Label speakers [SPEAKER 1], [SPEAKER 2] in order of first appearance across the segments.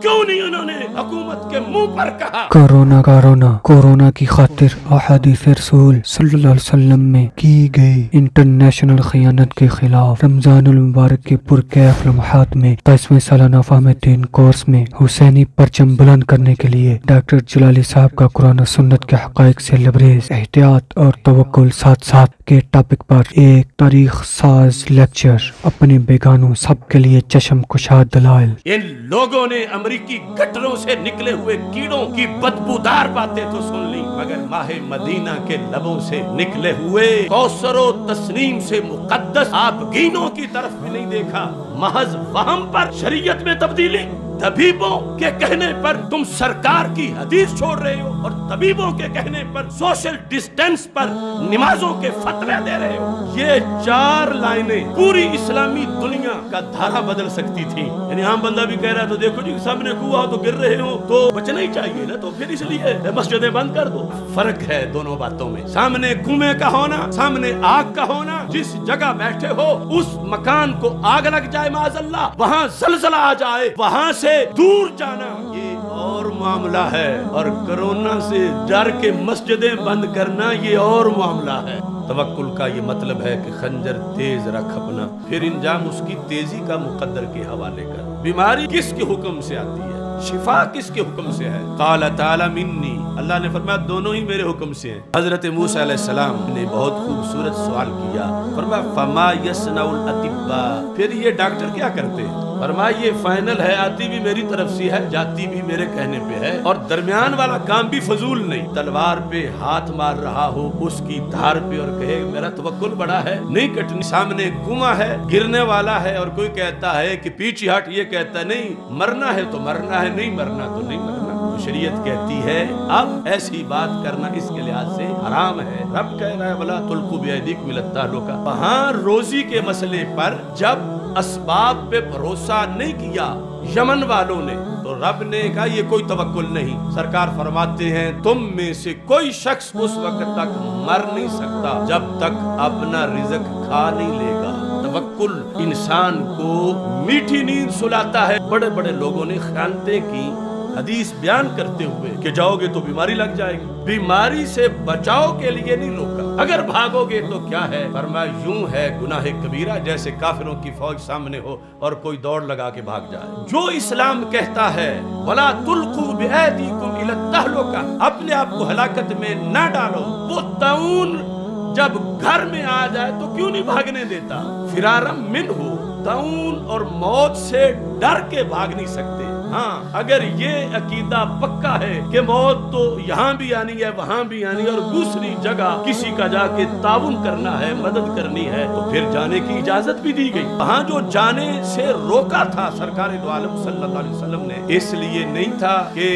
[SPEAKER 1] क्यों नहीं उन्होंने हुकूमत के मुंह पर कहा
[SPEAKER 2] कोरोना का रोना कोरोना की खातिर अहादीस रसूल सल्लम में की गई इंटरनेशनल खयानत के खिलाफ रमजान मुबारक के पुरकैफ लम्हात में दसवें सालाना फाहम तीन कोर्स में हुसैनी परचम बुलंद करने के लिए डॉक्टर जलाली साहब का कुरान सुन्नत के हक से लबरेज एहतियात और तवक्ल साथ साथ के टॉपिक पर एक तारीख साज लेक्चर अपने बेगानों सब के लिए चशम कुशाद दलाल
[SPEAKER 1] इन लोगों ने अमरीकी गटरों से निकले हुए कीड़ों की बदबूदार बातें तो सुन ली मगर माहे मदीना के लबों से निकले हुए कौसरो तस्नीम से मुकद्दस आप गीनों की तरफ भी नहीं देखा महज वहम पर शरीयत में तब्दीली तबीबों के कहने पर तुम सरकार की हदीस छोड़ रहे हो और तबीबों के कहने पर सोशल डिस्टेंस पर नमाजों के फतवे दे रहे हो ये चार लाइनें पूरी इस्लामी दुनिया का धारा बदल सकती थी यानी आम हाँ, बंदा भी कह रहा है तो देखो जी सामने कुआ तो गिर रहे हो तो बचना ही चाहिए ना तो फिर इसलिए मस्जिदें बंद कर दो फर्क है दोनों बातों में सामने कुएं का होना सामने आग का होना जिस जगह बैठे हो उस मकान को आग लग जाए माजल्ला वहाँ जलजला आ जाए वहाँ से से दूर जाना ये और मामला है और कोरोना से डर के मस्जिदें बंद करना ये और मामला है तवक्कुल का ये मतलब है कि खंजर तेज रख अपना फिर इंजाम उसकी तेजी का मुकद्दर के हवाले कर बीमारी किसके हुक्म से आती है शिफा किसके हुक्म से है काला ताला मिन्नी अल्लाह ने फरमाया दोनों ही मेरे हुक्म से हैं हजरत मूसा सलाम ने बहुत खूबसूरत सवाल किया फरमाया फमा फिर ये डॉक्टर क्या करते हैं फरमाया ये फाइनल है आती भी मेरी तरफ से है जाती भी मेरे कहने पे है और दरमियान वाला काम भी फजूल नहीं तलवार पे हाथ मार रहा हो उसकी धार पे और कहे मेरा तवक्ल बड़ा है नहीं कटनी सामने कुआ है गिरने वाला है और कोई कहता है कि पीछे हट ये कहता नहीं मरना है तो मरना है नहीं मरना तो नहीं मरना तो शरीयत कहती है अब ऐसी बात करना इसके लिहाज से हराम है रब कह रहा है भला तुलकु बेदिक मिलता लोका वहाँ रोजी के मसले पर जब असबाब पे भरोसा नहीं किया यमन वालों ने तो रब ने कहा ये कोई तवक्ल नहीं सरकार फरमाते हैं तुम में से कोई शख्स उस वक्त तक मर नहीं सकता जब तक अपना रिजक खा नहीं लेगा तवक्ल इंसान को मीठी नींद सुलाता है बड़े बड़े लोगों ने खानते की हदीस बयान करते हुए कि जाओगे तो बीमारी लग जाएगी बीमारी से बचाव के लिए नहीं रोका अगर भागोगे तो क्या है फरमा यूं है गुनाह कबीरा जैसे काफिरों की फौज सामने हो और कोई दौड़ लगा के भाग जाए जो इस्लाम कहता है वला तुलकू का अपने आप को हलाकत में ना डालो वो तउन जब घर में आ जाए तो क्यों नहीं भागने देता फिरारम मिन हो ताउन और मौत से डर के भाग नहीं सकते हाँ अगर ये अकीदा पक्का है कि मौत तो यहाँ भी आनी है वहाँ भी आनी है और दूसरी जगह किसी का जाके ताउन करना है मदद करनी है तो फिर जाने की इजाजत भी दी गई वहाँ जो जाने से रोका था सरकार ने इसलिए नहीं था कि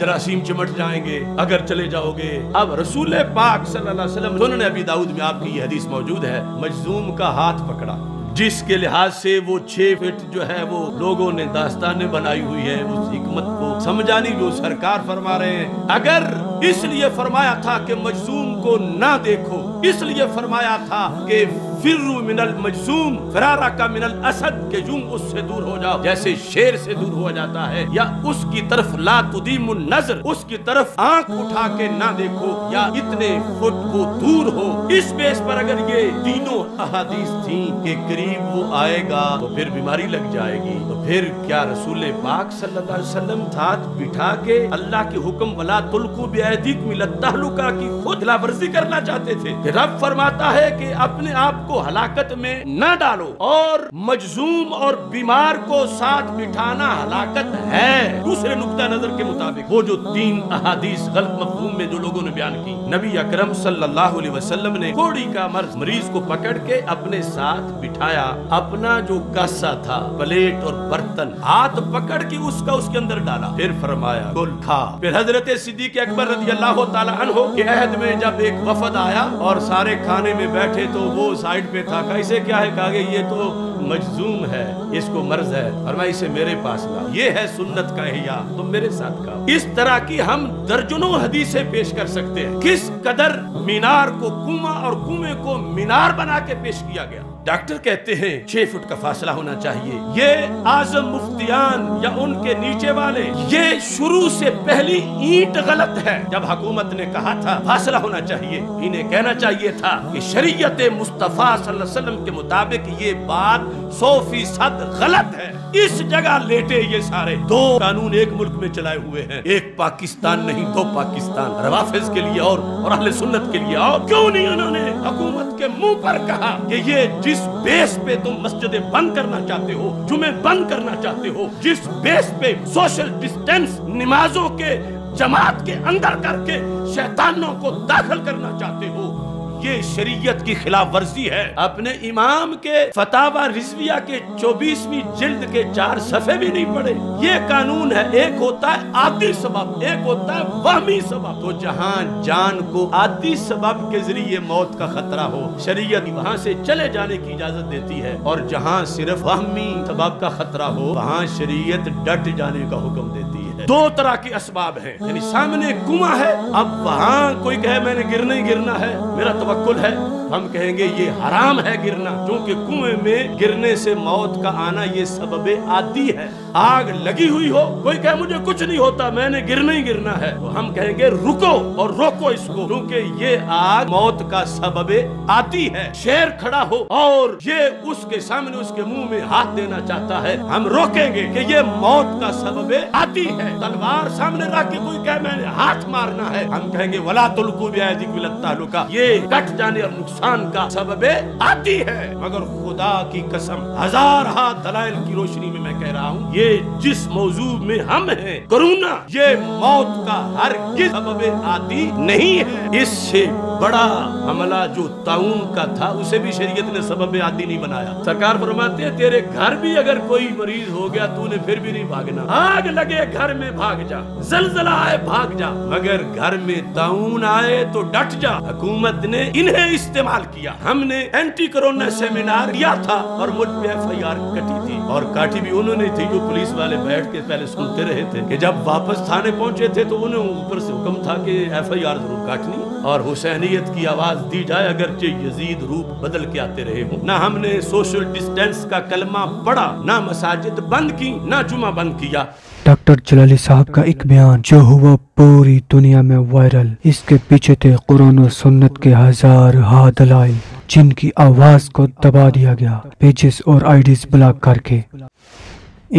[SPEAKER 1] जरासीम चिमट जाएंगे अगर चले जाओगे अब रसूल पाक सल्लम अलैहि अभी दाऊद में आपकी हदीस मौजूद है मजदूम का हाथ पकड़ा जिसके लिहाज से वो छह फीट जो है वो लोगों ने दास्तानें बनाई हुई है उस हिकमत को समझानी जो सरकार फरमा रहे हैं अगर इसलिए फरमाया था कि मजसूम को ना देखो इसलिए फरमाया था कि फिर मिनल मजसूम फरारा का मिनल असद के जुम उससे दूर हो जाओ जैसे शेर से दूर हो जाता है या उसकी तरफ ला तुदीम नजर उसकी तरफ आंख उठा के ना देखो या इतने खुद को दूर हो इस बेस पर अगर ये तीनों अहादीस थी के करीब वो आएगा तो फिर बीमारी लग जाएगी तो फिर क्या रसूल पाक सल्लल्लाहु अलैहि वसल्लम साथ बिठा के अल्लाह के हुक्म वाला तुलकू बेदिक मिलता की खुद लावर्जी करना चाहते थे रब फरमाता है की अपने आप को को हलाकत में न डालो और मजजूम और बीमार को साथ बिठाना हलाकत है दूसरे नुकता नजर के मुताबिक वो जो तीन अहादीस गलत मफहूम में जो लोगों ने बयान की नबी अक्रम सलाम ने घोड़ी का मर्ज मरीज को पकड़ के अपने साथ बिठाया अपना जो कासा था प्लेट और बर्तन हाथ पकड़ के उसका उसके अंदर डाला फिर फरमाया कुल खा फिर हजरत सिद्दीक अकबर रजी अल्लाह तला के अहद में जब एक वफद आया और सारे खाने में बैठे तो वो साइड साइड पे था इसे क्या है कहा ये तो मजजूम है इसको मर्ज है और मैं इसे मेरे पास ला ये है सुन्नत का हिया तुम मेरे साथ का इस तरह की हम दर्जनों हदीसे पेश कर सकते हैं किस कदर मीनार को कुआ और कुएं को मीनार बना के पेश किया गया डॉक्टर कहते हैं छह फुट का फासला होना चाहिए ये आजम मुफ्तियान या उनके नीचे वाले ये शुरू से पहली ईट गलत है जब हुकूमत ने कहा था फासला होना चाहिए इन्हें कहना चाहिए था कि शरीयत मुस्तफ़ा वसल्लम के मुताबिक ये बात सौ फीसद गलत है इस जगह लेटे ये सारे दो कानून एक मुल्क में चलाए हुए हैं एक पाकिस्तान नहीं दो पाकिस्तान रवाफिज के लिए और और अहले सुन्नत के लिए और क्यों नहीं उन्होंने हुकूमत के मुंह पर कहा कि ये जिस बेस पे तुम मस्जिदें बंद करना चाहते हो जुमे बंद करना चाहते हो जिस बेस पे सोशल डिस्टेंस नमाजों के जमात के अंदर करके शैतानों को दाखिल करना चाहते हो ये शरीयत की खिलाफ वर्जी है अपने इमाम के फतावा रिजविया के चौबीसवीं जिल्द के चार सफे भी नहीं पड़े ये कानून है एक होता है आदि सबब एक होता है वहमी सबब तो जहाँ जान को आदि सबब के जरिए मौत का खतरा हो शरीयत वहाँ से चले जाने की इजाजत देती है और जहाँ सिर्फ वहमी सबब का खतरा हो वहाँ शरीयत डट जाने का हुक्म देती है दो तरह के असबाब हैं यानी सामने कुआ है अब वहां कोई कहे मैंने गिरना ही गिरना है मेरा तवक्ल है हम कहेंगे ये हराम है गिरना क्योंकि कुएं में गिरने से मौत का आना ये सबबे आदि है आग लगी हुई हो कोई कहे मुझे कुछ नहीं होता मैंने गिरना ही गिरना है तो हम कहेंगे रुको और रोको इसको क्योंकि ये आग मौत का सबबे आती है शेर खड़ा हो और ये उसके सामने उसके मुंह में हाथ देना चाहता है हम रोकेंगे कि ये मौत का सबबे आती है तलवार सामने रख के कोई कहे मैंने हाथ मारना है हम कहेंगे वला तुलकू भी लगता लुका ये कट जाने और नुकसान इंसान का सबब आती है मगर खुदा की कसम हजार हाथ दलाइल की रोशनी में मैं कह रहा हूँ ये जिस मौजूद में हम हैं करुणा ये मौत का हर किस सबबे आती नहीं है इससे बड़ा हमला जो ताउन का था उसे भी शरीयत ने सबब आदि नहीं बनाया सरकार फरमाते हैं तेरे घर भी अगर कोई मरीज हो गया तूने फिर भी नहीं भागना आग लगे घर में भाग जा जलजला आए भाग जा मगर घर में ताउन आए तो डट जा हुकूमत ने इन्हें इस्तेमाल किया हमने एंटी कोरोना सेमिनार किया था और मुझ पे एफ कटी थी और काटी भी उन्होंने थी जो पुलिस वाले बैठ के पहले सुनते रहे थे कि जब वापस थाने पहुंचे थे तो उन्हें ऊपर से हुक्म था कि एफ जरूर काटनी और हुसैनी शरीयत की आवाज दी जाए अगर चे यजीद रूप बदल के आते रहे हो ना हमने सोशल डिस्टेंस का कलमा पढ़ा ना मसाजिद बंद की ना जुमा बंद किया
[SPEAKER 2] डॉक्टर जलाली साहब का एक बयान जो हुआ पूरी दुनिया में वायरल इसके पीछे थे कुरान और सुन्नत के हजार हा दलाइल जिनकी आवाज को दबा दिया गया पेजेस और आईडीज ब्लॉक करके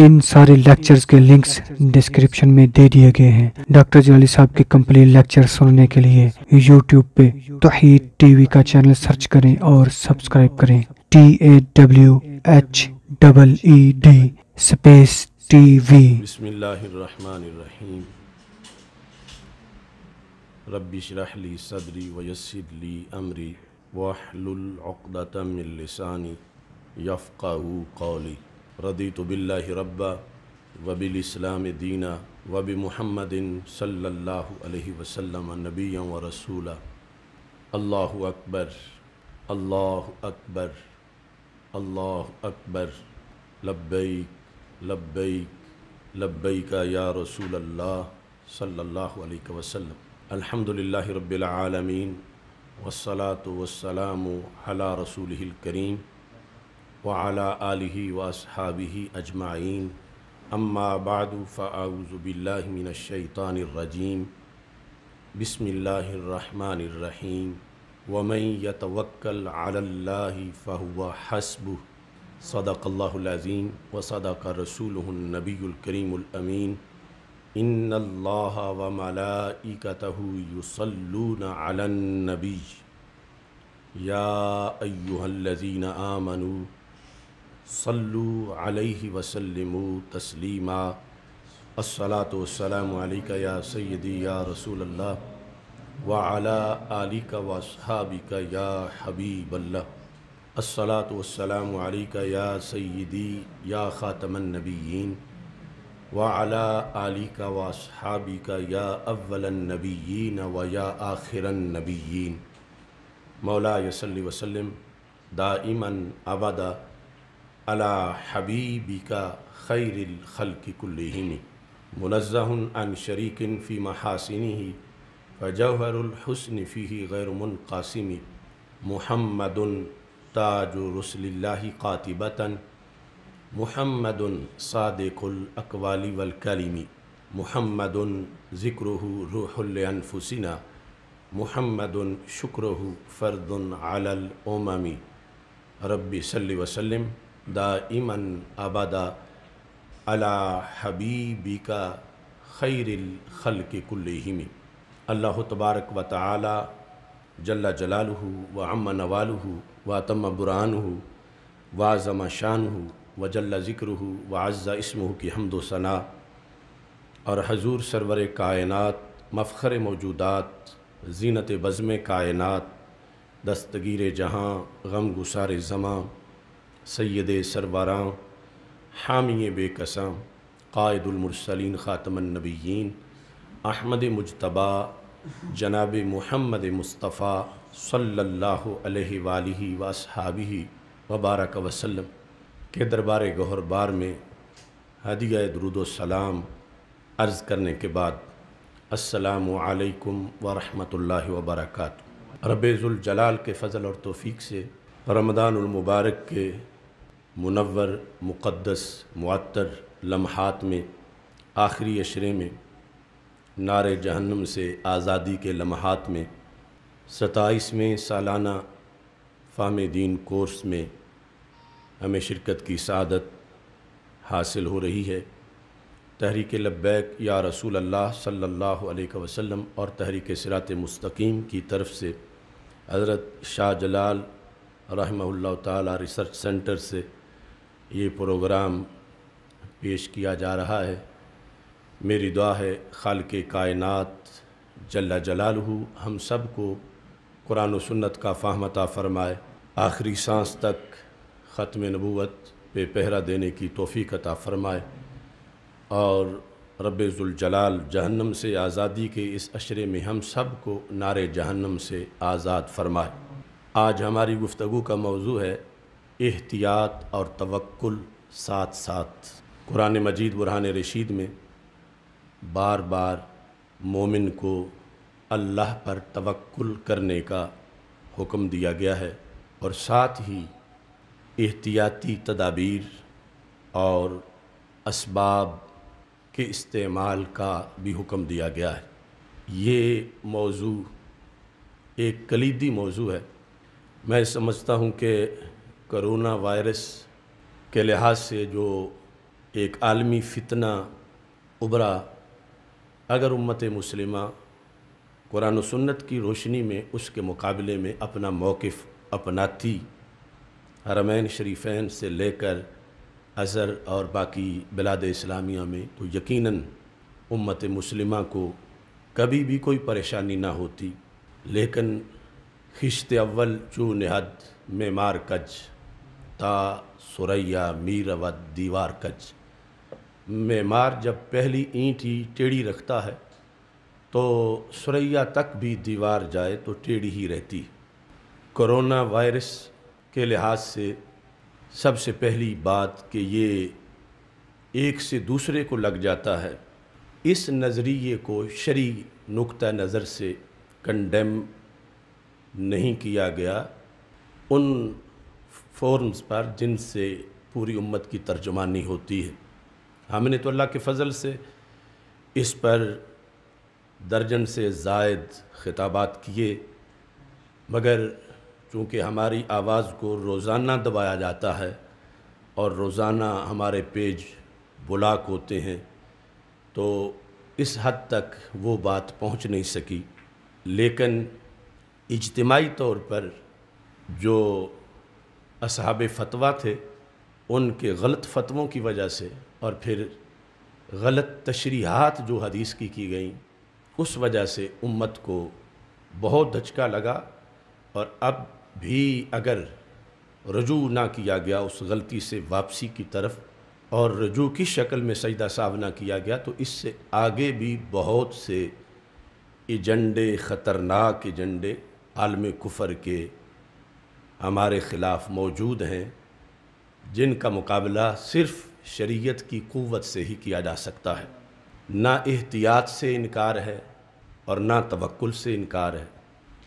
[SPEAKER 2] इन सारे लेक्चर्स के लिंक्स डिस्क्रिप्शन में दे दिए गए हैं डॉक्टर जवाली साहब के कम्प्लीट लेक्चर सुनने के लिए यूट्यूब पे तोहीद टीवी का चैनल सर्च करें और सब्सक्राइब करें T A W H double E D space T V
[SPEAKER 1] रबी सदरी वयसरली अमरी वाहलुल यफ़क़ रदी तो बिल्ला रब्बा वबिल इस्लाम दीना वब महमद सल्ला वसलम नबी व रसूला अल्लाह अकबर अल्लाह अकबर अल्लाह अकबर लब्बैक लब्बैक लब्बैक या रसूल अल्लाह सल्लल्लाहु अलैहि वसल्लम अल्हम्दुलिल्लाहि रब्बिल आलमीन वस्सलातु वस्सलामु अला रसूलिहिल करीम वाला आलि वासहाबी अजमाइन अम्मा बाद फ़ाउज़बिल्लाशैतानरजीम बसमीम वमई यतवक्ल फ़हुआ हसब सदाकल्लाज़ीम व सदाक रसूल नबीकरीमीन इन अल्लाह व मलाइकतहु युसल्लून अलन्नबी या अय्युहल्लज़ीन आमनू सल्लु अलैहि वसल्लम तस्लीमा अस्सलात या सैदी या रसूल अल्लाह व अला आली का वसहाबिका या हबीब अल्लाह अस्सलात वसलाम अलैका या सैदी या ख़ातमन नबीन व अला आली का वसहाबिका या अव्वलन नबीन व या आखिरन नबीन मौला यसली वसलम दाइमन अबदा अला हबीबी का खैर खल की कुल्लिनी अन शरीकिन फ़ी महासिनी ही फ़जहरहसन फ़ी गैरमन कासिमी महमद ताज रसल्ला कातिबता महमद सादिकुल वलकलीमी मुहमदन ज़िक्र रूहलफुसिना महमद शुक्र फ़र्दन आलमी रबी सल वसलम दाइमन अबदा अला हबीबी का खैरखल के कुल्लहिम अल्लाह तबारक व ताली जल्ला जलालह व अम नवालह व तम बुरानह वाज़म शानह व जल्ला ज़िक्र व अज़ा इसमह की हमदोसना और हजूर सरवर कायनत मफ़र मौजूदात जीनत बज़म कायनत दस्तगीर जहाँ गम गुसार ज़मां सैद सरवराम हामी बेकसम कायदुलमरसलिन ख़ातमनबीन अहमद मुजतबा जनाब महमद मुस्तफ़ा सल्ला अलैहि वसहाबी वबारक वसलम के दरबार गहर बार में हदिया दरुदोसलाम अर्ज़ करने के बाद असलकम वरम वबरक रबेज़ुलजलाल के फ़ज़ल और तोफ़ी से रमदानमबारक के मुनवर मुक़दस मअतर लम्हात में आखिरी अशरे में नार जहन्नम से आज़ादी के लम्हात में सताईसवें सालाना फ़ाम दीन कोर्स में हमें शिरकत की सदत हासिल हो रही है तहरीक लब्बैक या रसूल अल्लाह सल्लल्लाहु अलैहि वसल्लम और तहरीक सिरात मुस्तकीम की तरफ से हज़रत शाह जलाल रहमल्ला रिसर्च सेंटर से ये प्रोग्राम पेश किया जा रहा है मेरी दुआ है खाल के कायनत जल्ला जलाल हम सब को कुरान सुन्नत का फाहमता फ़रमाए आखिरी सांस तक ख़त्म नबूत पे पहरा देने की तोफ़ी अता फ़रमाए और रबाल जहन्नम से आज़ादी के इस अशरे में हम सब को नारे जहन्नम से आज़ाद फरमाए आज हमारी गुफ्तु का मौजू है एहतियात और तवक्ल साथ साथ कुरान मजीद बुरहान रशीद में बार बार मोमिन को अल्लाह पर तवक्ल करने का हुक्म दिया गया है और साथ ही एहतियाती तदाबीर और इसबाब के इस्तेमाल का भी हुक्म दिया गया है ये मौजू एक कलीदी मौजू है मैं समझता हूँ कि करोना वायरस के लिहाज से जो एक आलमी फितना उभरा अगर उम्मत मुस्लिमा कुरान सुन्नत की रोशनी में उसके मुकाबले में अपना मौक़ अपनाती हरमैन शरीफैन से लेकर अजहर और बाकी बिलाद इस्लामिया में तो यकीनन उम्मत मुसलिमा को कभी भी कोई परेशानी ना होती लेकिन खिश्त अव्वल चू नहद मेमार कज था सुरैया मीर दीवार कच मेमार जब पहली ईंट ही टेढ़ी रखता है तो सुरैया तक भी दीवार जाए तो टेढ़ी ही रहती कोरोना वायरस के लिहाज से सबसे पहली बात कि ये एक से दूसरे को लग जाता है इस नज़रिए को शरी नुक़ नज़र से कंडेम नहीं किया गया उन फोरम्स पर जिनसे पूरी उम्मत की तर्जमानी होती है हमने तो अल्लाह के फ़ज़ल से इस पर दर्जन से जायद ख़िताबात किए मगर चूँकि हमारी आवाज़ को रोज़ाना दबाया जाता है और रोज़ाना हमारे पेज ब्लाक होते हैं तो इस हद तक वो बात पहुंच नहीं सकी लेकिन इजतमाही तौर पर जो असहाब फतवा थे उनके गलत फतवों की वजह से और फिर गलत तशरीहत जो हदीस की की गई उस वजह से उम्मत को बहुत धचका लगा और अब भी अगर रजू ना किया गया उस गलती से वापसी की तरफ और रजू की शक्ल में सजदा साहब ना किया गया तो इससे आगे भी बहुत से एजेंडे ख़तरनाक एजेंडे आलम कुफर के हमारे ख़िलाफ़ मौजूद हैं जिनका मुकाबला सिर्फ शरीयत की क़वत से ही किया जा सकता है ना एहतियात से इनकार है और ना तवक्ल से इनकार है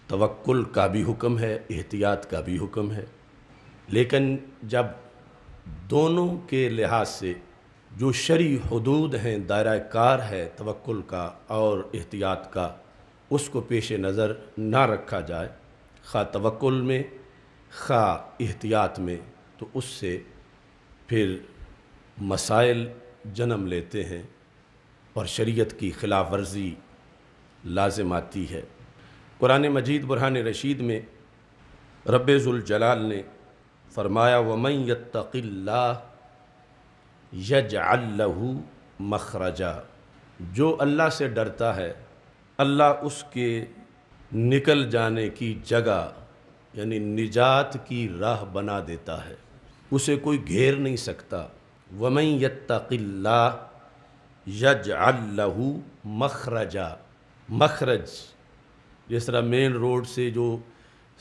[SPEAKER 1] तवक्ल का भी हुक्म है एहतियात का भी हुक्म है लेकिन जब दोनों के लिहाज से जो शरी हदूद हैं दायरा कार है तवक्ल का और एहतियात का उसको पेश नज़र ना रखा जाए खा तवक्ल में खा एहतियात में तो उससे फिर मसाइल जन्म लेते हैं और शरीयत की ख़िलाफ़ वर्जी लाजम आती है कुरान मजीद बुरहान रशीद में रबाल ने फरमाया वमन यत्तकिल्ला यजअल्लहु मखरजा जो अल्लाह से डरता है अल्लाह उसके निकल जाने की जगह यानी निजात की राह बना देता है उसे कोई घेर नहीं सकता वमई यत्तकिल्ला यज अल्लाहू मखरजा मखरज जिस तरह मेन रोड से जो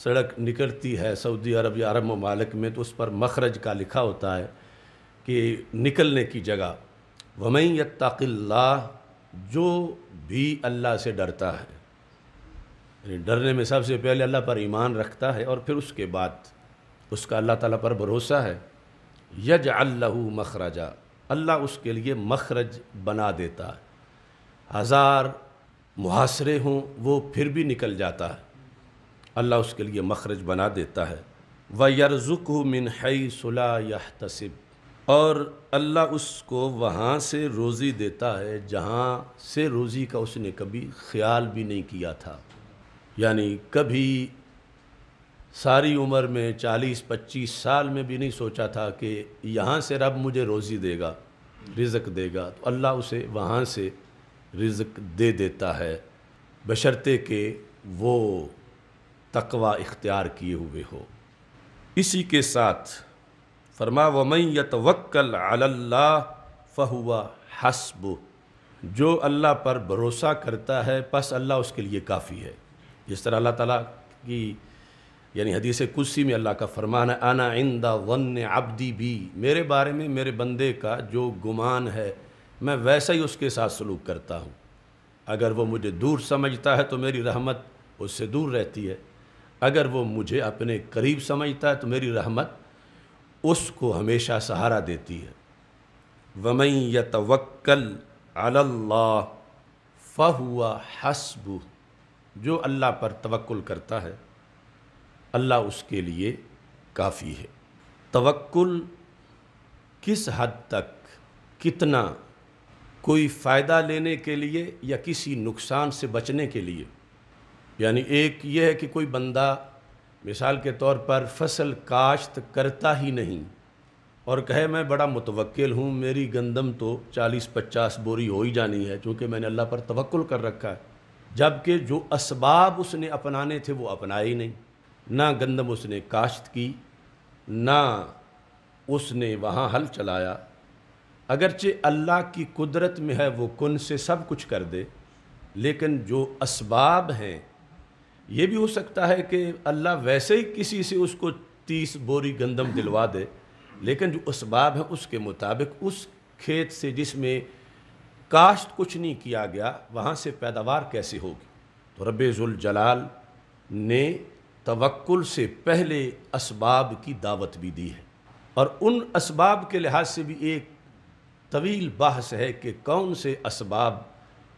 [SPEAKER 1] सड़क निकलती है सऊदी अरब या अरब ममालक में तो उस पर मखरज का लिखा होता है कि निकलने की जगह वमई यत्तकिल्ला जो भी अल्लाह से डरता है डरने में सबसे पहले अल्लाह पर ईमान रखता है और फिर उसके बाद उसका अल्लाह ताला पर भरोसा है यज अल्लाह मखरजा अल्लाह उसके लिए मखरज बना देता है हज़ार मुहासरे हों वो फिर भी निकल जाता है अल्लाह उसके लिए मखरज बना देता है व यरजुक मिन हई सुला यह तसिब और अल्लाह उसको वहाँ से रोज़ी देता है जहाँ से रोज़ी का उसने कभी ख्याल भी नहीं किया था यानी कभी सारी उम्र में 40-25 साल में भी नहीं सोचा था कि यहाँ से रब मुझे रोज़ी देगा रिज़क देगा तो अल्लाह उसे वहाँ से रिज़क दे देता है बशर्ते के वो तकवा इख्तियार किए हुए हो इसी के साथ फरमा वमई यतवक्ल अल्लाह फ़हुआ हसब जो अल्लाह पर भरोसा करता है बस अल्लाह उसके लिए काफ़ी है जिस तरह अल्लाह ताला की यानी हदीस कुस्सी में अल्लाह का फरमान है आना इंदा वन अब्दी भी मेरे बारे में मेरे बंदे का जो गुमान है मैं वैसा ही उसके साथ सलूक करता हूँ अगर वो मुझे दूर समझता है तो मेरी रहमत उससे दूर रहती है अगर वो मुझे अपने करीब समझता है तो मेरी रहमत उसको हमेशा सहारा देती है वमई यतवक्ल अल्लाह फ़हुआ हसबू जो अल्लाह पर तवक्ल करता है अल्लाह उसके लिए काफ़ी है तवक्ल किस हद तक कितना कोई फ़ायदा लेने के लिए या किसी नुकसान से बचने के लिए यानी एक ये है कि कोई बंदा मिसाल के तौर पर फसल काश्त करता ही नहीं और कहे मैं बड़ा मुतवक्ल हूँ मेरी गंदम तो 40-50 बोरी हो ही जानी है क्योंकि मैंने अल्लाह पर तवक्ल कर रखा है जबकि जो इसबाब उसने अपनाने थे वो अपनाए ही नहीं ना गंदम उसने काश्त की ना उसने वहाँ हल चलाया अगरचे अल्लाह की कुदरत में है वो कुन से सब कुछ कर दे लेकिन जो इसबाब हैं ये भी हो सकता है कि अल्लाह वैसे ही किसी से उसको तीस बोरी गंदम दिलवा दे लेकिन जो इसबाब हैं उसके मुताबिक उस खेत से जिसमें काश्त कुछ नहीं किया गया वहाँ से पैदावार कैसे होगी तो रब जलाल ने तवक्ल से पहले इसबाब की दावत भी दी है और उन इसबाब के लिहाज से भी एक तवील बहस है कि कौन से इसबाब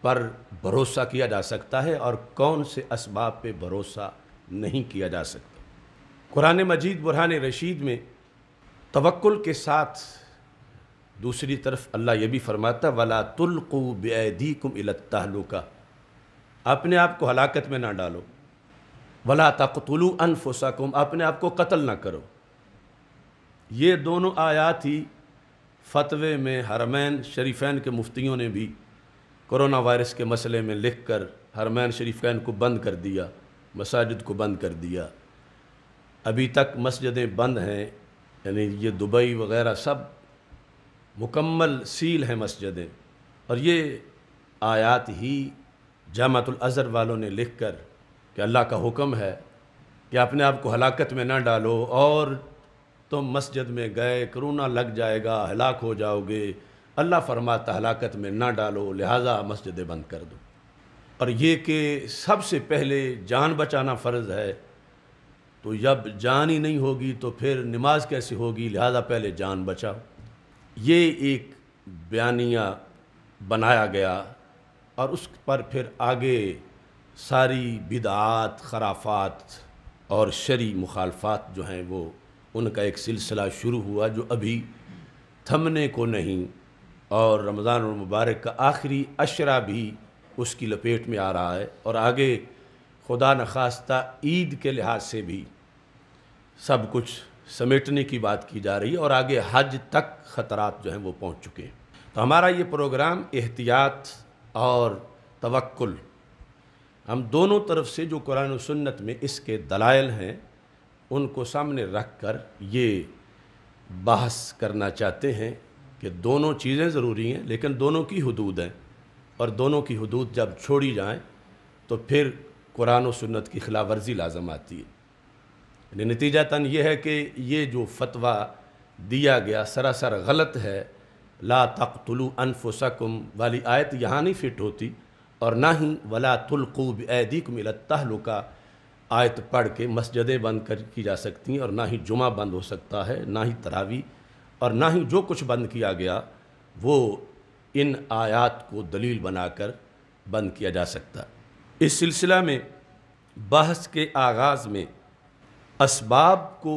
[SPEAKER 1] पर भरोसा किया जा सकता है और कौन से इसबाब पे भरोसा नहीं किया जा सकता कुरान मजीद बुरहान रशीद में तवक्ल के साथ दूसरी तरफ अल्लाह यह भी फरमाता वला तुल्कु बेदी कुम इलतहलुका अपने आप को हलाकत में ना डालो वला तकतलु अनफुसकुम अपने आप को कत्ल ना करो ये दोनों आयात ही फतवे में हरमैन शरीफैन के मुफ्तियों ने भी कोरोना वायरस के मसले में लिख कर हरमैन शरीफैन को बंद कर दिया मसाजिद को बंद कर दिया अभी तक मस्जिदें बंद हैं यानी ये दुबई वगैरह सब मुकम्मल सील हैं मस्जिदें और ये आयात ही जामतुलज़र वालों ने लिख कर कि अल्लाह का हुक्म है कि अपने आप को हलाकत में ना डालो और तुम मस्जिद में गए करोना लग जाएगा हलाक हो जाओगे अल्लाह फरमाता हलाकत में ना डालो लिहाजा मस्जिदें बंद कर दो और ये कि सबसे पहले जान बचाना फ़र्ज़ है तो जब जान ही नहीं होगी तो फिर नमाज कैसे होगी लिहाजा पहले जान बचाओ ये एक बयानिया बनाया गया और उस पर फिर आगे सारी बिदात खराफात और शरी मुखालफात जो हैं वो उनका एक सिलसिला शुरू हुआ जो अभी थमने को नहीं और रमज़ान मुबारक का आखिरी अशरा भी उसकी लपेट में आ रहा है और आगे खुदा नखास्ता ईद के लिहाज से भी सब कुछ समेटने की बात की जा रही है और आगे हज तक ख़तरात जो हैं वो पहुंच चुके हैं तो हमारा ये प्रोग्राम एहतियात और तवक्ल हम दोनों तरफ से जो कुरान सुन्नत में इसके दलाइल हैं उनको सामने रख कर ये बहस करना चाहते हैं कि दोनों चीज़ें ज़रूरी हैं लेकिन दोनों की हदूद हैं और दोनों की हदूद जब छोड़ी जाएँ तो फिर कुरान और सुन्नत की खिलाफ वर्जी लाजम आती है तन ये है कि ये जो फतवा दिया गया सरासर गलत है ला तख्तलु अनफुसकुम वाली आयत यहाँ नहीं फिट होती और ना ही वला तुलकूब एदीक मिलतुका आयत पढ़ के मस्जिदें बंद कर की जा सकती हैं और ना ही जुमा बंद हो सकता है ना ही तरावी और ना ही जो कुछ बंद किया गया वो इन आयात को दलील बनाकर बंद किया जा सकता इस सिलसिला में बहस के आगाज़ में इसबाब को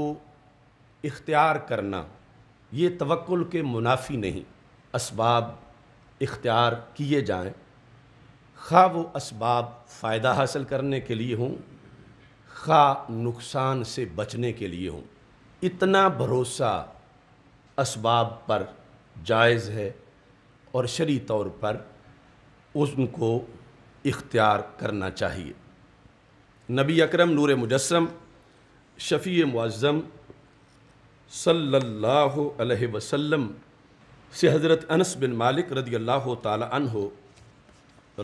[SPEAKER 1] इख्तियार करना ये तवक्ल के मुनाफी नहीं इसबाब इख्तियार किए जाएं खा वो इसबाब फ़ायदा हासिल करने के लिए हों खा नुकसान से बचने के लिए हों इतना भरोसा इसबाब पर जायज़ है और शरी तौर पर उनको इख्तियार करना चाहिए नबी अकरम नूर मुजस्म शफ़ी मुआज़म सल्लल्लाहु अलैहि वसल्लम से हज़रत अनस बिन मालिक रदी अल्लाह तहो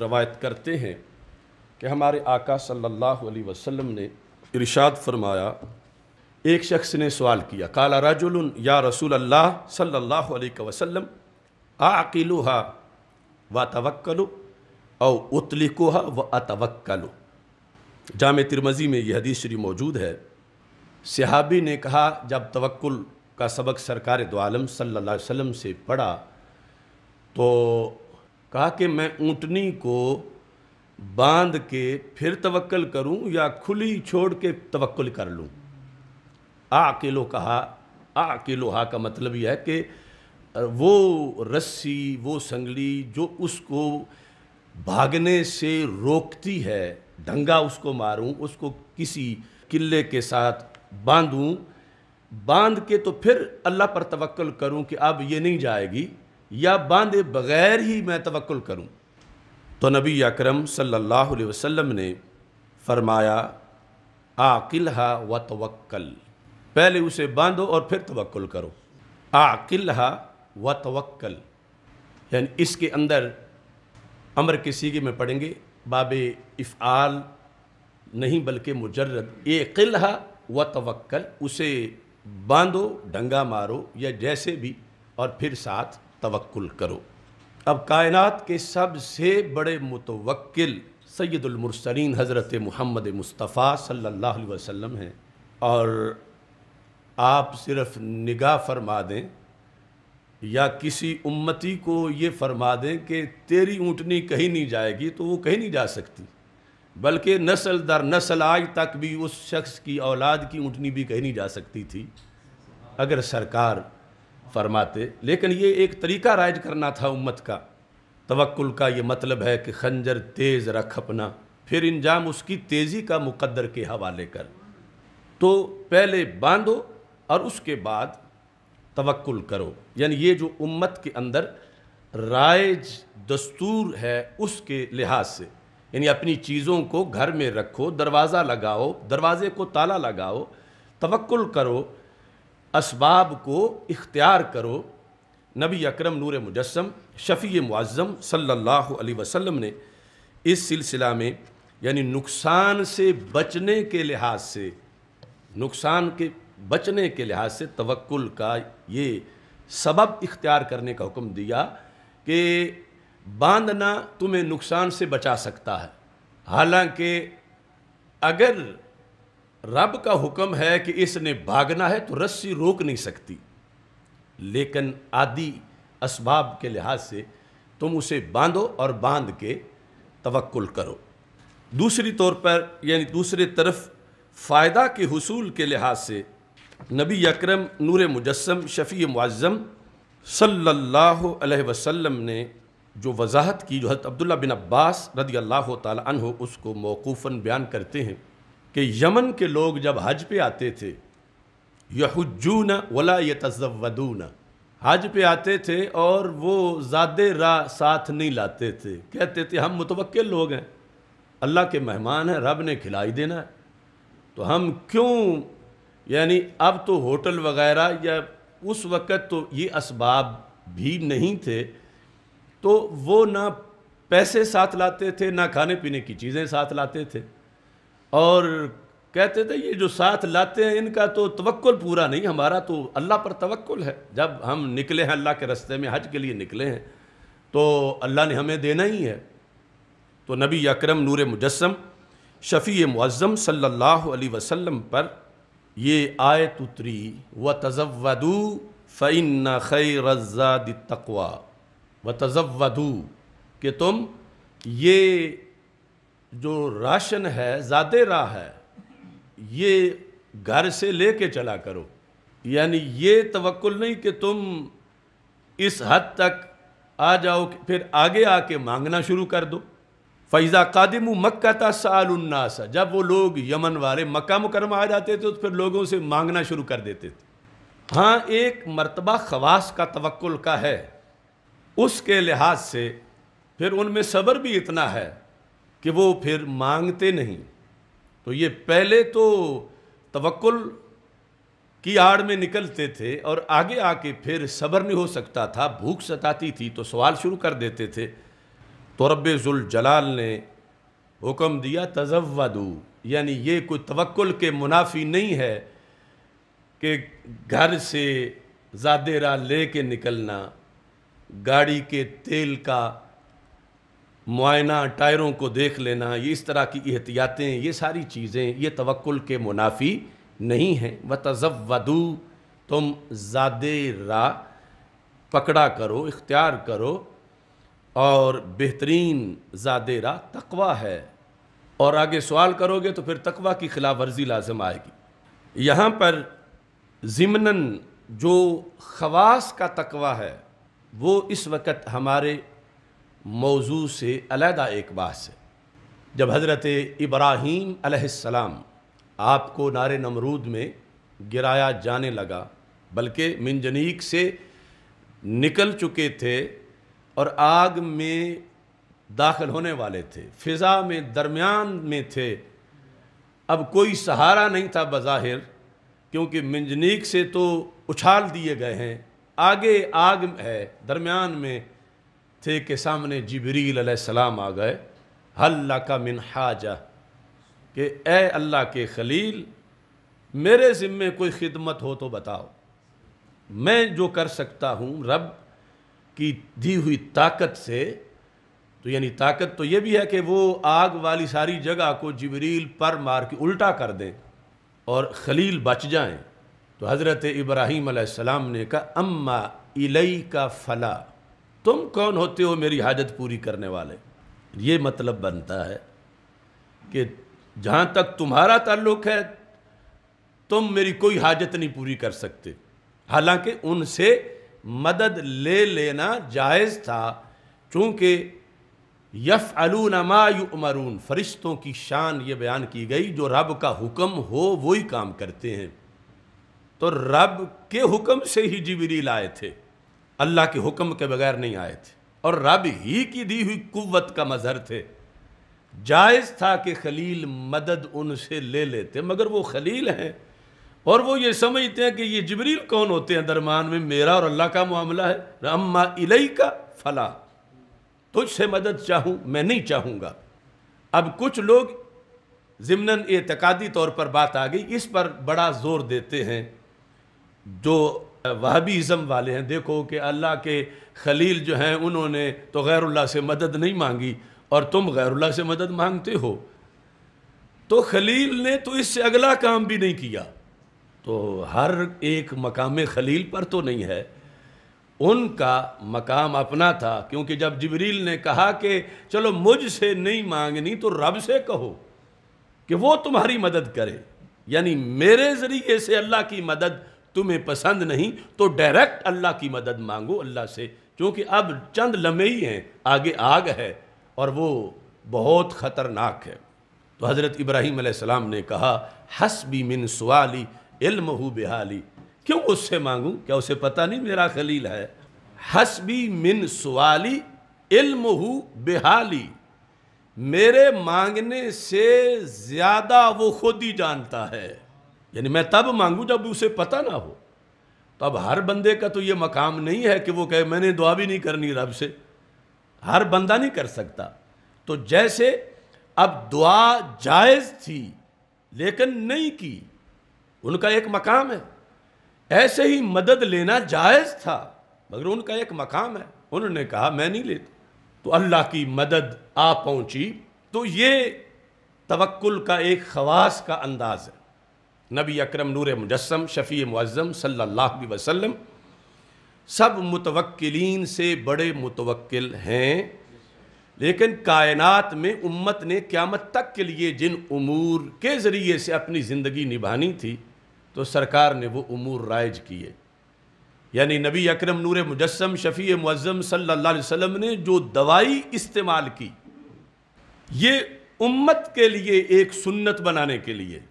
[SPEAKER 1] रवायत करते हैं कि हमारे आका सल्लल्लाहु अलैहि वसल्लम ने इरशाद फरमाया एक शख्स ने सवाल किया काला राजुल या रसूल अल्लाह सल्लल्लाहु अलैहि वसल्लम आकिलुहा व तवक्लो औ उतलिकुहा व अतवक्लो जाम तिरमज़ी में यह हदीस शरी मौजूद है सिहाबी ने कहा जब तवक्ल का सबक सरकार दो आलम सल्लल्लाहु से पढ़ा तो कहा कि मैं ऊँटनी को बांध के फिर तवक्ल करूं या खुली छोड़ के तवक्ल कर लूं आ किलो कहा आ किलो हा का मतलब यह है कि वो रस्सी वो संगली जो उसको भागने से रोकती है दंगा उसको मारूं उसको किसी किले के साथ बांधूँ बांध के तो फिर अल्लाह पर तवक्ल करूँ कि अब ये नहीं जाएगी या बांधे बग़ैर ही मैं तवक्ल करूँ तो नबी अकरम सल्लल्लाहु ने फरमाया आकिल हा व तवक्ल पहले उसे बांधो और फिर तवक्ल करो आकिल हा व तवक्ल यानी इसके अंदर अमर के सीगे में पढ़ेंगे बाब इफ आल नहीं बल्कि मुजरद एक किल व तवक्कल उसे बांधो डंगा मारो या जैसे भी और फिर साथ तवक्कुल करो अब कायनात के सबसे बड़े मुतवक्ल सैदुलमरसरीन हज़रत महमद मुस्तफ़ा सल्लल्लाहु अलैहि वसल्लम हैं और आप सिर्फ निगाह फरमा दें या किसी उम्मती को ये फरमा दें कि तेरी ऊँटनी कहीं नहीं जाएगी तो वो कहीं नहीं जा सकती बल्कि नस्ल दर नस्ल आज तक भी उस शख्स की औलाद की ऊँटनी भी कही नहीं जा सकती थी अगर सरकार फरमाते लेकिन ये एक तरीका राइज करना था उम्मत का तवक्ल का ये मतलब है कि खंजर तेज़ रख अपना फिर इंजाम उसकी तेज़ी का मुकद्दर के हवाले कर तो पहले बांधो और उसके बाद तवक्ल करो यानी ये जो उम्मत के अंदर राइज दस्तूर है उसके लिहाज से यानी अपनी चीज़ों को घर में रखो दरवाज़ा लगाओ दरवाजे को ताला लगाओ तवक्ल करो इसबाब को इख्तियार करो नबी अकरम नूर मुजस्म शफ़ी मुआज़म सल्लल्लाहु अलैहि वसल्लम ने इस सिलसिला में यानी नुकसान से बचने के लिहाज से नुकसान के बचने के लिहाज से तवक्ल का ये सबब इख्तियार करने का हुक्म दिया कि बांधना तुम्हें नुकसान से बचा सकता है हालांकि अगर रब का हुक्म है कि इसने भागना है तो रस्सी रोक नहीं सकती लेकिन आदि इसबाब के लिहाज से तुम उसे बांधो और बांध के तवक्ल करो दूसरी तौर पर यानी दूसरे तरफ फ़ायदा के हसूल के लिहाज से नबी अकरम नूर मुजस्म शफ़ी मुआज़म सल्लल्लाहु अलैहि वसल्लम ने जो वजाहत की जो हज़रत अब्दुल्ला बिन अब्बास रदी अल्लाह तन हो उसको मौकूफ़न बयान करते हैं कि यमन के लोग जब हज पे आते थे न वला तजवदू न हज पे आते थे और वो ज़्यादा रा साथ नहीं लाते थे कहते थे हम मुतवक्ल लोग हैं अल्लाह के मेहमान हैं रब ने खिलाई देना है तो हम क्यों यानी अब तो होटल वगैरह या उस वक़्त तो ये इसबाब भी नहीं थे तो वो ना पैसे साथ लाते थे ना खाने पीने की चीज़ें साथ लाते थे और कहते थे ये जो साथ लाते हैं इनका तो तवक्ल पूरा नहीं हमारा तो अल्लाह पर तवक्ल है जब हम निकले हैं अल्लाह के रस्ते में हज के लिए निकले हैं तो अल्लाह ने हमें देना ही है तो नबी अक्रम नूर मुजस्म शफ़ी मुज़म सल्ला वसम पर ये आयत उतरी व तज़वदू फ़ैन खैर तकवा व तजवधु कि तुम ये जो राशन है ज़ाते राह है ये घर से ले कर चला करो यानी ये तवक्ल नहीं कि तुम इस हद तक आ जाओ फिर आगे आके मांगना शुरू कर दो फैज़ा कादिम मक्का था सालन्नासा जब वो लोग यमन वाले मक्का मुकरमा आ जाते थे तो फिर लोगों से मांगना शुरू कर देते थे हाँ एक मरतबा खवास का तवक्ल का है उसके लिहाज से फिर उनमें सब्र भी इतना है कि वो फिर मांगते नहीं तो ये पहले तो तवक्ल की आड़ में निकलते थे और आगे आके फिर सब्र नहीं हो सकता था भूख सताती थी तो सवाल शुरू कर देते थे तो रब्बुल जलाल ने हुक्म दिया तजवदू यानी ये कोई तवक्ल के मुनाफी नहीं है कि घर से ज़ादेरा ले के निकलना गाड़ी के तेल का मुआयना टायरों को देख लेना ये इस तरह की एहतियातें ये सारी चीज़ें ये तवक्ल के मुनाफी नहीं हैं व तजवदू तुम ज़ादे रा पकड़ा करो इख्तियार करो और बेहतरीन ज़ादे रा तकवा है और आगे सवाल करोगे तो फिर तकवा की खिलाफ वर्जी लाजम आएगी यहाँ पर ज़िमनन जो खवास का तकवा है वो इस वक्त हमारे मौजू से अलहदा एक बात है जब हज़रत इब्राहीम अलैहिस्सलाम आपको नारे नमरूद में गिराया जाने लगा बल्कि मिंजनीक से निकल चुके थे और आग में दाखिल होने वाले थे फ़िज़ा में दरमियान में थे अब कोई सहारा नहीं था बज़ाहिर क्योंकि मिंजनीक से तो उछाल दिए गए हैं आगे आग है दरमियान में थे के सामने जबरील सलाम आ गए हल्ला का मिन हाजा कि ए अल्लाह के खलील मेरे ज़िम्मे कोई खिदमत हो तो बताओ मैं जो कर सकता हूँ रब की दी हुई ताकत से तो यानी ताकत तो ये भी है कि वो आग वाली सारी जगह को जबरील पर मार के उल्टा कर दें और खलील बच जाएं तो हज़रत इब्राहीम आसमाम ने कहा अम्मा इलई का फला तुम कौन होते हो मेरी हाजत पूरी करने वाले ये मतलब बनता है कि जहाँ तक तुम्हारा ताल्लुक है तुम मेरी कोई हाजत नहीं पूरी कर सकते हालांकि उनसे मदद ले लेना जायज़ था चूँकि यफ़ अलूनमायुमरून फरिश्तों की शान ये बयान की गई जो रब का हुक्म हो वही काम करते हैं तो रब के हुक्म से ही जिबरील आए थे अल्लाह के हुक्म के बगैर नहीं आए थे और रब ही की दी हुई कुवत का मजहर थे जायज़ था कि खलील मदद उनसे ले लेते मगर वो खलील हैं और वो ये समझते हैं कि ये जबरील कौन होते हैं दरमान में मेरा और अल्लाह का मामला है अम्मा इलई का फला तुझसे मदद चाहूँ मैं नहीं चाहूँगा अब कुछ लोग ज़मनन एतकादी तौर पर बात आ गई इस पर बड़ा ज़ोर देते हैं जो इज़म वाले हैं देखो कि अल्लाह के खलील जो हैं उन्होंने तो गैरुल्ला से मदद नहीं मांगी और तुम गैरुल्ला से मदद मांगते हो तो खलील ने तो इससे अगला काम भी नहीं किया तो हर एक मकाम खलील पर तो नहीं है उनका मकाम अपना था क्योंकि जब जबरील ने कहा कि चलो मुझसे नहीं मांगनी तो रब से कहो कि वो तुम्हारी मदद करे यानी मेरे ज़रिए से अल्लाह की मदद तुम्हें पसंद नहीं तो डायरेक्ट अल्लाह की मदद मांगो अल्लाह से क्योंकि अब चंद लम्हे ही हैं आगे आग है और वो बहुत ख़तरनाक है तो हज़रत इब्राहिम सलाम ने कहा हस बी मिन सवाली इल्म हु बेहाली क्यों उससे मांगूँ क्या उसे पता नहीं मेरा खलील है हस बी मिन सवाली इल्म हु बेहाली मेरे मांगने से ज़्यादा वो खुद ही जानता है यानी मैं तब मांगू जब उसे पता ना हो तो अब हर बंदे का तो ये मकाम नहीं है कि वो कहे मैंने दुआ भी नहीं करनी रब से हर बंदा नहीं कर सकता तो जैसे अब दुआ जायज़ थी लेकिन नहीं की उनका एक मकाम है ऐसे ही मदद लेना जायज़ था मगर उनका एक मकाम है उन्होंने कहा मैं नहीं लेता तो अल्लाह की मदद आ पहुंची तो ये तवक्ल का एक खवास का अंदाज़ है नबी अकरम नूर मुजस्म शफ़ी मुज़म सल्ला वसम सब मुतवक्लिन से बड़े मुतवक्ल हैं लेकिन कायनत में उम्मत ने क़्यामत तक के लिए जिन उमूर के ज़रिए से अपनी ज़िंदगी निभानी थी तो सरकार ने वो उमूर राइज किए यानी नबी अकरम नूर मुजस्म शफ़ी मुज़म सल्ला वसम ने जो दवाई इस्तेमाल की ये उम्मत के लिए एक सुन्नत बनाने के लिए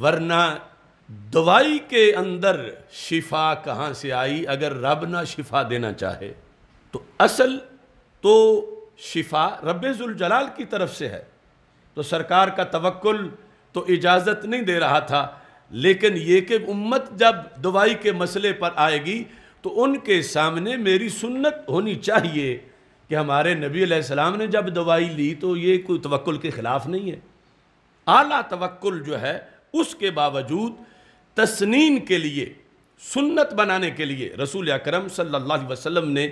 [SPEAKER 1] वरना दवाई के अंदर शिफा कहाँ से आई अगर रब ना शिफा देना चाहे तो असल तो शिफा जलाल की तरफ से है तो सरकार का तवक्ल तो इजाज़त नहीं दे रहा था लेकिन ये कि उम्मत जब दवाई के मसले पर आएगी तो उनके सामने मेरी सुन्नत होनी चाहिए कि हमारे नबी सलाम ने जब दवाई ली तो ये कोई तवक्ल के ख़िलाफ़ नहीं है आला तवक्ल जो है उसके बावजूद तस्नीन के लिए सुन्नत बनाने के लिए रसूल अक्रम सल्लल्लाहु ने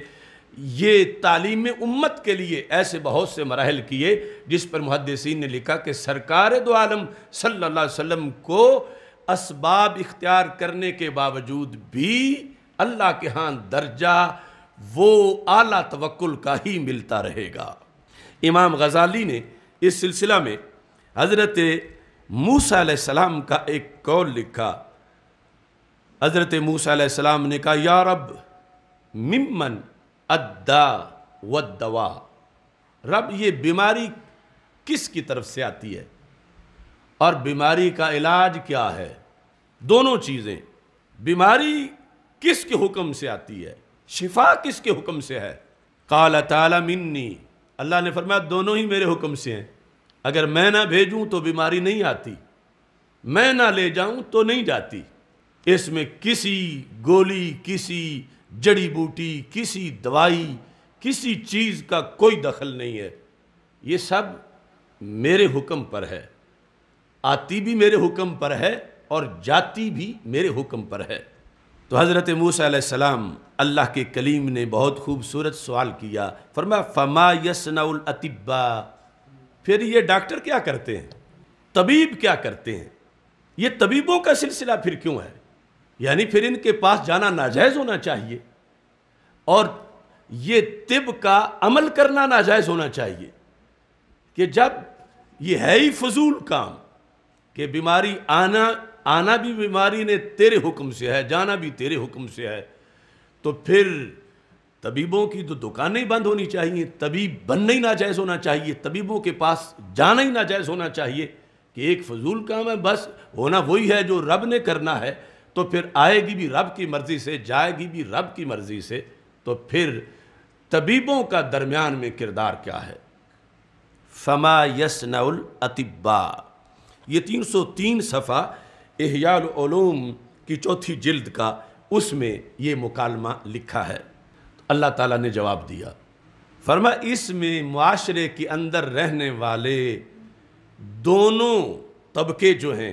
[SPEAKER 1] ये तालीम उम्मत के लिए ऐसे बहुत से मरहल किए जिस पर मुहदसिन ने लिखा कि सरकार दो आलम सल्ला वसम को इसबाब इख्तियार करने के बावजूद भी अल्लाह के हाँ दर्जा वो आला तवक्ल का ही मिलता रहेगा इमाम गजाली ने इस सिलसिला में हज़रत मूसा सलाम का एक कौल लिखा हज़रत मूसा सलाम ने कहा या रब अद्दा व दवा रब ये बीमारी किसकी तरफ से आती है और बीमारी का इलाज क्या है दोनों चीज़ें बीमारी किसके हुक्म से आती है शिफा किसके हुक्म से है काला तला मिन्नी अल्लाह ने फरमाया दोनों ही मेरे हुक्म से हैं अगर मैं ना भेजूं तो बीमारी नहीं आती मैं ना ले जाऊं तो नहीं जाती इसमें किसी गोली किसी जड़ी बूटी किसी दवाई किसी चीज़ का कोई दखल नहीं है ये सब मेरे हुक्म पर है आती भी मेरे हुक्म पर है और जाती भी मेरे हुक्म पर है तो हज़रत मूसम अल्लाह के कलीम ने बहुत खूबसूरत सवाल किया फरमा फमा यसनाउल अतिब्बा फिर ये डॉक्टर क्या करते हैं तबीब क्या करते हैं ये तबीबों का सिलसिला फिर क्यों है यानी फिर इनके पास जाना नाजायज़ होना चाहिए और ये तिब का अमल करना नाजायज़ होना चाहिए कि जब ये है ही फजूल काम कि बीमारी आना आना भी बीमारी ने तेरे हुक्म से है जाना भी तेरे हुक्म से है तो फिर तबीबों की तो दुकानें बंद होनी चाहिए तबीब बनना ही नाजायज़ होना चाहिए तबीबों के पास जाना ही नाजायज़ होना चाहिए कि एक फजूल काम है बस होना वही है जो रब ने करना है तो फिर आएगी भी रब की मर्ज़ी से जाएगी भी रब की मर्ज़ी से तो फिर तबीबों का दरमियान में किरदार क्या है फमा यसनाउल अतिब्बा ये तीन सौ तीन सफ़ा एहयालूम की चौथी जिल्द का उसमें ये मुकालमा लिखा है अल्लाह ताला ने जवाब दिया फरमा इसमें माशरे के अंदर रहने वाले दोनों तबके जो हैं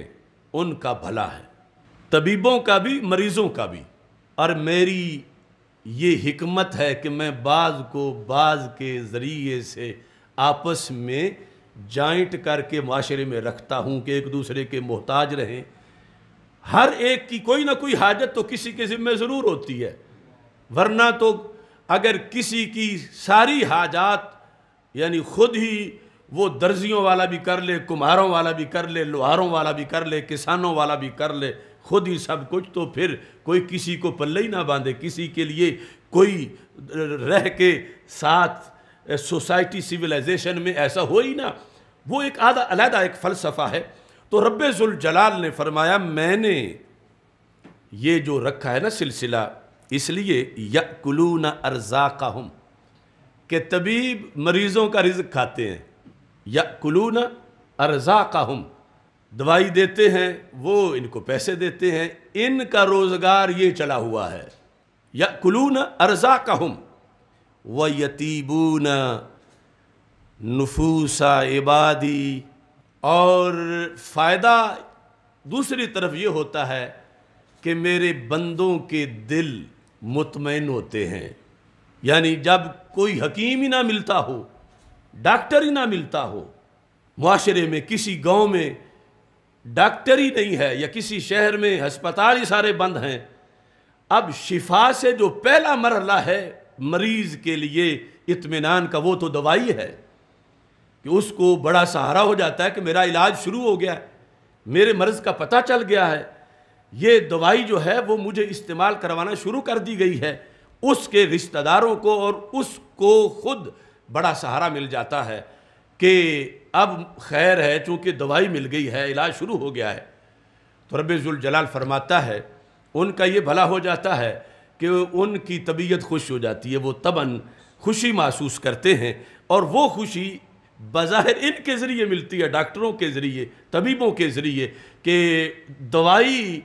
[SPEAKER 1] उनका भला है तबीबों का भी मरीज़ों का भी और मेरी ये हिकमत है कि मैं बाज को बाज के ज़रिए से आपस में जॉइंट करके माशरे में रखता हूँ कि एक दूसरे के मोहताज रहें हर एक की कोई ना कोई हाजत तो किसी के ज़िम्मे ज़रूर होती है वरना तो अगर किसी की सारी हाजात यानी खुद ही वो दर्जियों वाला भी कर ले कुम्हारों वाला भी कर ले लोहारों वाला भी कर ले किसानों वाला भी कर ले खुद ही सब कुछ तो फिर कोई किसी को पल्ले ही ना बांधे किसी के लिए कोई रह के साथ सोसाइटी सिविलाइजेशन में ऐसा हो ही ना वो एक आधा अलहदा एक फ़लसफ़ा है तो जुल जलाल ने फरमाया मैंने ये जो रखा है ना सिलसिला इसलिए न अर्जा का हम के तबीब मरीज़ों का रिज खाते हैं न अर्जा का हम दवाई देते हैं वो इनको पैसे देते हैं इनका रोज़गार ये चला हुआ है न अर्जा का हम व यतीबू नफूसा इबादी और फ़ायदा दूसरी तरफ ये होता है कि मेरे बंदों के दिल मुतमिन होते हैं यानी जब कोई हकीम ही ना मिलता हो डॉक्टर ही ना मिलता हो माशरे में किसी गांव में डॉक्टर ही नहीं है या किसी शहर में हस्पताल ही सारे बंद हैं अब शिफा से जो पहला मरला है मरीज़ के लिए इतमान का वो तो दवाई है कि उसको बड़ा सहारा हो जाता है कि मेरा इलाज शुरू हो गया है मेरे मर्ज़ का पता चल गया है ये दवाई जो है वो मुझे इस्तेमाल करवाना शुरू कर दी गई है उसके रिश्तेदारों को और उसको खुद बड़ा सहारा मिल जाता है कि अब खैर है चूँकि दवाई मिल गई है इलाज शुरू हो गया है तो रबाल फरमाता है उनका ये भला हो जाता है कि उनकी तबीयत खुश हो जाती है वो तबन खुशी महसूस करते हैं और वो खुशी बज़ाहिर इनके ज़रिए मिलती है डॉक्टरों के ज़रिए तबीबों के ज़रिए कि दवाई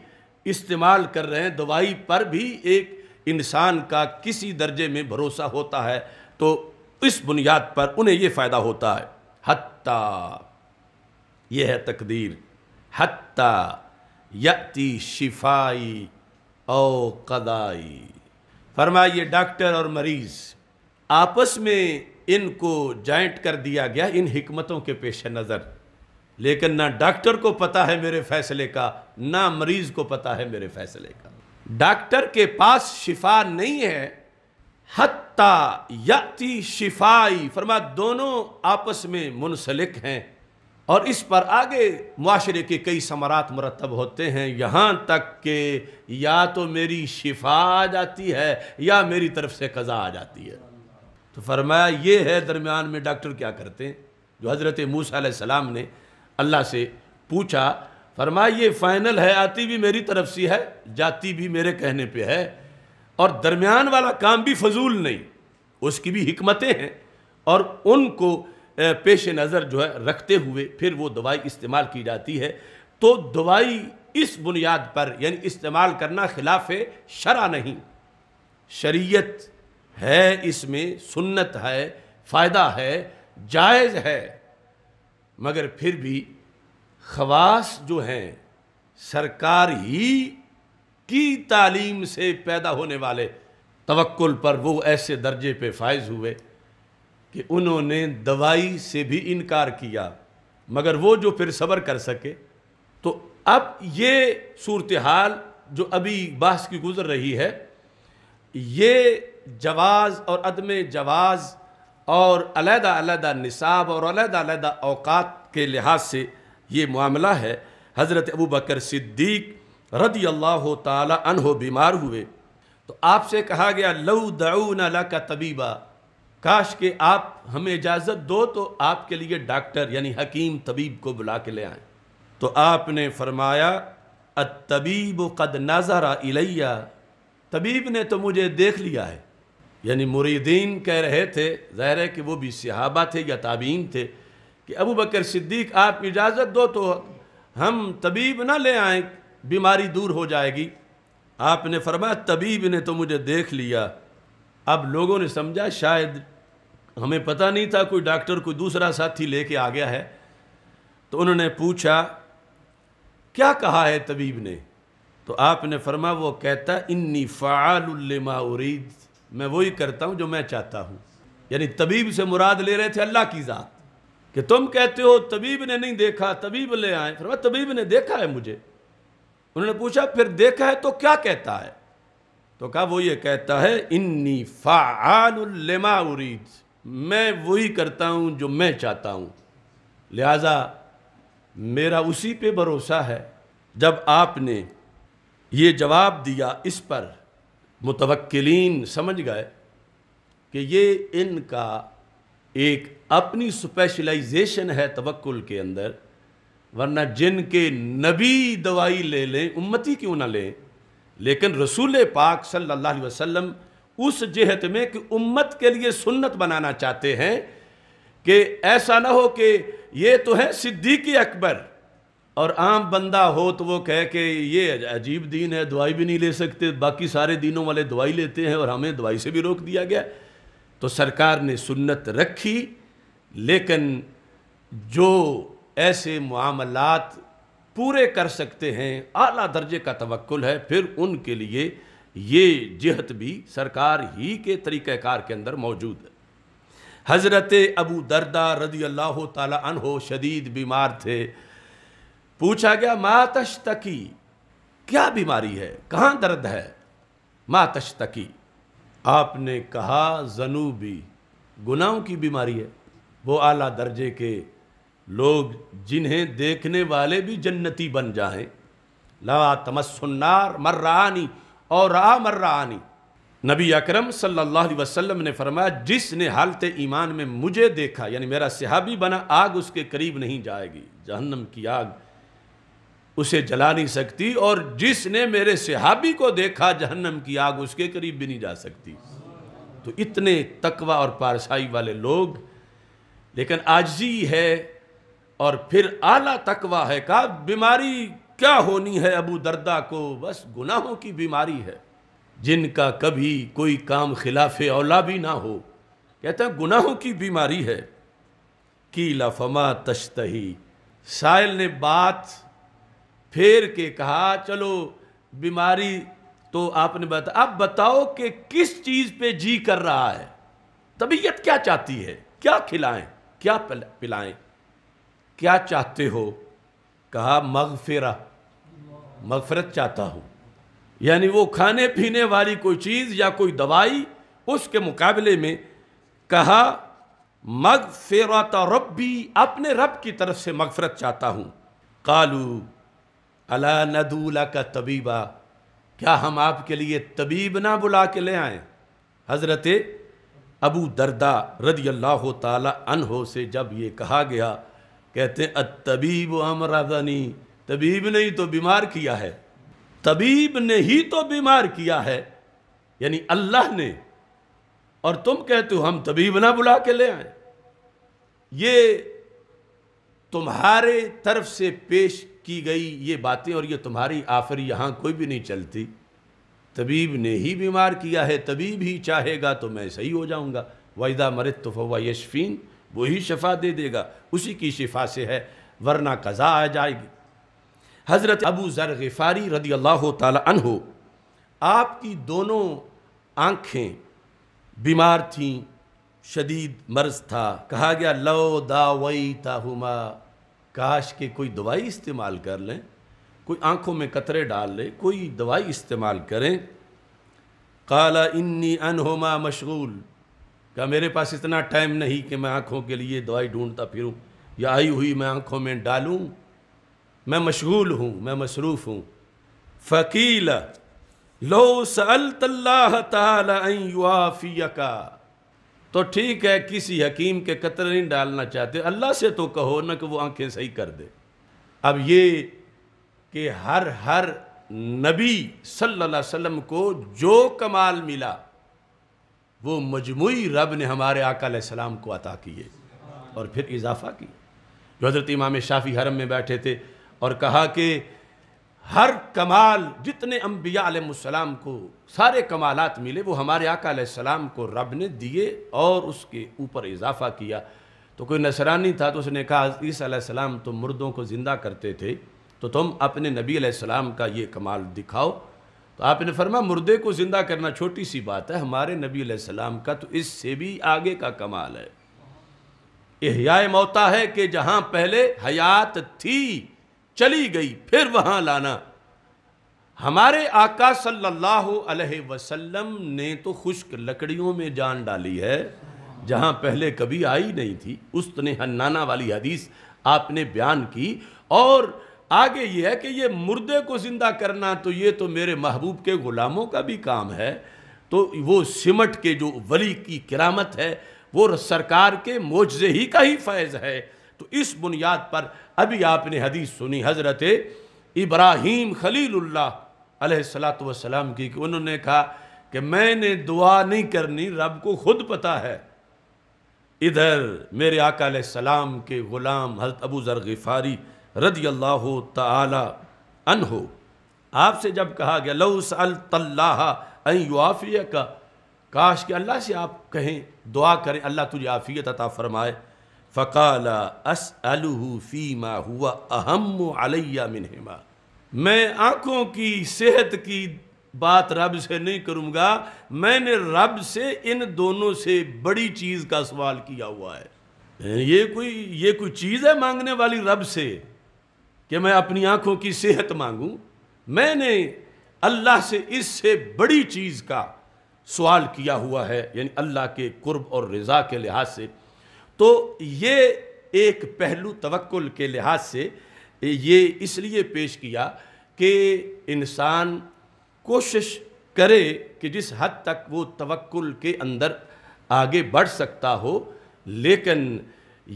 [SPEAKER 1] इस्तेमाल कर रहे हैं दवाई पर भी एक इंसान का किसी दर्जे में भरोसा होता है तो इस बुनियाद पर उन्हें ये फ़ायदा होता है हत्ता यह है तकदीर हत्ता यति शिफाई ओ कदाई फरमाइए डॉक्टर और मरीज़ आपस में इनको जॉइंट कर दिया गया इन हमतों के पेश नज़र लेकिन ना डॉक्टर को पता है मेरे फैसले का ना मरीज को पता है मेरे फैसले का डॉक्टर के पास शिफा नहीं है हत्ता यति शिफाई फरमा दोनों आपस में मुनसलिक हैं और इस पर आगे माशरे के कई समरात मरतब होते हैं यहाँ तक कि या तो मेरी शिफा आ जाती है या मेरी तरफ से कज़ा आ जाती है तो फरमाया ये है दरमियान में डॉक्टर क्या करते हैं जो हज़रत मूसा सलाम ने अल्लाह से पूछा फरमा ये फाइनल है आती भी मेरी तरफ से है जाती भी मेरे कहने पे है और दरमियान वाला काम भी फजूल नहीं उसकी भी हमतें हैं और उनको पेश नज़र जो है रखते हुए फिर वो दवाई इस्तेमाल की जाती है तो दवाई इस बुनियाद पर यानी इस्तेमाल करना खिलाफ शरा नहीं शरीयत है इसमें सुन्नत है फ़ायदा है जायज़ है मगर फिर भी खवास जो हैं सरकार ही की तालीम से पैदा होने वाले तवक्ल पर वो ऐसे दर्जे पे फायज हुए कि उन्होंने दवाई से भी इनकार किया मगर वो जो फिर सब्र कर सके तो अब ये सूरत हाल जो अभी बहस की गुज़र रही है ये जवाज़ और अदम जवाज़ और अलहदा निसाब और अलहदा अवकात के लिहाज से ये मामला है हज़रत अबू बकर सिद्दीक रदी अल्लाह तहो बीमार हुए तो आपसे कहा गया लऊ दाऊन अला का तबीबा काश के आप हमें इजाज़त दो तो आपके लिए डॉक्टर यानी हकीम तबीब को बुला के ले आए तो आपने फरमाया तबीब कद नज़ारा इलैया तबीब ने तो मुझे देख लिया है यानी मुरीदीन कह रहे थे ज़ाहिर है कि वो भी सिहाबा थे या ताबीन थे कि अबू बकर सिद्दीक आप इजाज़त दो तो हम तबीब ना ले आए बीमारी दूर हो जाएगी आपने फरमाया तबीब ने तो मुझे देख लिया अब लोगों ने समझा शायद हमें पता नहीं था कोई डॉक्टर कोई दूसरा साथी लेके आ गया है तो उन्होंने पूछा क्या कहा है तबीब ने तो आपने फरमा वो कहता इन्नी फ़ाल उरीद मैं वही करता हूँ जो मैं चाहता हूँ यानी तबीब से मुराद ले रहे थे अल्लाह की ज़ात कि तुम कहते हो तबीब ने नहीं देखा तबीब ले आए फिर तबीब ने देखा है मुझे उन्होंने पूछा फिर देखा है तो क्या कहता है तो कहा वो ये कहता है इन्नी फ़ालमा उरीद मैं वही करता हूँ जो मैं चाहता हूँ लिहाजा मेरा उसी पे भरोसा है जब आपने ये जवाब दिया इस पर मुतवक्लिन समझ गए कि ये इनका एक अपनी स्पेशलाइजेशन है तवक्ल के अंदर वरना जिनके नबी दवाई ले लें उम्मती क्यों ना लें लेकिन रसूल पाक सल्लल्लाहु अलैहि वसल्लम उस जहत में कि उम्मत के लिए सुन्नत बनाना चाहते हैं कि ऐसा ना हो कि ये तो हैं सिद्दीक अकबर और आम बंदा हो तो वो कह के ये अजीब दीन है दवाई भी नहीं ले सकते बाकी सारे दिनों वाले दवाई लेते हैं और हमें दवाई से भी रोक दिया गया तो सरकार ने सुन्नत रखी लेकिन जो ऐसे मामलात पूरे कर सकते हैं आला दर्जे का तवक्ल है फिर उनके लिए ये जहत भी सरकार ही के तरीक़ार के अंदर मौजूद है हज़रत अबू दरदा रदी अल्लाह तन हो शदीद बीमार थे पूछा गया मातश तकी क्या बीमारी है कहाँ दर्द है मातश तकी आपने कहा जनूबी गुनाहों की बीमारी है वो आला दर्जे के लोग जिन्हें देखने वाले भी जन्नती बन जाएं ला तमसन्नार मर्रानी और आ मर्रानी नबी अकरम सल्लल्लाहु अलैहि वसल्लम ने फरमाया जिसने हालत ईमान में मुझे देखा यानी मेरा सिहाबी बना आग उसके करीब नहीं जाएगी जहन्नम की आग उसे जला नहीं सकती और जिसने मेरे सिहाबी को देखा जहन्नम की आग उसके करीब भी नहीं जा सकती तो इतने तकवा और पारसाई वाले लोग लेकिन आजी है और फिर आला तकवा है का बीमारी क्या होनी है अबू दर्दा को बस गुनाहों की बीमारी है जिनका कभी कोई काम खिलाफ औला भी ना हो कहते हैं गुनाहों की बीमारी है की लफमा तश्तही साइल ने बात फेर के कहा चलो बीमारी तो आपने बता अब बताओ कि किस चीज़ पे जी कर रहा है तबीयत क्या चाहती है क्या खिलाएं क्या पिलाएं क्या चाहते हो कहा मगफिरा मगफरत चाहता हूँ यानी वो खाने पीने वाली कोई चीज़ या कोई दवाई उसके मुकाबले में कहा रब रब्बी अपने रब की तरफ से मगफरत चाहता हूँ कालू अला नदूला का तबीबा क्या हम आपके लिए तबीब ना बुला के ले आए हज़रत अबू दरदा रदी अल्लाह तहो से जब ये कहा गया कहते हैं तबीब अमरदनी तबीब ने ही तो बीमार किया है तबीब ने ही तो बीमार किया है यानी अल्लाह ने और तुम कहते हो हम तबीब ना बुला के ले आए ये तुम्हारे तरफ से पेश की गई ये बातें और ये तुम्हारी आफर यहाँ कोई भी नहीं चलती तबीब ने ही बीमार किया है तबीब ही चाहेगा तो मैं सही हो जाऊँगा वहीदा मरत तो फवा यशफीन वही शफा दे देगा उसी की शिफा से है वरना कज़ा आ जाएगी हज़रत अबू ज़र गफ़ारी रदी अल्लाह तहो आपकी दोनों आँखें बीमार थीं शदीद मर्ज था कहा गया लो दावई ताहुमा काश के कोई दवाई इस्तेमाल कर लें कोई आँखों में कतरे डाल लें कोई दवाई इस्तेमाल करें काला इन्नी अनहोमा मशगूल क्या मेरे पास इतना टाइम नहीं कि मैं आँखों के लिए दवाई ढूंढता फिरूँ या आई हुई मैं आँखों में डालूँ मैं मशगूल हूँ मैं मसरूफ़ हूँ फ़कील लो सल तल्ला का तो ठीक है किसी हकीम के कतरे नहीं डालना चाहते अल्लाह से तो कहो ना कि वो आंखें सही कर दे अब ये कि हर हर नबी सल्लल्लाहु अलैहि वसल्लम को जो कमाल मिला वो मजमू रब ने हमारे आका सलाम को अता किए और फिर इजाफा किया जो हज़रत इमाम शाफ़ी हरम में बैठे थे और कहा कि हर कमाल जितने अम्बिया आलम को सारे कमालात मिले वो हमारे आका सलाम को रब ने दिए और उसके ऊपर इजाफा किया तो कोई नसरानी था तो उसने कहा ईसीम तो मुर्दों को ज़िंदा करते थे तो तुम अपने नबी सलाम का ये कमाल दिखाओ तो आपने फरमा मुर्दे को ज़िंदा करना छोटी सी बात है हमारे नबी सलाम का तो इससे भी आगे का कमाल है यह मौता है कि जहाँ पहले हयात थी चली गई फिर वहां लाना हमारे आका सल्लल्लाहु अलैहि वसल्लम ने तो खुश्क लकड़ियों में जान डाली है जहां पहले कभी आई नहीं थी उस ने हन्नाना वाली हदीस आपने बयान की और आगे ये है कि ये मुर्दे को ज़िंदा करना तो ये तो मेरे महबूब के ग़ुलामों का भी काम है तो वो सिमट के जो वली की करामत है वो सरकार के मोजे ही का ही फैज़ है तो इस बुनियाद पर अभी आपने हदीस सुनी हज़रत इब्राहीम खलील्ला सलाम की कि उन्होंने कहा कि मैंने दुआ नहीं करनी रब को खुद पता है इधर मेरे आका सलाम के ग़ुलाम हजरत अबू ज़र गफ़ारी रदी अल्लाह तन हो आपसे जब कहा गया लउसल्लाफ़िया का काश के अल्लाह से आप कहें दुआ करें अल्लाह तुझे आफ़ियत अता फ़रमाए फ़काल अस अलहूफ़ीमा हुआ अहम अलैया मिनहमा मैं आँखों की सेहत की बात रब से नहीं करूँगा मैंने रब से इन दोनों से बड़ी चीज़ का सवाल किया हुआ है ये कोई ये कोई चीज़ है मांगने वाली रब से कि मैं अपनी आँखों की सेहत मांगूँ मैंने अल्लाह से इससे बड़ी चीज़ का सवाल किया हुआ है यानी अल्लाह के कुर्ब और रज़ा के लिहाज से तो ये एक पहलू तवक्ल के लिहाज से ये इसलिए पेश किया कि इंसान कोशिश करे कि जिस हद तक वो तवक्ल के अंदर आगे बढ़ सकता हो लेकिन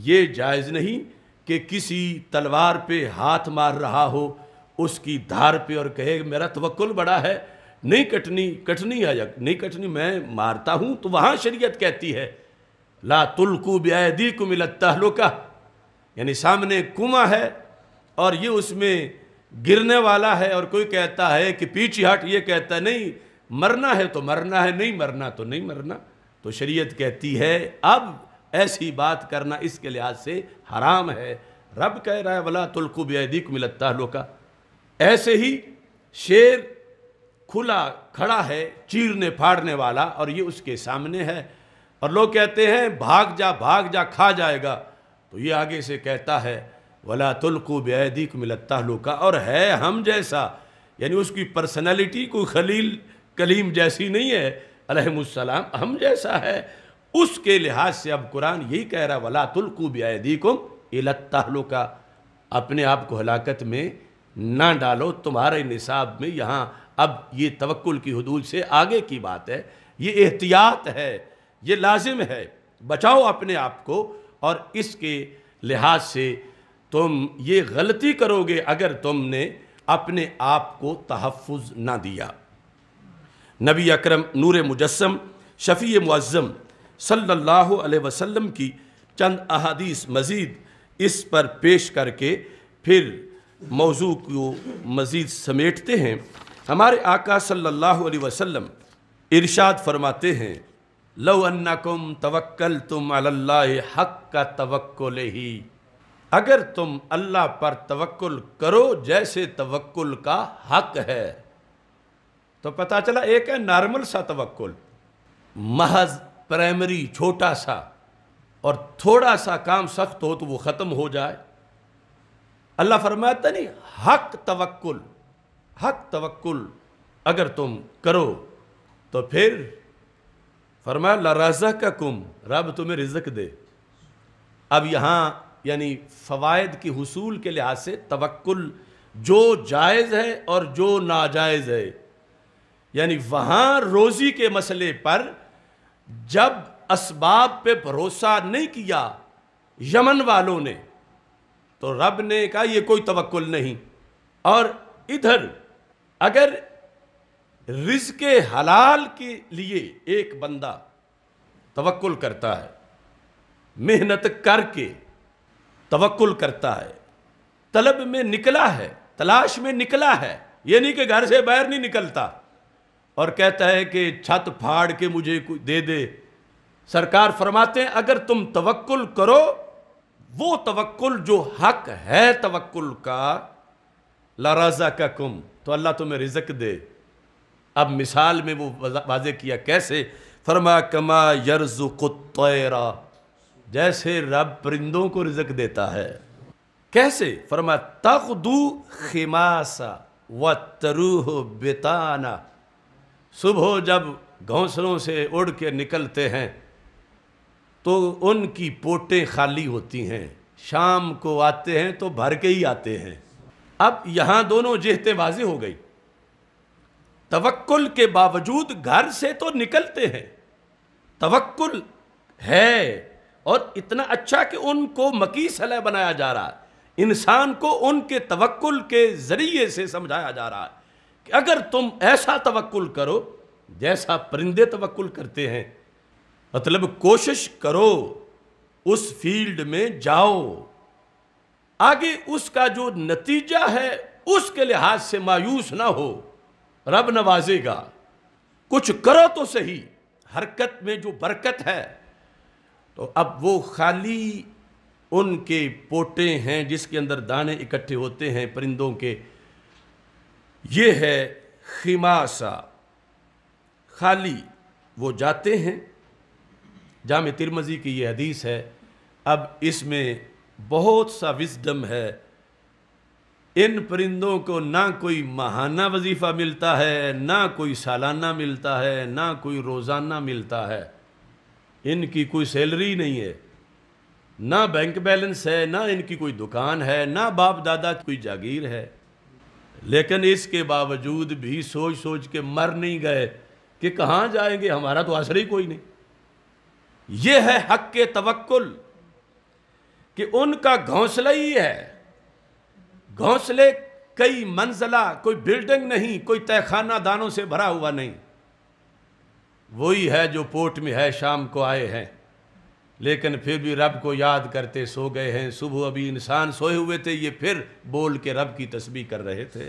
[SPEAKER 1] ये जायज़ नहीं कि किसी तलवार पे हाथ मार रहा हो उसकी धार पे और कहे मेरा तवक्ल बड़ा है नहीं कटनी कटनी है या नहीं कटनी मैं मारता हूँ तो वहाँ शरीयत कहती है ला तुलकू बेदी को मिलता लोका यानी सामने कुआ है और ये उसमें गिरने वाला है और कोई कहता है कि पीछे हट ये कहता है नहीं मरना है तो मरना है नहीं मरना तो नहीं मरना तो शरीयत कहती है अब ऐसी बात करना इसके लिहाज से हराम है रब कह रहा है वला तुलकू को मिलता लोका ऐसे ही शेर खुला खड़ा है चीरने फाड़ने वाला और ये उसके सामने है और लोग कहते हैं भाग जा भाग जा खा जाएगा तो ये आगे से कहता है वला तुलकु बेदिक मिलता लुका और है हम जैसा यानी उसकी पर्सनैलिटी को खलील कलीम जैसी नहीं है अलहमसलाम हम जैसा है उसके लिहाज से अब कुरान यही कह रहा वला तुल्कु बेदीकुम इलत्ता का अपने आप को हलाकत में ना डालो तुम्हारे निसाब में यहाँ अब ये तवक्ल की हदूद से आगे की बात है ये एहतियात है ये लाजिम है बचाओ अपने आप को और इसके लिहाज से तुम ये गलती करोगे अगर तुमने अपने आप को तहफ़ ना दिया नबी अकरम नूर मुजस्म शफ़ी मुज़म सल्लल्लाहु अलैहि वसल्लम की चंद अहादीस मज़ीद इस पर पेश करके फिर मौजू को मज़ीद समेटते हैं हमारे आका सल्लल्लाहु अलैहि वसल्लम इरशाद फरमाते हैं लो अन्नकुम तवक्ल तुम अल्लाह हक का तवक्ल ही अगर तुम अल्लाह पर तवक्ल करो जैसे तवक्ल का हक है तो पता चला एक है नॉर्मल सा तवक्ल महज प्राइमरी छोटा सा और थोड़ा सा काम सख्त हो तो वो ख़त्म हो जाए अल्लाह फरमाता नहीं हक तवक्ल हक तवक्ल अगर तुम करो तो फिर फरमाया लराजा का कुम रब तुम्हें रिजक दे अब यहाँ यानी फवायद की हसूल के लिहाज से तवक्ल जो जायज़ है और जो नाजायज़ है यानी वहाँ रोज़ी के मसले पर जब इसबाब पे भरोसा नहीं किया यमन वालों ने तो रब ने कहा यह कोई तवक्ल नहीं और इधर अगर रिज के हलाल के लिए एक बंदा तवक्ल करता है मेहनत करके तवक्ल करता है तलब में निकला है तलाश में निकला है ये नहीं कि घर से बाहर नहीं निकलता और कहता है कि छत फाड़ के मुझे कुछ दे दे सरकार फरमाते हैं अगर तुम तवक्ल करो वो तवक्ल जो हक है तवक्ल का लाराजा का कुम तो अल्लाह तुम्हें रिजक दे अब मिसाल में वो वाजे किया कैसे फरमा कमा यरजुकरा जैसे रब परिंदों को रिजक देता है कैसे फरमा दू खिमासा व तरूह बेताना सुबह जब घोंसलों से उड़ के निकलते हैं तो उनकी पोटें खाली होती हैं शाम को आते हैं तो भर के ही आते हैं अब यहाँ दोनों जहते वाजे हो गई तवक्ल के बावजूद घर से तो निकलते हैं तवक्ल है और इतना अच्छा कि उनको मकी सलह बनाया जा रहा है इंसान को उनके तवक्ल के ज़रिए से समझाया जा रहा है कि अगर तुम ऐसा तवक्ल करो जैसा परिंदे तवक्ल करते हैं मतलब कोशिश करो उस फील्ड में जाओ आगे उसका जो नतीजा है उसके लिहाज से मायूस ना हो रब नवाजेगा कुछ करो तो सही हरकत में जो बरकत है तो अब वो खाली उनके पोटे हैं जिसके अंदर दाने इकट्ठे होते हैं परिंदों के ये है खिमासा खाली वो जाते हैं जाम तिरमजी की ये हदीस है अब इसमें बहुत सा विजडम है इन परिंदों को ना कोई महाना वजीफ़ा मिलता है ना कोई सालाना मिलता है ना कोई रोज़ाना मिलता है इनकी कोई सैलरी नहीं है ना बैंक बैलेंस है ना इनकी कोई दुकान है ना बाप दादा कोई जागीर है लेकिन इसके बावजूद भी सोच सोच के मर नहीं गए कि कहाँ जाएंगे हमारा तो आसरा ही कोई नहीं ये है हक के तवक्ल कि उनका घोंसला ही है घोंसले कई मंजिला कोई बिल्डिंग नहीं कोई तहखाना दानों से भरा हुआ नहीं वही है जो पोर्ट में है शाम को आए हैं लेकिन फिर भी रब को याद करते सो गए हैं सुबह अभी इंसान सोए हुए थे ये फिर बोल के रब की तस्बीह कर रहे थे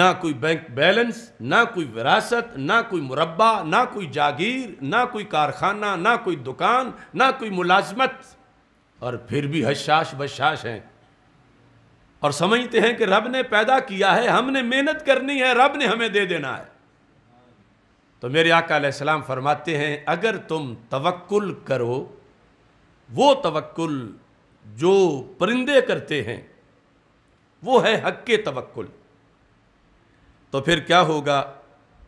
[SPEAKER 1] ना कोई बैंक बैलेंस ना कोई विरासत ना कोई मुरबा ना कोई जागीर ना कोई कारखाना ना कोई दुकान ना कोई मुलाजमत और फिर भी हशाश बशाश हैं और समझते हैं कि रब ने पैदा किया है हमने मेहनत करनी है रब ने हमें दे देना है तो मेरे आकाम फरमाते हैं अगर तुम तवक्ल करो वो तवक्ल जो परिंदे करते हैं वो है हक के तवक्ल तो फिर क्या होगा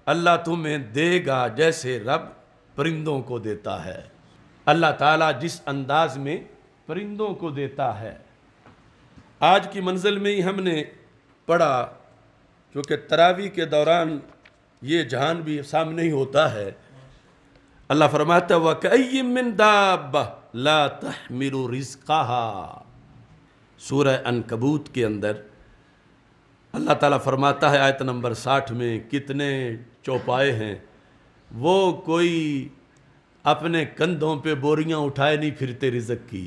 [SPEAKER 1] अल्लाह तुम्हें देगा जैसे रब परिंदों को देता है अल्लाह ताला जिस अंदाज में परिंदों को देता है आज की मंजिल में ही हमने पढ़ा क्योंकि तरावी के दौरान ये जहान भी सामने ही होता है अल्लाह फरमाता हुआ कई मिन ला तहमिर रिस्का सूरह अनकबूत के अंदर अल्लाह ताला फरमाता है आयत नंबर साठ में कितने चौपाए हैं वो कोई अपने कंधों पे बोरियां उठाए नहीं फिरते रिजक की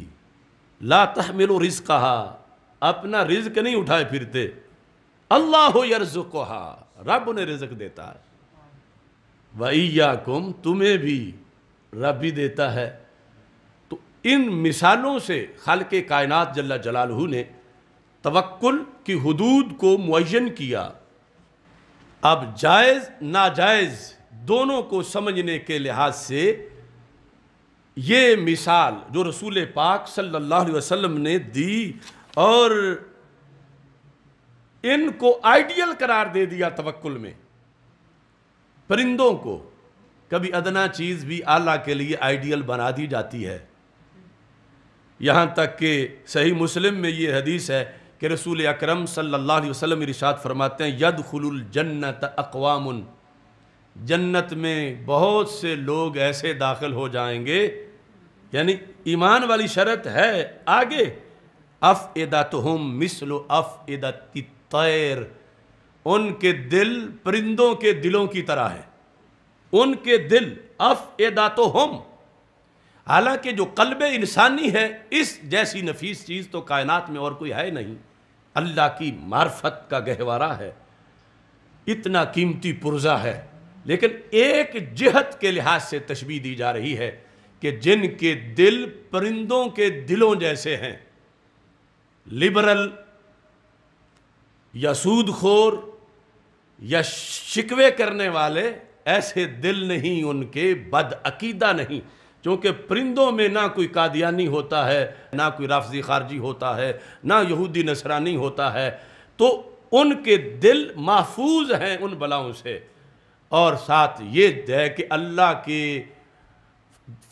[SPEAKER 1] ला तहमिल रिस्क कहा अपना रिज्क नहीं उठाए फिरते अल्लाह यरजुकोहा रब उन्हें रिजक देता है वैया कुम तुम्हें भी रब ही देता है तो इन मिसालों से खल के कायनात जल्ला जलालहू ने तवक्ल की हदूद को मुन किया अब जायज़ नाजायज़ दोनों को समझने के लिहाज से ये मिसाल जो रसूल पाक सल्लल्लाहु अलैहि वसल्लम ने दी और इनको आइडियल करार दे दिया तवक्ल में परिंदों को कभी अदना चीज़ भी आला के लिए आइडियल बना दी जाती है यहाँ तक कि सही मुस्लिम में ये हदीस है कि रसूल अकरम सल्लल्लाहु अलैहि वसल्लम इरशाद फरमाते हैं यद खुलुल जन्नत अकवाम जन्नत में बहुत से लोग ऐसे दाखिल हो जाएंगे यानी ईमान वाली शरत है आगे अफ हम मिसल अफ इदत तैर उनके दिल परिंदों के दिलों की तरह है उनके दिल अफ तो हम हालांकि जो कल्ब इंसानी है इस जैसी नफीस चीज़ तो कायनात में और कोई है नहीं अल्लाह की मार्फत का गहवारा है इतना कीमती पुर्जा है लेकिन एक जहत के लिहाज से तशबी दी जा रही है कि जिनके दिल परिंदों के दिलों जैसे हैं लिबरल या सूदखोर या शिकवे करने वाले ऐसे दिल नहीं उनके बदअकीदा नहीं क्योंकि परिंदों में ना कोई कादियानी होता है ना कोई राफजी खारजी होता है ना यहूदी नसरानी होता है तो उनके दिल महफूज हैं उन बलाओं से और साथ ये है कि अल्लाह के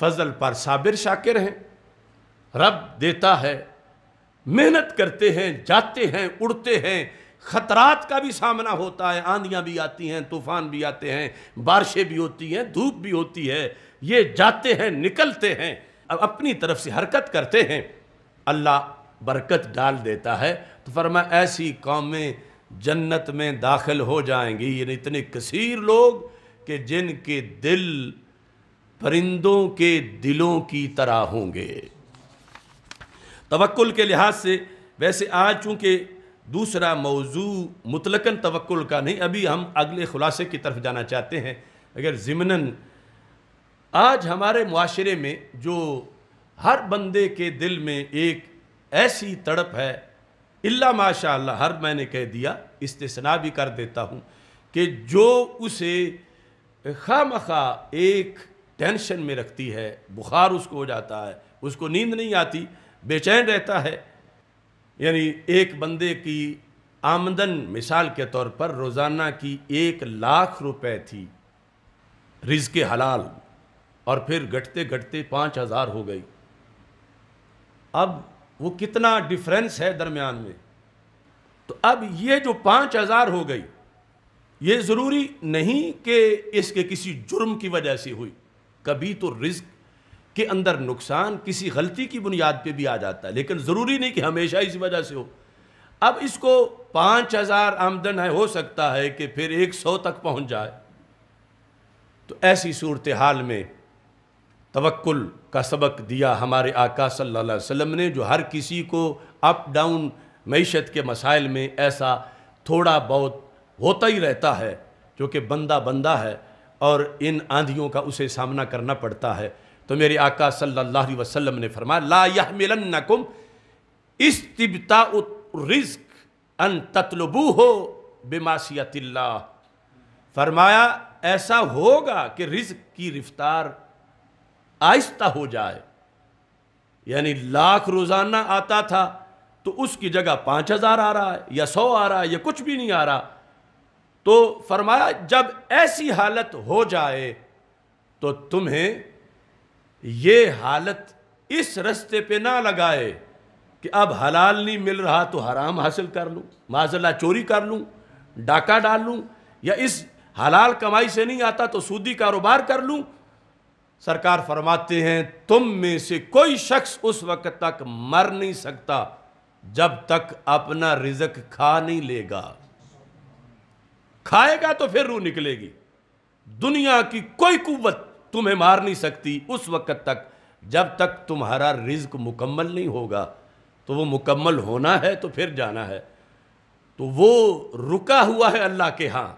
[SPEAKER 1] फजल पर साबिर शाकिर हैं रब देता है मेहनत करते हैं जाते हैं उड़ते हैं खतरात का भी सामना होता है आंधियाँ भी आती हैं तूफान भी आते हैं बारिशें भी होती हैं धूप भी होती है ये जाते हैं निकलते हैं अब अपनी तरफ से हरकत करते हैं अल्लाह बरकत डाल देता है तो फरमा ऐसी कौमें जन्नत में दाखिल हो जाएंगी यानी इतने कसीर लोग कि जिनके दिल परिंदों के दिलों की तरह होंगे तवक्ल के लिहाज से वैसे आज चूँकि दूसरा मौजू मतलकन तवक्ल का नहीं अभी हम अगले खुलासे की तरफ जाना चाहते हैं अगर ज़मनन आज हमारे माशरे में जो हर बंदे के दिल में एक ऐसी तड़प है इल्ला माशा हर मैंने कह दिया इस्तना भी कर देता हूँ कि जो उसे खाम खा एक टेंशन में रखती है बुखार उसको हो जाता है उसको नींद नहीं आती बेचैन रहता है यानी एक बंदे की आमदन मिसाल के तौर पर रोज़ाना की एक लाख रुपए थी रिज के हलाल और फिर घटते घटते पाँच हज़ार हो गई अब वो कितना डिफरेंस है दरमियान में तो अब ये जो पाँच हज़ार हो गई ये ज़रूरी नहीं कि इसके किसी जुर्म की वजह से हुई कभी तो रिज्क के अंदर नुकसान किसी गलती की बुनियाद पे भी आ जाता है लेकिन ज़रूरी नहीं कि हमेशा इस वजह से हो अब इसको पाँच हज़ार आमदन है हो सकता है कि फिर एक सौ तक पहुँच जाए तो ऐसी सूरत हाल में तवक्ल का सबक दिया हमारे आका सल्लल्लाहु अलैहि वसल्लम ने जो हर किसी को अप डाउन मीशत के मसाइल में ऐसा थोड़ा बहुत होता ही रहता है जो कि बंदा बंदा है और इन आंधियों का उसे सामना करना पड़ता है तो मेरे आका सल्लल्लाहु अलैहि वसल्लम ने फरमाया ला यह मिलन इस तिबता रिस्क अन तत्लबू हो बेमासीतिल्ला फरमाया ऐसा होगा कि रिस्क की रफ्तार आहिस्ता हो जाए यानी लाख रोज़ाना आता था तो उसकी जगह पाँच हज़ार आ रहा है या सौ आ रहा है या कुछ भी नहीं आ रहा तो फरमाया जब ऐसी हालत हो जाए तो तुम्हें ये हालत इस रस्ते पे ना लगाए कि अब हलाल नहीं मिल रहा तो हराम हासिल कर लूँ माजल्ला चोरी कर लूँ डाका डाल लूँ या इस हलाल कमाई से नहीं आता तो सूदी कारोबार कर लूँ सरकार फरमाते हैं तुम में से कोई शख्स उस वक्त तक मर नहीं सकता जब तक अपना रिजक खा नहीं लेगा खाएगा तो फिर रू निकलेगी दुनिया की कोई कुवत तुम्हें मार नहीं सकती उस वक़्त तक जब तक तुम्हारा रिज्क मुकम्मल नहीं होगा तो वो मुकम्मल होना है तो फिर जाना है तो वो रुका हुआ है अल्लाह के हाँ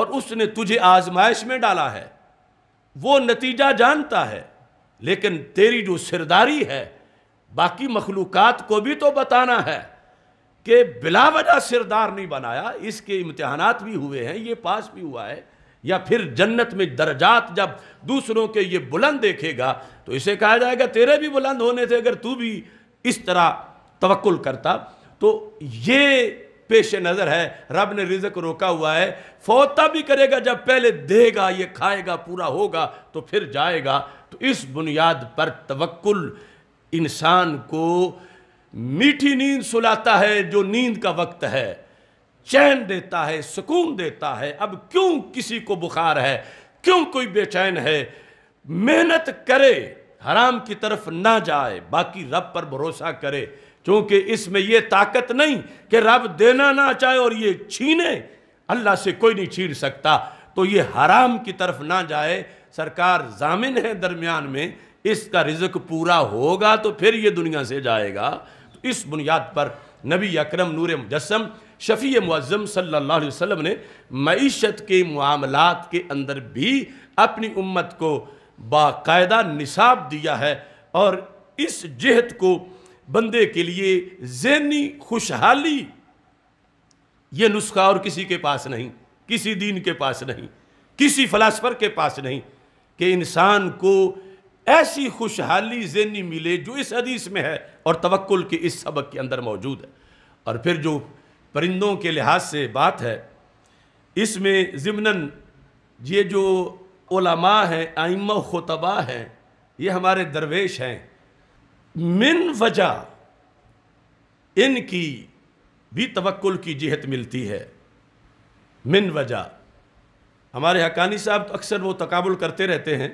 [SPEAKER 1] और उसने तुझे आजमाइश में डाला है वो नतीजा जानता है लेकिन तेरी जो सिरदारी है बाकी मखलूक़ात को भी तो बताना है कि बिलावजा सिरदार नहीं बनाया इसके इम्तहानात भी हुए हैं ये पास भी हुआ है या फिर जन्नत में दर्जात जब दूसरों के ये बुलंद देखेगा तो इसे कहा जाएगा तेरे भी बुलंद होने से अगर तू भी इस तरह तवक्ल करता तो ये पेश नज़र है रब ने रिजक रोका हुआ है फौता भी करेगा जब पहले देगा ये खाएगा पूरा होगा तो फिर जाएगा तो इस बुनियाद पर तवक्ल इंसान को मीठी नींद सुलाता है जो नींद का वक्त है चैन देता है सुकून देता है अब क्यों किसी को बुखार है क्यों कोई बेचैन है मेहनत करे हराम की तरफ ना जाए बाकी रब पर भरोसा करे क्योंकि इसमें यह ताकत नहीं कि रब देना ना चाहे और ये छीने अल्लाह से कोई नहीं छीन सकता तो ये हराम की तरफ ना जाए सरकार जामिन है दरमियान में इसका रिजक पूरा होगा तो फिर ये दुनिया से जाएगा तो इस बुनियाद पर नबी अक्रम नूर मुजस्म शफ़ी मज़म सल्ला वसम ने मीशत के मामलत के अंदर भी अपनी उम्मत को बाकायदा निसाब दिया है और इस जहत को बंदे के लिए जहनी खुशहाली ये नुस्खा और किसी के पास नहीं किसी दीन के पास नहीं किसी फ़लासफ़र के पास नहीं कि इंसान को ऐसी खुशहाली जहनी मिले जो इस हदीस में है और तवक्ल के इस सबक के अंदर मौजूद है और फिर जो परिंदों के लिहाज से बात है इसमें ज़मनन ये जो ओलमा हैं आइम खुतबा हैं ये हमारे दरवेश हैं मिन वजह इनकी भी तवक्ल की जहत मिलती है मिन वजह हमारे हकानी साहब तो अक्सर वो तकबुल करते रहते हैं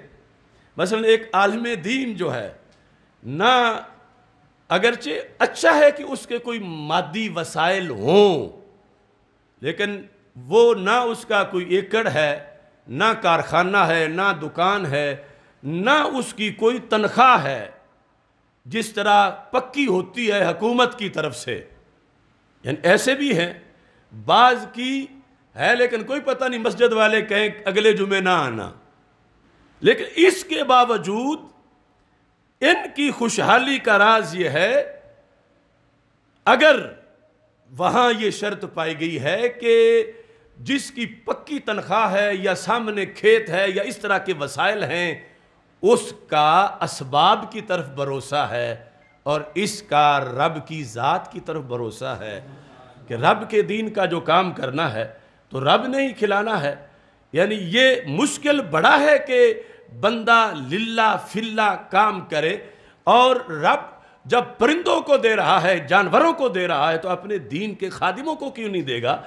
[SPEAKER 1] मसलन एक आलम दीन जो है ना अगरचे अच्छा है कि उसके कोई मादी वसाइल हों लेकिन वो ना उसका कोई एकड़ है ना कारखाना है ना दुकान है ना उसकी कोई तनख्वाह है जिस तरह पक्की होती है हकूमत की तरफ से यानी ऐसे भी हैं बाज की है लेकिन कोई पता नहीं मस्जिद वाले कहें अगले जुमे ना आना लेकिन इसके बावजूद इनकी खुशहाली का राज ये है अगर वहां ये शर्त पाई गई है कि जिसकी पक्की तनख्वाह है या सामने खेत है या इस तरह के वसाइल हैं उसका इसबाब की तरफ भरोसा है और इसका रब की ज़ात की तरफ भरोसा है कि रब के दीन का जो काम करना है तो रब ने ही खिलाना है यानी ये मुश्किल बड़ा है कि बंदा लिल्ला फिल्ला काम करे और रब जब परिंदों को दे रहा है जानवरों को दे रहा है तो अपने दीन के खादिमों को क्यों नहीं देगा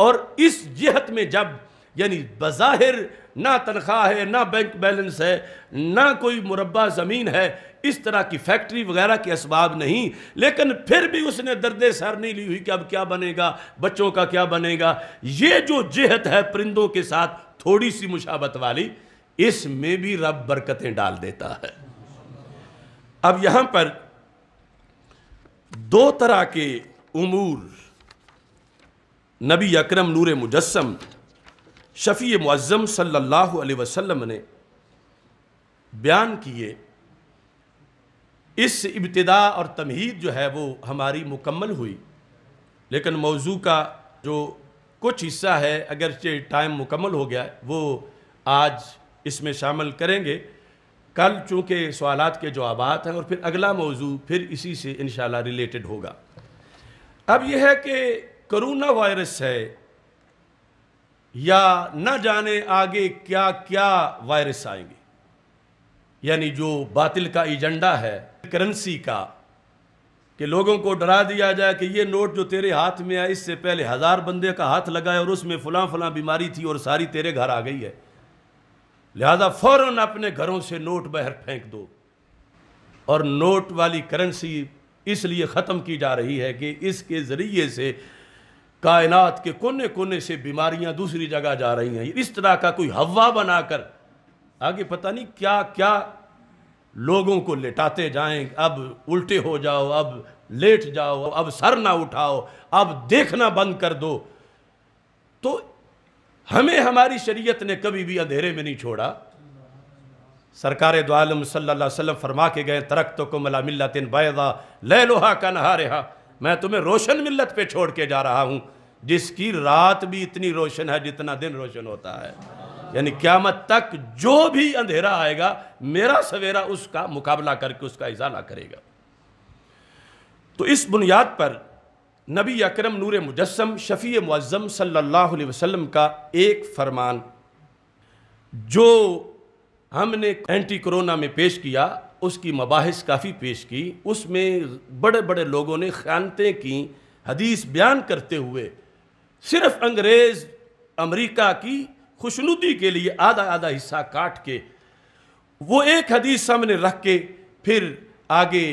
[SPEAKER 1] और इस जहत में जब यानी बज़ाहिर ना तनख्वाह है ना बैंक बैलेंस है ना कोई मुरबा ज़मीन है इस तरह की फैक्ट्री वगैरह के इसबाब नहीं लेकिन फिर भी उसने दर्द सर नहीं ली हुई कि अब क्या बनेगा बच्चों का क्या बनेगा ये जो जहत है परिंदों के साथ थोड़ी सी मुशाबत वाली इसमें भी रब बरकतें डाल देता है अब यहां पर दो तरह के उमूर नबी अकरम नूर मुजस्म शफ़ी मुज़म सल्लल्लाहु अलैहि वसल्लम ने बयान किए इस इब्तदा और तमहीद जो है वो हमारी मुकम्मल हुई लेकिन मौजू का जो कुछ हिस्सा है अगर अगरचे टाइम मुकम्मल हो गया वो आज इसमें शामिल करेंगे कल चूँकि सवाल के जवाब हैं और फिर अगला मौजू फिर इसी से इन रिलेटेड होगा अब यह है कि करोना वायरस है या न जाने आगे क्या क्या वायरस आएंगे यानी जो बातिल का एजेंडा है करेंसी का कि लोगों को डरा दिया जाए कि ये नोट जो तेरे हाथ में आए इससे पहले हज़ार बंदे का हाथ लगाए और उसमें फलां फलां बीमारी थी और सारी तेरे घर आ गई है लिहाजा फ़ौरन अपने घरों से नोट बहर फेंक दो और नोट वाली करेंसी इसलिए ख़त्म की जा रही है कि इसके ज़रिए से कायनात के कोने कोने से बीमारियां दूसरी जगह जा रही हैं इस तरह का कोई हवा बनाकर आगे पता नहीं क्या क्या लोगों को लेटाते जाएं अब उल्टे हो जाओ अब लेट जाओ अब सर ना उठाओ अब देखना बंद कर दो तो हमें हमारी शरीयत ने कभी भी अंधेरे में नहीं छोड़ा सरकार दोआलम सल्ला फरमा के गए तरक तो को मला तिन बैदा लह लोहा का नहा रहा मैं तुम्हें रोशन मिल्लत पे छोड़ के जा रहा हूँ जिसकी रात भी इतनी रोशन है जितना दिन रोशन होता है यानी क्यामत तक जो भी अंधेरा आएगा मेरा सवेरा उसका मुकाबला करके उसका इजाला करेगा तो इस बुनियाद पर नबी अकरम नूर मुजस्म शफ़ी मुज़म सल्लल्लाहु अलैहि वसल्लम का एक फरमान जो हमने एंटी कोरोना में पेश किया उसकी मबाहस काफ़ी पेश की उसमें बड़े बड़े लोगों ने ख़्यातें की हदीस बयान करते हुए सिर्फ अंग्रेज़ अमेरिका की खुशनुदी के लिए आधा आधा हिस्सा काट के वो एक हदीस सामने रख के फिर आगे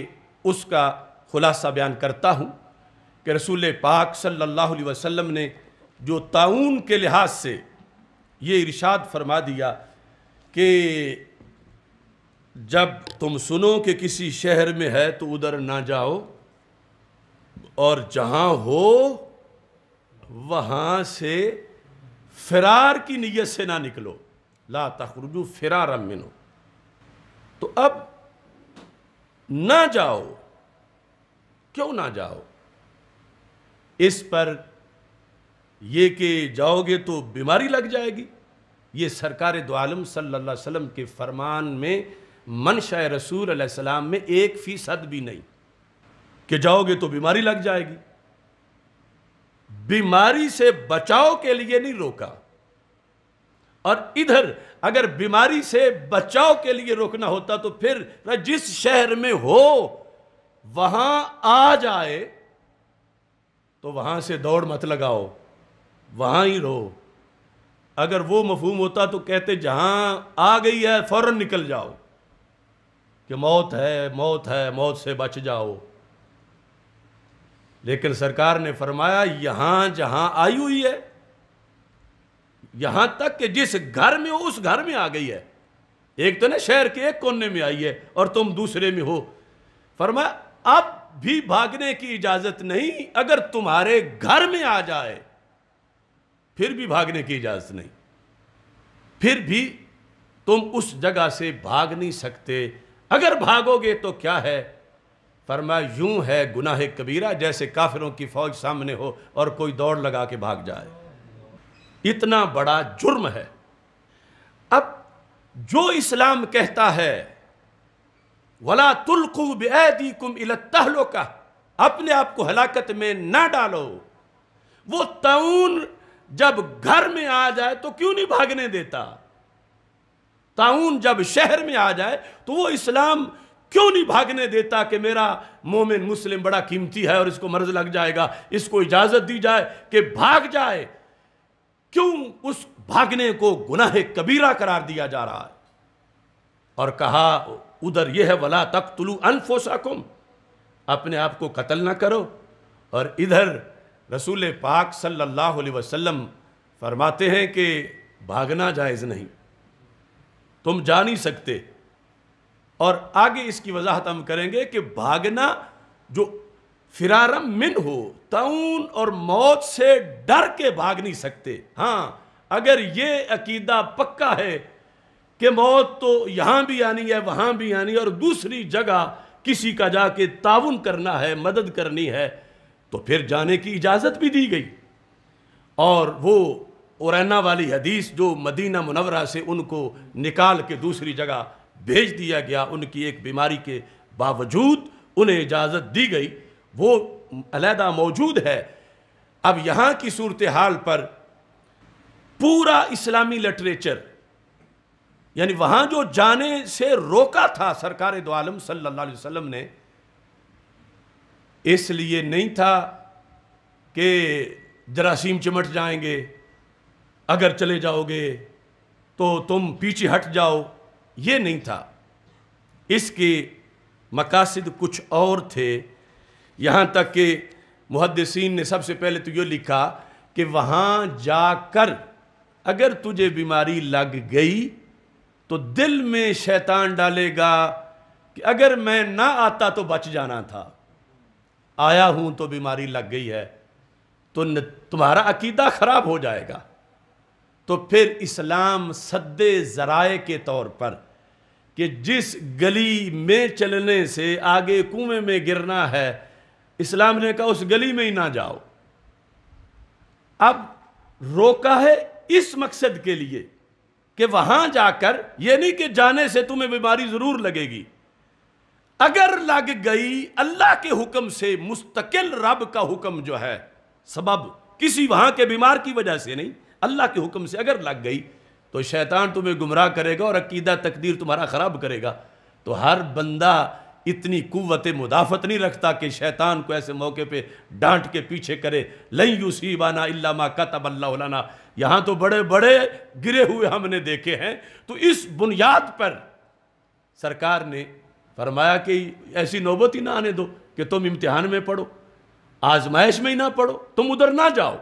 [SPEAKER 1] उसका खुलासा बयान करता हूँ कि रसूल पाक सल्लल्लाहु अलैहि वसल्लम ने जो ताउन के लिहाज से ये इरशाद फरमा दिया कि जब तुम सुनो कि किसी शहर में है तो उधर ना जाओ और जहाँ हो वहाँ से फिरार की नीयत से ना निकलो ला तखरजू फिरार अमिनो तो अब ना जाओ क्यों ना जाओ इस पर ये कि जाओगे तो बीमारी लग जाएगी ये सरकार दो आलम सल्लल्लाहु के फरमान में मनशा रसूल सलाम में एक फ़ीसद भी नहीं कि जाओगे तो बीमारी लग जाएगी बीमारी से बचाव के लिए नहीं रोका और इधर अगर बीमारी से बचाव के लिए रोकना होता तो फिर जिस शहर में हो वहां आ जाए तो वहाँ से दौड़ मत लगाओ वहाँ ही रहो अगर वो मफहूम होता तो कहते जहाँ आ गई है फौरन निकल जाओ कि मौत है मौत है मौत से बच जाओ लेकिन सरकार ने फरमाया यहाँ जहाँ आई हुई है यहाँ तक कि जिस घर में हो उस घर में आ गई है एक तो ना शहर के एक कोने में आई है और तुम दूसरे में हो फरमाया अब भी भागने की इजाजत नहीं अगर तुम्हारे घर में आ जाए फिर भी भागने की इजाजत नहीं फिर भी तुम उस जगह से भाग नहीं सकते अगर भागोगे तो क्या है फरमा यूं है गुनाह कबीरा जैसे काफिरों की फौज सामने हो और कोई दौड़ लगा के भाग जाए इतना बड़ा जुर्म है अब जो इस्लाम कहता है वला तुलकूब ऐदी कुम इलतहलो का अपने आप को हलाकत में ना डालो वो ताउन जब घर में आ जाए तो क्यों नहीं भागने देता ताउन जब शहर में आ जाए तो वो इस्लाम क्यों नहीं भागने देता कि मेरा मोमिन मुस्लिम बड़ा कीमती है और इसको मर्ज लग जाएगा इसको इजाज़त दी जाए कि भाग जाए क्यों उस भागने को गुनाह कबीरा करार दिया जा रहा है और कहा उधर यह है वला तक तुलू अनफोसाकुम अपने आप को कत्ल ना करो और इधर रसूल पाक सल्लल्लाहु अलैहि वसल्लम फरमाते हैं कि भागना जायज़ नहीं तुम जा नहीं सकते और आगे इसकी वजाहत हम करेंगे कि भागना जो फिरारम मिन हो ताउन और मौत से डर के भाग नहीं सकते हाँ अगर ये अकीदा पक्का है कि मौत तो यहाँ भी आनी है वहाँ भी आनी है और दूसरी जगह किसी का जाके ताउन करना है मदद करनी है तो फिर जाने की इजाज़त भी दी गई और वो औरना वाली हदीस जो मदीना मुनवरा से उनको निकाल के दूसरी जगह भेज दिया गया उनकी एक बीमारी के बावजूद उन्हें इजाज़त दी गई वो अलहदा मौजूद है अब यहाँ की सूरत हाल पर पूरा इस्लामी लिटरेचर यानी वहाँ जो जाने से रोका था सरकार दो आलम सल्ला वसलम ने इसलिए नहीं था कि जरासीम चिमट जाएंगे अगर चले जाओगे तो तुम पीछे हट जाओ ये नहीं था इसके मकासद कुछ और थे यहाँ तक कि मुहदसिन ने सबसे पहले तो ये लिखा कि वहाँ जाकर अगर तुझे बीमारी लग गई तो दिल में शैतान डालेगा कि अगर मैं ना आता तो बच जाना था आया हूं तो बीमारी लग गई है तो तुम्हारा अकीदा ख़राब हो जाएगा तो फिर इस्लाम सदे ज़राए के तौर पर कि जिस गली में चलने से आगे कुएं में गिरना है इस्लाम ने कहा उस गली में ही ना जाओ अब रोका है इस मकसद के लिए कि वहां जाकर ये नहीं कि जाने से तुम्हें बीमारी जरूर लगेगी अगर लग गई अल्लाह के हुक्म से मुस्तकिल रब का हुक्म जो है सबब किसी वहां के बीमार की वजह से नहीं अल्लाह के हुक्म से अगर लग गई तो शैतान तुम्हें गुमराह करेगा और अकीदा तकदीर तुम्हारा ख़राब करेगा तो हर बंदा इतनी कुत मुदाफ़त नहीं रखता कि शैतान को ऐसे मौके पे डांट के पीछे करे लई यूसीबाना इल्लामा कतबल्लाना यहाँ तो बड़े बड़े गिरे हुए हमने देखे हैं तो इस बुनियाद पर सरकार ने फरमाया कि ऐसी नौबत ही ना आने दो कि तुम इम्तिहान में पढ़ो आजमाइश में ही ना पढ़ो तुम उधर ना जाओ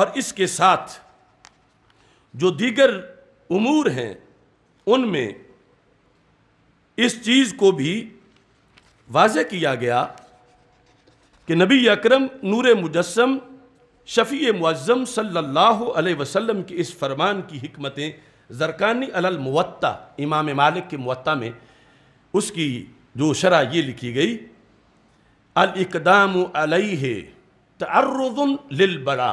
[SPEAKER 1] और इसके साथ जो दीगर उमूर हैं उनमें इस चीज़ को भी वाज किया गया कि नबी अकरम नूर मुजस्म शफ़ी मुज़म सल्ला वसलम के इस फरमान की हमतें ज़रकानी अलमवत्ता इमाम मालिक के मुत्ता में उसकी जो शरा ये लिखी गई अलकदाम अलई है लिलबड़ा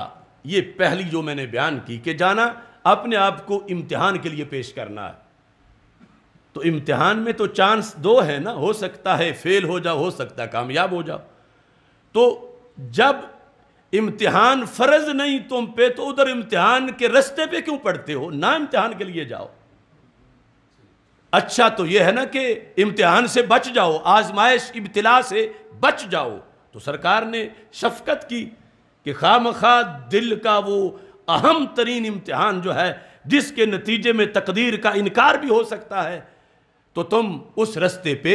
[SPEAKER 1] ये पहली जो मैंने बयान की कि जाना अपने आप को इम्तहान के लिए पेश करना है तो इम्तिहान में तो चांस दो है ना हो सकता है फेल हो जाओ हो सकता है कामयाब हो जाओ तो जब इम्तिहान फर्ज नहीं तुम पे तो उधर इम्तिहान के रस्ते पे क्यों पढ़ते हो ना इम्तिहान के लिए जाओ अच्छा तो यह है ना कि इम्तिहान से बच जाओ आजमाइश इब्तला से बच जाओ तो सरकार ने शफकत की कि खाम खा दिल का वो अहम तरीन इम्तिहान जो है जिसके नतीजे में तकदीर का इनकार भी हो सकता है तो तुम उस रस्ते पे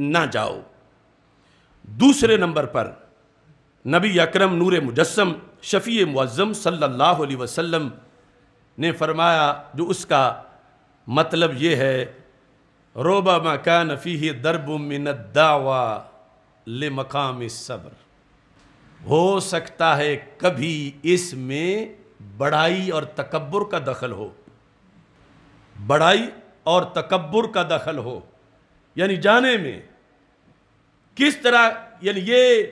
[SPEAKER 1] ना जाओ दूसरे नंबर पर नबी अकरम नूर मुजस्म शफ़ी मुआजम सल्लल्लाहु अलैहि वसल्लम ने फरमाया जो उसका मतलब ये है रोबा मकान फ़ी दरब मिन ले मकाम सब्र हो सकता है कभी इसमें बड़ाई और तकबर का दखल हो बड़ाई और तकबर का दखल हो यानी जाने में किस तरह यानी ये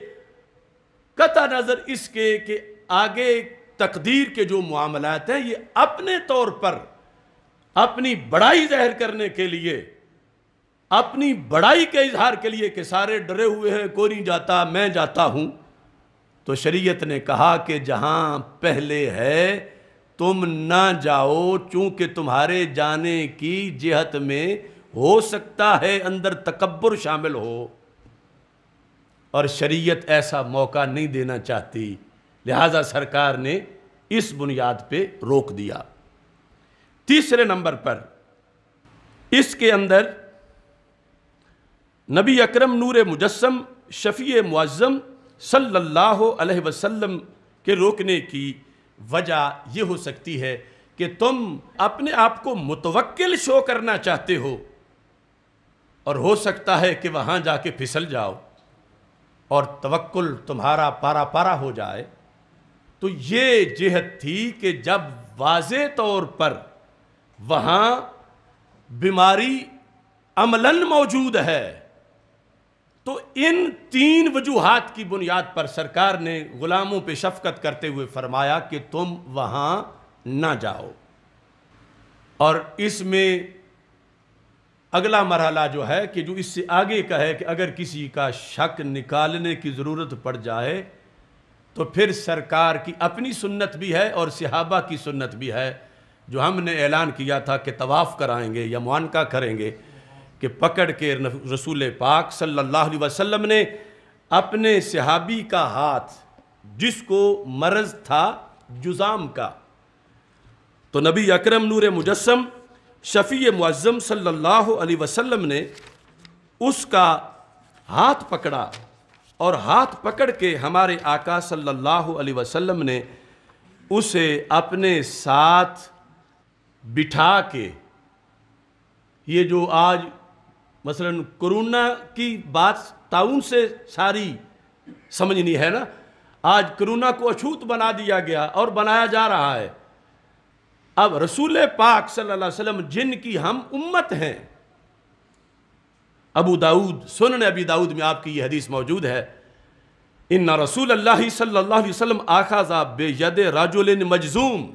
[SPEAKER 1] कता नज़र इसके कि आगे तकदीर के जो मामलात हैं ये अपने तौर पर अपनी बड़ाई जहर करने के लिए अपनी बड़ाई के इजहार के लिए कि सारे डरे हुए हैं कोई नहीं जाता मैं जाता हूँ तो शरीयत ने कहा कि जहाँ पहले है तुम ना जाओ चूंकि तुम्हारे जाने की जिहत में हो सकता है अंदर तकबर शामिल हो और शरीयत ऐसा मौका नहीं देना चाहती लिहाजा सरकार ने इस बुनियाद पे रोक दिया तीसरे नंबर पर इसके अंदर नबी अकरम नूर मुजस्म शफ़ी मुआजम सल्लल्लाहु अलैहि वसल्लम के रोकने की वजह यह हो सकती है कि तुम अपने आप को मुतवक्ल शो करना चाहते हो और हो सकता है कि वहां जाके फिसल जाओ और तवक्ल तुम्हारा पारा पारा हो जाए तो ये जहत थी कि जब वाज तौर पर वहां बीमारी अमलन मौजूद है तो इन तीन वजूहत की बुनियाद पर सरकार ने ग़ुलामों पे शफकत करते हुए फरमाया कि तुम वहाँ ना जाओ और इसमें अगला मरहला जो है कि जो इससे आगे का है कि अगर किसी का शक निकालने की ज़रूरत पड़ जाए तो फिर सरकार की अपनी सुन्नत भी है और सिहाबा की सुन्नत भी है जो हमने ऐलान किया था कि तवाफ़ कराएंगे या मुआनका करेंगे कि पकड़ के रसूल पाक सल्लल्लाहु अलैहि वसल्लम ने अपने सहाबी का हाथ जिसको मरज था जुजाम का तो नबी अकरम नूर मुजस्म शफ़ी मुज़म सल्लल्लाहु अलैहि वसल्लम ने उसका हाथ पकड़ा और हाथ पकड़ के हमारे आका सल्लल्लाहु अलैहि वसल्लम ने उसे अपने साथ बिठा के ये जो आज मसलन कोरोना की बात ताउन से सारी समझनी है ना आज कोरोना को अछूत बना दिया गया और बनाया जा रहा है अब रसूल पाक सल्लल्लाहु अलैहि वसल्लम जिनकी हम उम्मत हैं अबू दाऊद सुन अबी दाऊद में आपकी यह हदीस मौजूद है इन रसूल अल्लाह सल्लल्लाहु अलैहि वसल्लम आखाजा बेयद राजुल मजजूम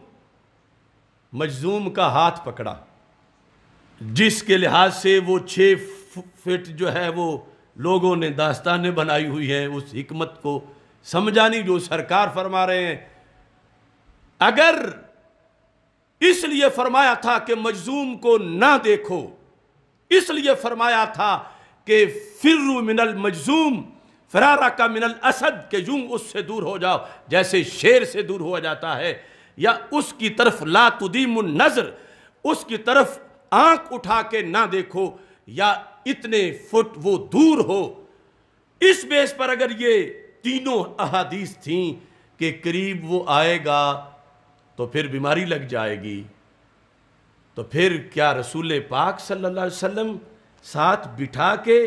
[SPEAKER 1] मजजूम का हाथ पकड़ा जिसके लिहाज से वो छः फिट जो है वो लोगों ने दास्तानें बनाई हुई हैं उस हमत को समझानी जो सरकार फरमा रहे हैं अगर इसलिए फरमाया था कि मजजूम को ना देखो इसलिए फरमाया था कि फिर मिनल मजजूम फरारा का मिनल असद के यूं उससे दूर हो जाओ जैसे शेर से दूर हो जाता है या उसकी तरफ लातुदीम नज़र उसकी तरफ आंख उठा के ना देखो या इतने फुट वो दूर हो इस बेस पर अगर ये तीनों अहादीस थी कि करीब वो आएगा तो फिर बीमारी लग जाएगी तो फिर क्या रसूल पाक सल्लल्लाहु अलैहि वसल्लम साथ बिठा के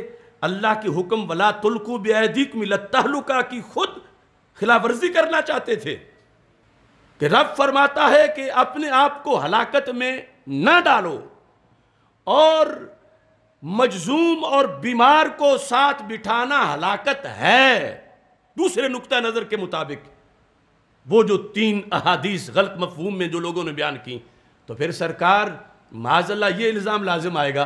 [SPEAKER 1] अल्लाह के हुक्म वला तुलकू बेदीक मिलतहलुका की खुद खिलाफ वर्जी करना चाहते थे कि रब फरमाता है कि अपने आप को हलाकत में ना डालो और मजजूम और बीमार को साथ बिठाना हलाकत है दूसरे नुकता नज़र के मुताबिक वो जो तीन अहादीस गलत मफहूम में जो लोगों ने बयान की तो फिर सरकार माजल्ला ये इल्ज़ाम लाजिम आएगा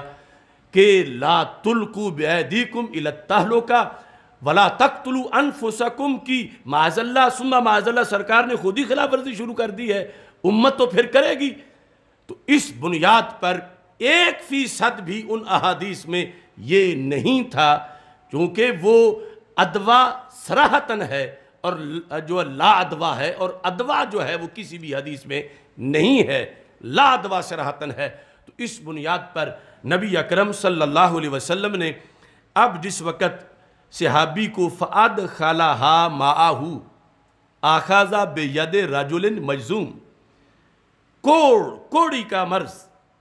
[SPEAKER 1] कि ला तुलकु बेदीकुम इलताहलो का वला तक तुलु अनफुसकुम की माजल्ला सुमा माजल्ला सरकार ने खुद ही खिलाफ वर्जी शुरू कर दी है उम्मत तो फिर करेगी तो इस बुनियाद पर एक फ़ीसद भी उन अहादीस में ये नहीं था क्योंकि वो अदवा सराहतन है और जो ला अदवा है और अदवा जो है वो किसी भी हदीस में नहीं है ला अदवा सराहतन है तो इस बुनियाद पर नबी अकरम सल्लल्लाहु अलैहि वसल्लम ने अब जिस वक़्त सिहाबी को फ़ाद खाला हा माहू आखाजा बेयद राजुलिन मजूम कोड़ कोड़ी का मर्ज़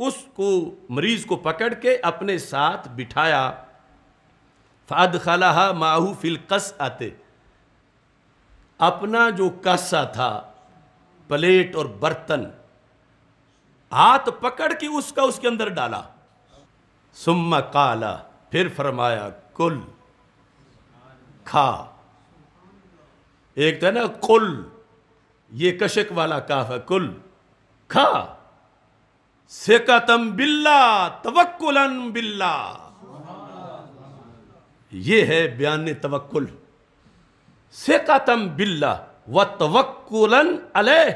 [SPEAKER 1] उसको मरीज़ को पकड़ के अपने साथ बिठाया फ़ाद खला माहू फिल कस आते अपना जो कस्सा था प्लेट और बर्तन हाथ पकड़ के उसका उसके अंदर डाला सुम्मा काला फिर फरमाया कुल खा एक तो है ना कुल ये कशक वाला काफ है कुल खा सेकतम बिल्ला तवक्कुलन बिल्ला ये है बयान तवक्ल सेकतम बिल्ला व तवक्कुलन अलह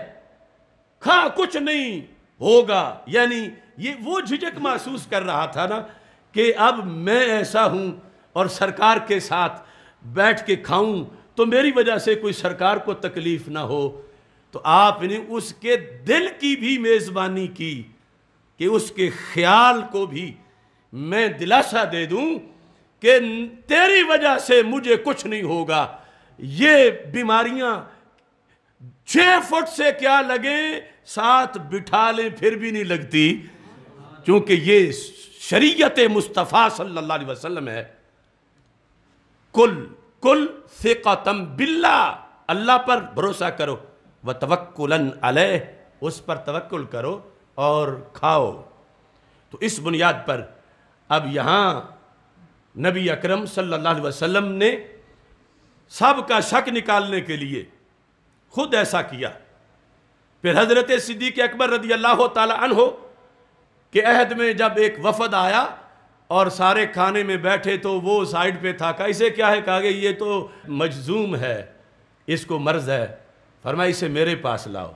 [SPEAKER 1] खा कुछ नहीं होगा यानी ये वो झिझक महसूस कर रहा था ना कि अब मैं ऐसा हूं और सरकार के साथ बैठ के खाऊं तो मेरी वजह से कोई सरकार को तकलीफ ना हो तो आपने उसके दिल की भी मेज़बानी की कि उसके ख्याल को भी मैं दिलासा दे दूं कि तेरी वजह से मुझे कुछ नहीं होगा ये बीमारियां छः फुट से क्या लगे साथ बिठा लें फिर भी नहीं लगती क्योंकि ये शरीयत मुस्तफ़ा सल्लल्लाहु अलैहि वसल्लम है कुल कुल फ़िकतम बिल्ला अल्लाह पर भरोसा करो व तवक्ल अलह उस पर तवक्ल करो और खाओ तो इस बुनियाद पर अब यहाँ नबी अकरम सल्लल्लाहु अलैहि वसल्लम ने सब का शक निकालने के लिए खुद ऐसा किया फिर हज़रत सिद्दीक अकबर रदी अल्लाह तहो के अहद में जब एक वफद आया और सारे खाने में बैठे तो वो साइड पे था कहा इसे क्या है कहा गया ये तो मजजूम है इसको मर्ज है फरमाइसे मेरे पास लाओ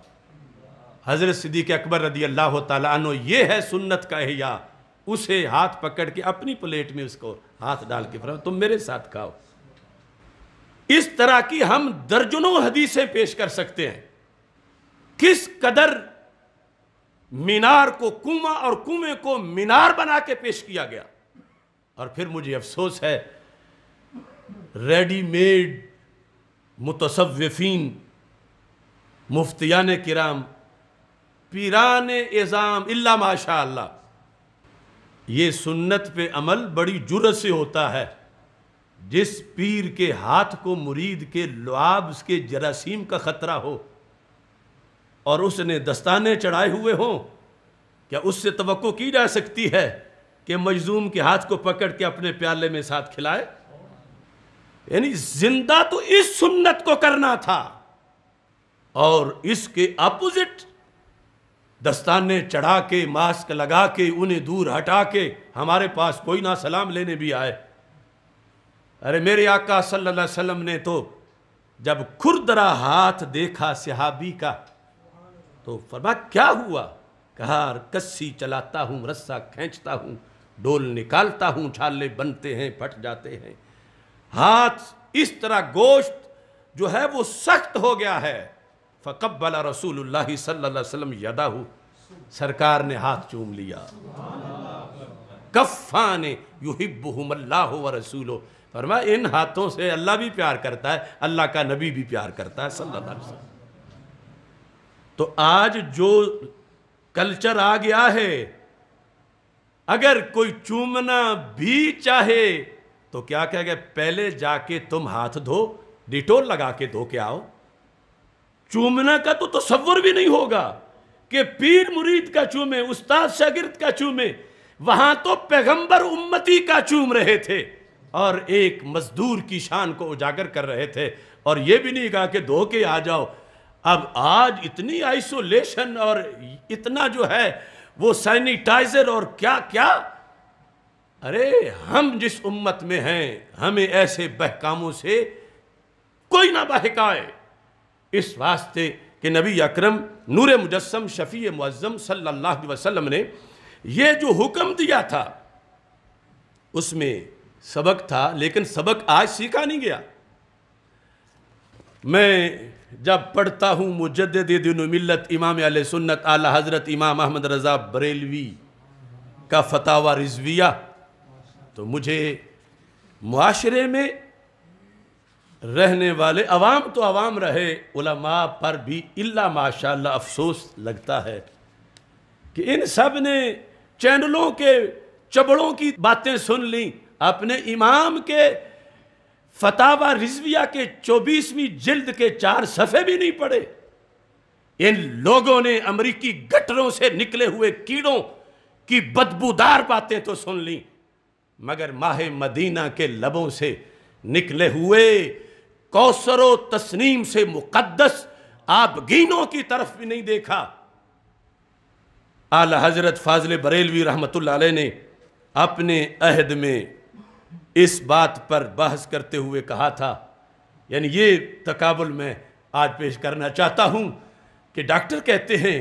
[SPEAKER 1] हज़रत सिद्दीक अकबर रदी अल्लाह तु ये है सुन्नत का या उसे हाथ पकड़ के अपनी प्लेट में उसको हाथ डाल के फरमा तुम मेरे साथ खाओ इस तरह की हम दर्जनों हदीसें पेश कर सकते हैं किस कदर मीनार को कुआ और कुएं को मीनार बना के पेश किया गया और फिर मुझे अफसोस है रेडीमेड मुतसविफिन मुफ्तियान किराम पीरान एज़ाम इल्ला माशा ये सुन्नत पे अमल बड़ी जुरत से होता है जिस पीर के हाथ को मुरीद के लुआब के जरासीम का ख़तरा हो और उसने दस्ताने चढ़ाए हुए हों क्या उससे तो की जा सकती है कि मजलूम के हाथ को पकड़ के अपने प्याले में साथ खिलाए यानी जिंदा तो इस सुन्नत को करना था और इसके अपोजिट दस्ताने चढ़ा के मास्क लगा के उन्हें दूर हटा के हमारे पास कोई ना सलाम लेने भी आए अरे मेरे आका सल्लल्लाहु अलैहि वसल्लम ने तो जब खुरदरा हाथ देखा सिहाबी का तो फरमा क्या हुआ कहा कस्सी चलाता हूँ रस्सा खींचता हूँ डोल निकालता हूँ छाले बनते हैं फट जाते हैं हाथ इस तरह गोश्त जो है वो सख्त हो गया है फ़कबल रसूल सल्लाम हूँ सरकार ने हाथ चूम लिया कफ़ा ने युहिबुमल्लाह व हो फरमा इन हाथों से अल्लाह भी प्यार करता है अल्लाह का नबी भी प्यार करता है सल्लल्लाहु अलैहि वसल्लम तो आज जो कल्चर आ गया है अगर कोई चूमना भी चाहे तो क्या कह गया पहले जाके तुम हाथ धो डिटोल लगा के धो के आओ चूमना का तो तस्वर भी नहीं होगा कि पीर मुरीद का चूमे उस्ताद शागिर्द का चूमे वहां तो पैगंबर उम्मती का चूम रहे थे और एक मजदूर की शान को उजागर कर रहे थे और यह भी नहीं कहा कि धो के आ जाओ अब आज इतनी आइसोलेशन और इतना जो है वो सैनिटाइजर और क्या क्या अरे हम जिस उम्मत में हैं हमें ऐसे बहकामों से कोई ना बहकाए इस वास्ते कि नबी अक्रम नूर मुजस्म शफ़ी मुज़म सल्लल्लाहु ने यह जो हुक्म दिया था उसमें सबक था लेकिन सबक आज सीखा नहीं गया मैं जब पढ़ता हूँ मुजद मिलत इमाम आल सुन्नत आला हज़रत इमाम अहमद रज़ा बरेलवी का फतावा रिजविया तो मुझे माशरे में रहने वाले अवाम तो अवाम रहे उलमा पर भी इल्ला माशा अफसोस लगता है कि इन सब ने चैनलों के चबड़ों की बातें सुन ली अपने इमाम के फतावा रिजविया के चौबीसवीं जिल्द के चार सफ़े भी नहीं पड़े इन लोगों ने अमरीकी गटरों से निकले हुए कीड़ों की बदबूदार बातें तो सुन ली मगर माह मदीना के लबों से निकले हुए कौसर तस्नीम से मुकद्दस गिनों की तरफ भी नहीं देखा आला हजरत फाजले बरेलवी रहमत ने अपने अहद में इस बात पर बहस करते हुए कहा था यानी ये तकाबुल मैं आज पेश करना चाहता हूं कि डॉक्टर कहते हैं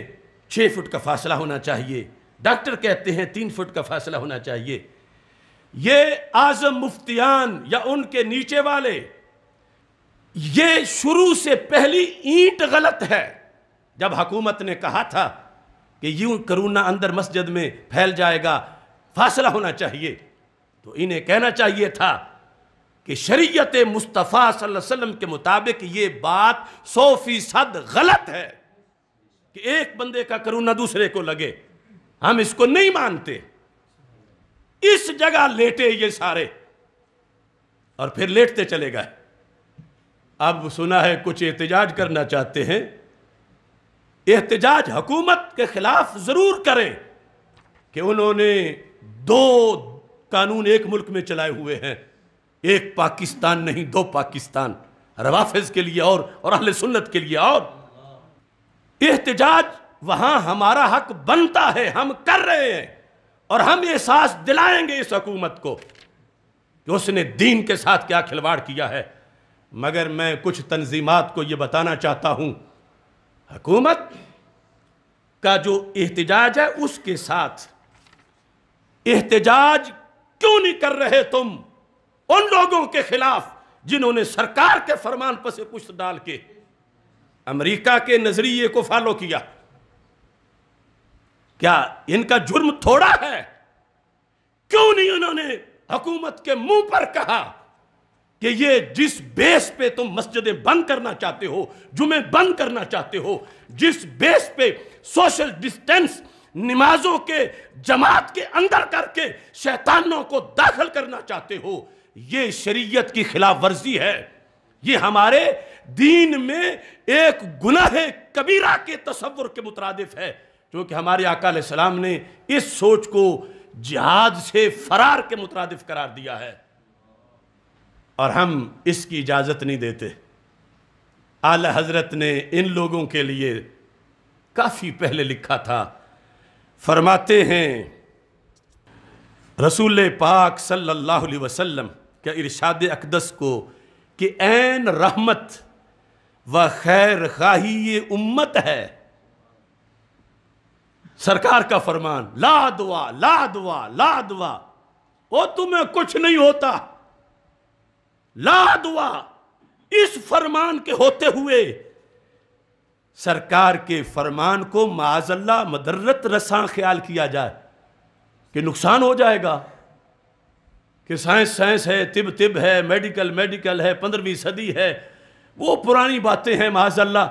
[SPEAKER 1] छः फुट का फासला होना चाहिए डॉक्टर कहते हैं तीन फुट का फासला होना चाहिए ये आज़म मुफ्तियान या उनके नीचे वाले ये शुरू से पहली ईंट गलत है जब हकूमत ने कहा था कि यूं करूना अंदर मस्जिद में फैल जाएगा फासला होना चाहिए तो इन्हें कहना चाहिए था कि शरीयत मुस्तफ़ा वसल्लम के मुताबिक ये बात सौ फीसद गलत है कि एक बंदे का करूना दूसरे को लगे हम इसको नहीं मानते इस जगह लेटे ये सारे और फिर लेटते चले गए अब सुना है कुछ एहतजाज करना चाहते हैं एहतजाज हुकूमत के खिलाफ ज़रूर करें कि उन्होंने दो कानून एक मुल्क में चलाए हुए हैं एक पाकिस्तान नहीं दो पाकिस्तान रवाफिज के लिए और और अहले सुन्नत के लिए और एहतजाज वहां हमारा हक बनता है हम कर रहे हैं और हम एहसास दिलाएंगे इस हकूमत को कि उसने दीन के साथ क्या खिलवाड़ किया है मगर मैं कुछ तंजीमात को ये बताना चाहता हूँ हकूमत का जो एहतजाज है उसके साथ एहतजाज क्यों नहीं कर रहे तुम उन लोगों के खिलाफ जिन्होंने सरकार के फरमान पर से कुछ डाल के अमरीका के नजरिए को फॉलो किया क्या इनका जुर्म थोड़ा है क्यों नहीं उन्होंने हकूमत के मुंह पर कहा कि ये जिस बेस पे तुम मस्जिदें बंद करना चाहते हो जुमे बंद करना चाहते हो जिस बेस पे सोशल डिस्टेंस नमाजों के जमात के अंदर करके शैतानों को दाखिल करना चाहते हो ये शरीयत की खिलाफ वर्जी है ये हमारे दीन में एक गुनाह कबीरा के तस्वुर के मुतरद है क्योंकि हमारे अकाल सलाम ने इस सोच को जिहाद से फरार के मुतरद करार दिया है और हम इसकी इजाज़त नहीं देते आला हज़रत ने इन लोगों के लिए काफ़ी पहले लिखा था फरमाते हैं रसूल पाक सल्लल्लाहु अलैहि वसल्लम के इरशाद अकदस को कि एन रहमत व खैर खाही ये उम्मत है सरकार का फरमान ला दुआ ला दुआ ला दुआ ओ तुम्हें कुछ नहीं होता दुआ इस फरमान के होते हुए सरकार के फरमान को माजल्ला मदरत रसा ख्याल किया जाए कि नुकसान हो जाएगा कि साइंस साइंस है तिब तिब है मेडिकल मेडिकल है पंद्रहवीं सदी है वो पुरानी बातें हैं माजल्ला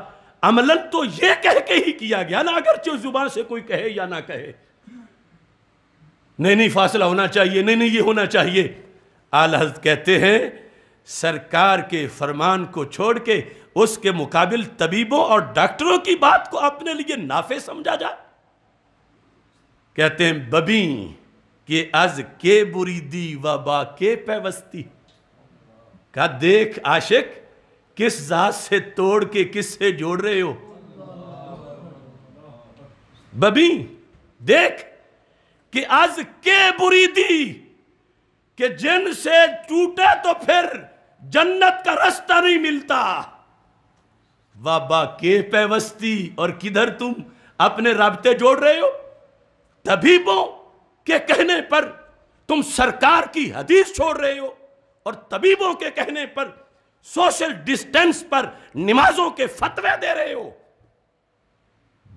[SPEAKER 1] अमलन तो ये कह के ही किया गया ना अगरचे जुबान से कोई कहे या ना कहे नहीं नहीं फासला होना चाहिए नहीं नहीं ये होना चाहिए आल कहते हैं सरकार के फरमान को छोड़ के उसके मुकाबिल तबीबों और डॉक्टरों की बात को अपने लिए नाफे समझा जाए कहते हैं बबी के अज के बुरी दी वबा के पैवस्ती का देख आशिक किस जात से तोड़ के किस से जोड़ रहे हो बबी देख कि आज के बुरी दी कि से टूटे तो फिर जन्नत का रास्ता नहीं मिलता वाबा के पैवस्ती और किधर तुम अपने रबते जोड़ रहे हो तभी वो के कहने पर तुम सरकार की हदीस छोड़ रहे हो और तबीबों के कहने पर सोशल डिस्टेंस पर नमाजों के फतवे दे रहे हो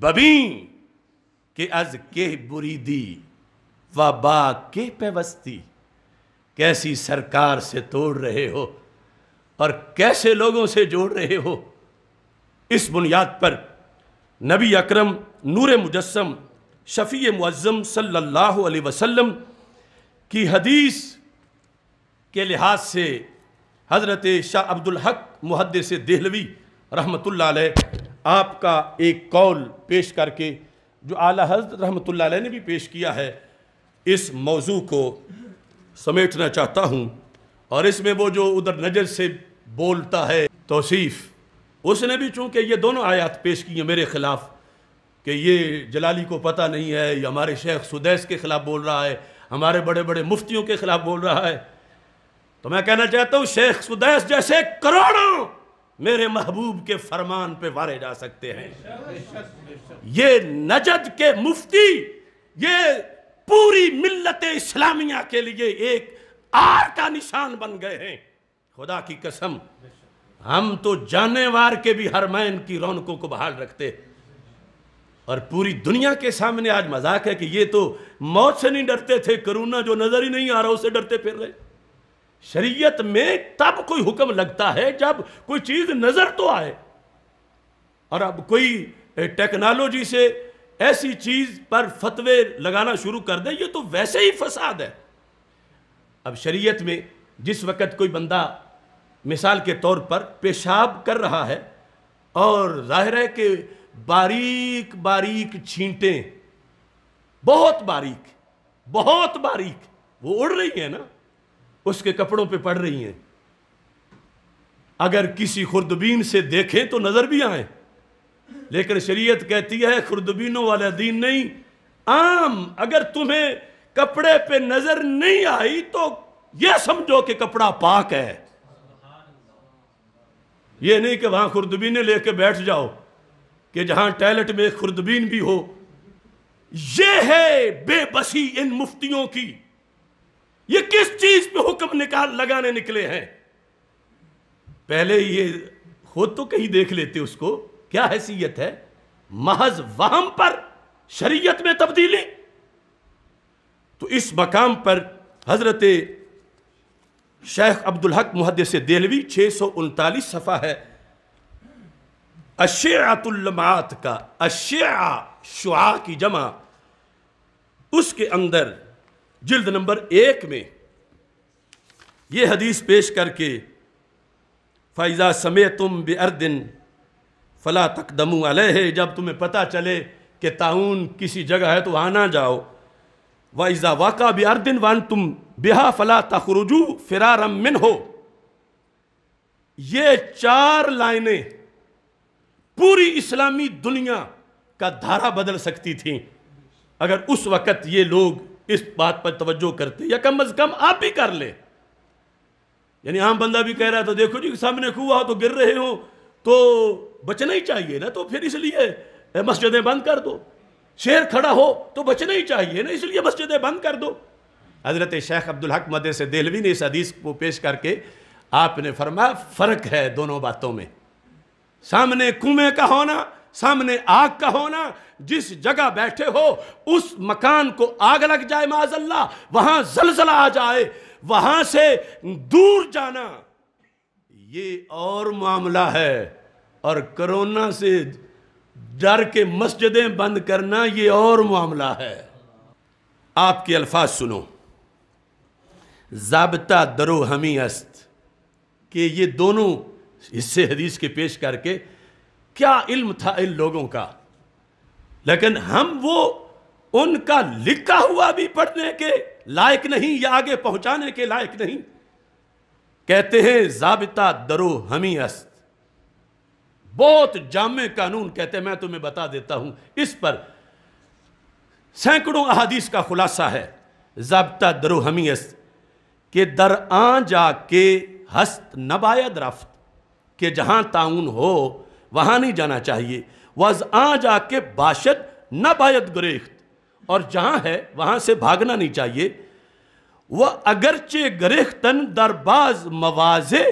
[SPEAKER 1] बबी के अज के बुरी दी वा के पेवस्ती कैसी सरकार से तोड़ रहे हो और कैसे लोगों से जोड़ रहे हो इस बुनियाद पर नबी अकरम नूर मुजस्म शफ़ी मुज़म सल्लल्लाहु अलैहि वसल्लम की हदीस के लिहाज से हज़रत शाह अब्दुल हक मुहदस देहलवी रहमतुल्लाह अलैह आपका एक कौल पेश करके जो आला हजरत रहमतुल्लाह अलैह ने भी पेश किया है इस मौजू को समेटना चाहता हूँ और इसमें वो जो उधर नजर से बोलता है तोसीफ़ उसने भी चूंकि ये दोनों आयात पेश की मेरे ख़िलाफ़ कि ये जलाली को पता नहीं है ये हमारे शेख सुदैस के ख़िलाफ़ बोल रहा है हमारे बड़े बड़े मुफ्तियों के ख़िलाफ़ बोल रहा है तो मैं कहना चाहता हूं शेख सुदैस जैसे करोड़ों मेरे महबूब के फरमान पे वारे जा सकते हैं ये नजद के मुफ्ती ये पूरी मिल्लत इस्लामिया के लिए एक आर का निशान बन गए हैं खुदा की कसम हम तो जानेवार के भी हर मैन की रौनकों को बहाल रखते और पूरी दुनिया के सामने आज मजाक है कि ये तो मौत से नहीं डरते थे करुणा जो नजर ही नहीं आ रहा उससे डरते फिर रहे शरीयत में तब कोई हुक्म लगता है जब कोई चीज नजर तो आए और अब कोई टेक्नोलॉजी से ऐसी चीज पर फतवे लगाना शुरू कर दे ये तो वैसे ही फसाद है अब शरीयत में जिस वक़्त कोई बंदा मिसाल के तौर पर पेशाब कर रहा है और जाहिर है कि बारीक बारीक छींटें बहुत बारीक बहुत बारीक वो उड़ रही है ना उसके कपड़ों पे पड़ रही हैं अगर किसी खुर्दबीन से देखें तो नज़र भी आए लेकिन शरीयत कहती है खुर्दबीनों वाला दीन नहीं आम अगर तुम्हें कपड़े पे नज़र नहीं आई तो यह समझो कि कपड़ा पाक है यह नहीं कि वहां खुर्दबीने लेके बैठ जाओ कि जहां टॉयलेट में खुर्दबीन भी हो यह है बेबसी इन मुफ्तियों की ये किस चीज पे हुक्म निकाल लगाने निकले हैं पहले ये खुद तो कहीं देख लेते उसको क्या हैसियत है महज वहम पर शरीयत में तब्दीली तो इस मकाम पर हजरत शेख अब्दुल हक मुहदस देलवी छः सौ उनतालीस सफ़ा है अशातुल्लमात का अशा शुआ की जमा उसके अंदर जिल्द नंबर एक में ये हदीस पेश करके फ़ैज़ा समय तुम बर्दिन फ़ला तकदमू अलह है जब तुम्हें पता चले कि ताउन किसी जगह है तो वहाँ ना जाओ वाइजा वाका बिन वन तुम बेहा फला तखरुजू फिरारम मिन हो ये चार लाइनें पूरी इस्लामी दुनिया का धारा बदल सकती थी अगर उस वक़्त ये लोग इस बात पर तवज्जो करते या कम अज़ कम आप भी कर ले यानी आम बंदा भी कह रहा था देखो जी सामने कुआ हो तो गिर रहे हो तो बचना ही चाहिए ना तो फिर इसलिए मस्जिदें बंद कर दो शेर खड़ा हो तो बचना ही चाहिए ना इसलिए मस्जिदें बंद कर दो हज़रत शेख अब्दुल हक से देलवी ने इस हदीस को पेश करके आपने फरमाया फ़र्क है दोनों बातों में सामने कुएं का होना सामने आग का होना जिस जगह बैठे हो उस मकान को आग लग जाए माजल्ला वहां जलजला आ जाए वहां से दूर जाना ये और मामला है और कोरोना से डर के मस्जिदें बंद करना ये और मामला है आपके अल्फाज सुनो जबता दरो हमी अस्त कि ये दोनों हिस्से हदीस के पेश करके क्या इल्म था इन लोगों का लेकिन हम वो उनका लिखा हुआ भी पढ़ने के लायक नहीं या आगे पहुंचाने के लायक नहीं कहते हैं जाबिता दरो हमी अस्त बहुत जामे कानून कहते मैं तुम्हें बता देता हूं इस पर सैकड़ों अहादीस का खुलासा है जबता दरोहमीस के दर आ जा के हस्त नबायद रफ्त के जहां ताउन हो वहां नहीं जाना चाहिए वज आ जा के बाशद नबायद गरेख्त और जहां है वहां से भागना नहीं चाहिए वह अगरचे गरेख्तन दरबाज मवाजे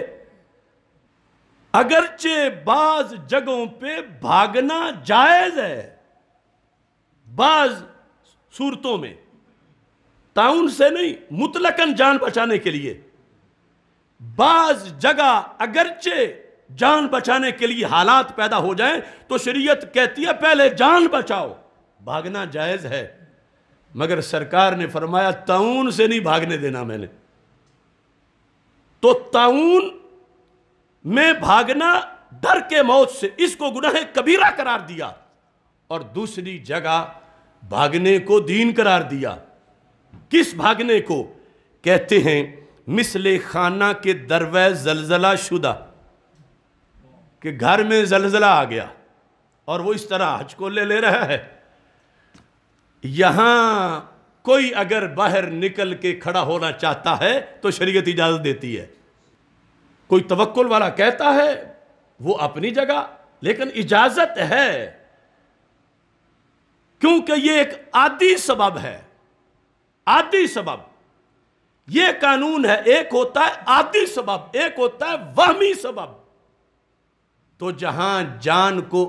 [SPEAKER 1] अगरचे बाज जगहों पे भागना जायज है बाज सूरतों में ताउन से नहीं मुतलकन जान बचाने के लिए बाज जगह अगरचे जान बचाने के लिए हालात पैदा हो जाएं तो शरीयत कहती है पहले जान बचाओ भागना जायज है मगर सरकार ने फरमाया ताउन से नहीं भागने देना मैंने तो ताउन में भागना डर के मौत से इसको गुनाह कबीरा करार दिया और दूसरी जगह भागने को दीन करार दिया किस भागने को कहते हैं मिसले खाना के दरवे जलजला शुदा कि घर में जलजला आ गया और वो इस तरह हज को ले ले रहा है यहां कोई अगर बाहर निकल के खड़ा होना चाहता है तो शरीयत इजाज़त देती है कोई तवक्ल वाला कहता है वो अपनी जगह लेकिन इजाजत है क्योंकि ये एक आदि सबब है आदि सबब ये कानून है एक होता है आदि सबब एक होता है वहमी सबब तो जहां जान को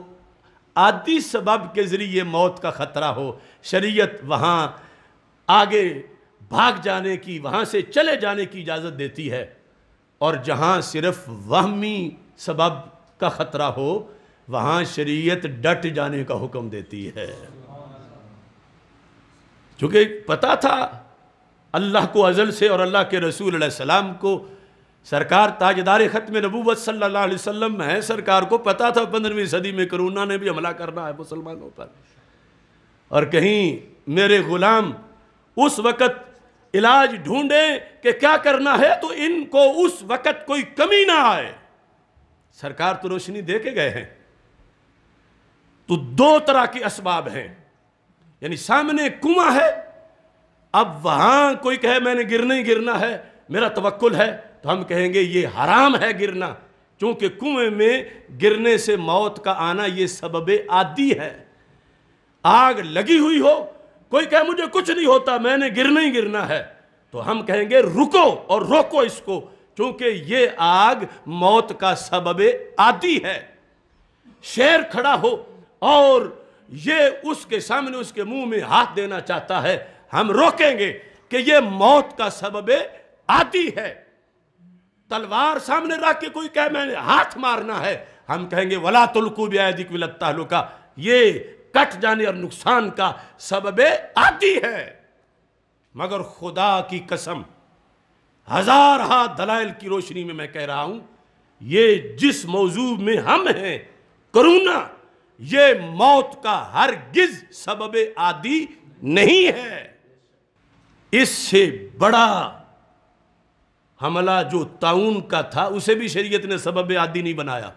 [SPEAKER 1] आदि सबब के ज़रिए मौत का ख़तरा हो शरीयत वहां आगे भाग जाने की वहां से चले जाने की इजाज़त देती है और जहाँ सिर्फ वहमी सबब का ख़तरा हो वहाँ शरीयत डट जाने का हुक्म देती है क्योंकि पता था अल्लाह को अज़ल से और अल्लाह के रसूल सलाम को सरकार ताजदार ख़त्म नबूवत सल्लल्लाहु अलैहि वसल्लम है सरकार को पता था पंद्रहवीं सदी में करोना ने भी हमला करना है मुसलमानों पर और कहीं मेरे ग़ुलाम उस वक़्त इलाज ढूंढें कि क्या करना है तो इनको उस वक़्त कोई कमी ना आए सरकार तो रोशनी दे के गए हैं तो दो तरह के इसबाब हैं यानी सामने कुआं है अब वहां कोई कहे मैंने गिरना ही गिरना है मेरा तवक्ल है तो हम कहेंगे ये हराम है गिरना क्योंकि कुएं में गिरने से मौत का आना ये सबब आदि है आग लगी हुई हो कोई कहे मुझे कुछ नहीं होता मैंने गिरना ही गिरना है तो हम कहेंगे रुको और रोको इसको क्योंकि ये आग मौत का सबब आदि है शेर खड़ा हो और ये उसके सामने उसके मुंह में हाथ देना चाहता है हम रोकेंगे कि ये मौत का सबब आदि है तलवार सामने रख के कोई कहे मैंने हाथ मारना है हम कहेंगे वला तुलकू भी है विलता ये कट जाने और नुकसान का सबब आती है मगर खुदा की कसम हजार हा दलाइल की रोशनी में मैं कह रहा हूं ये जिस मौजू में हम हैं करुणा ये मौत का हर गिज सबब आदि नहीं है इससे बड़ा हमला जो ताउन का था उसे भी शरीयत ने सबब आदि नहीं बनाया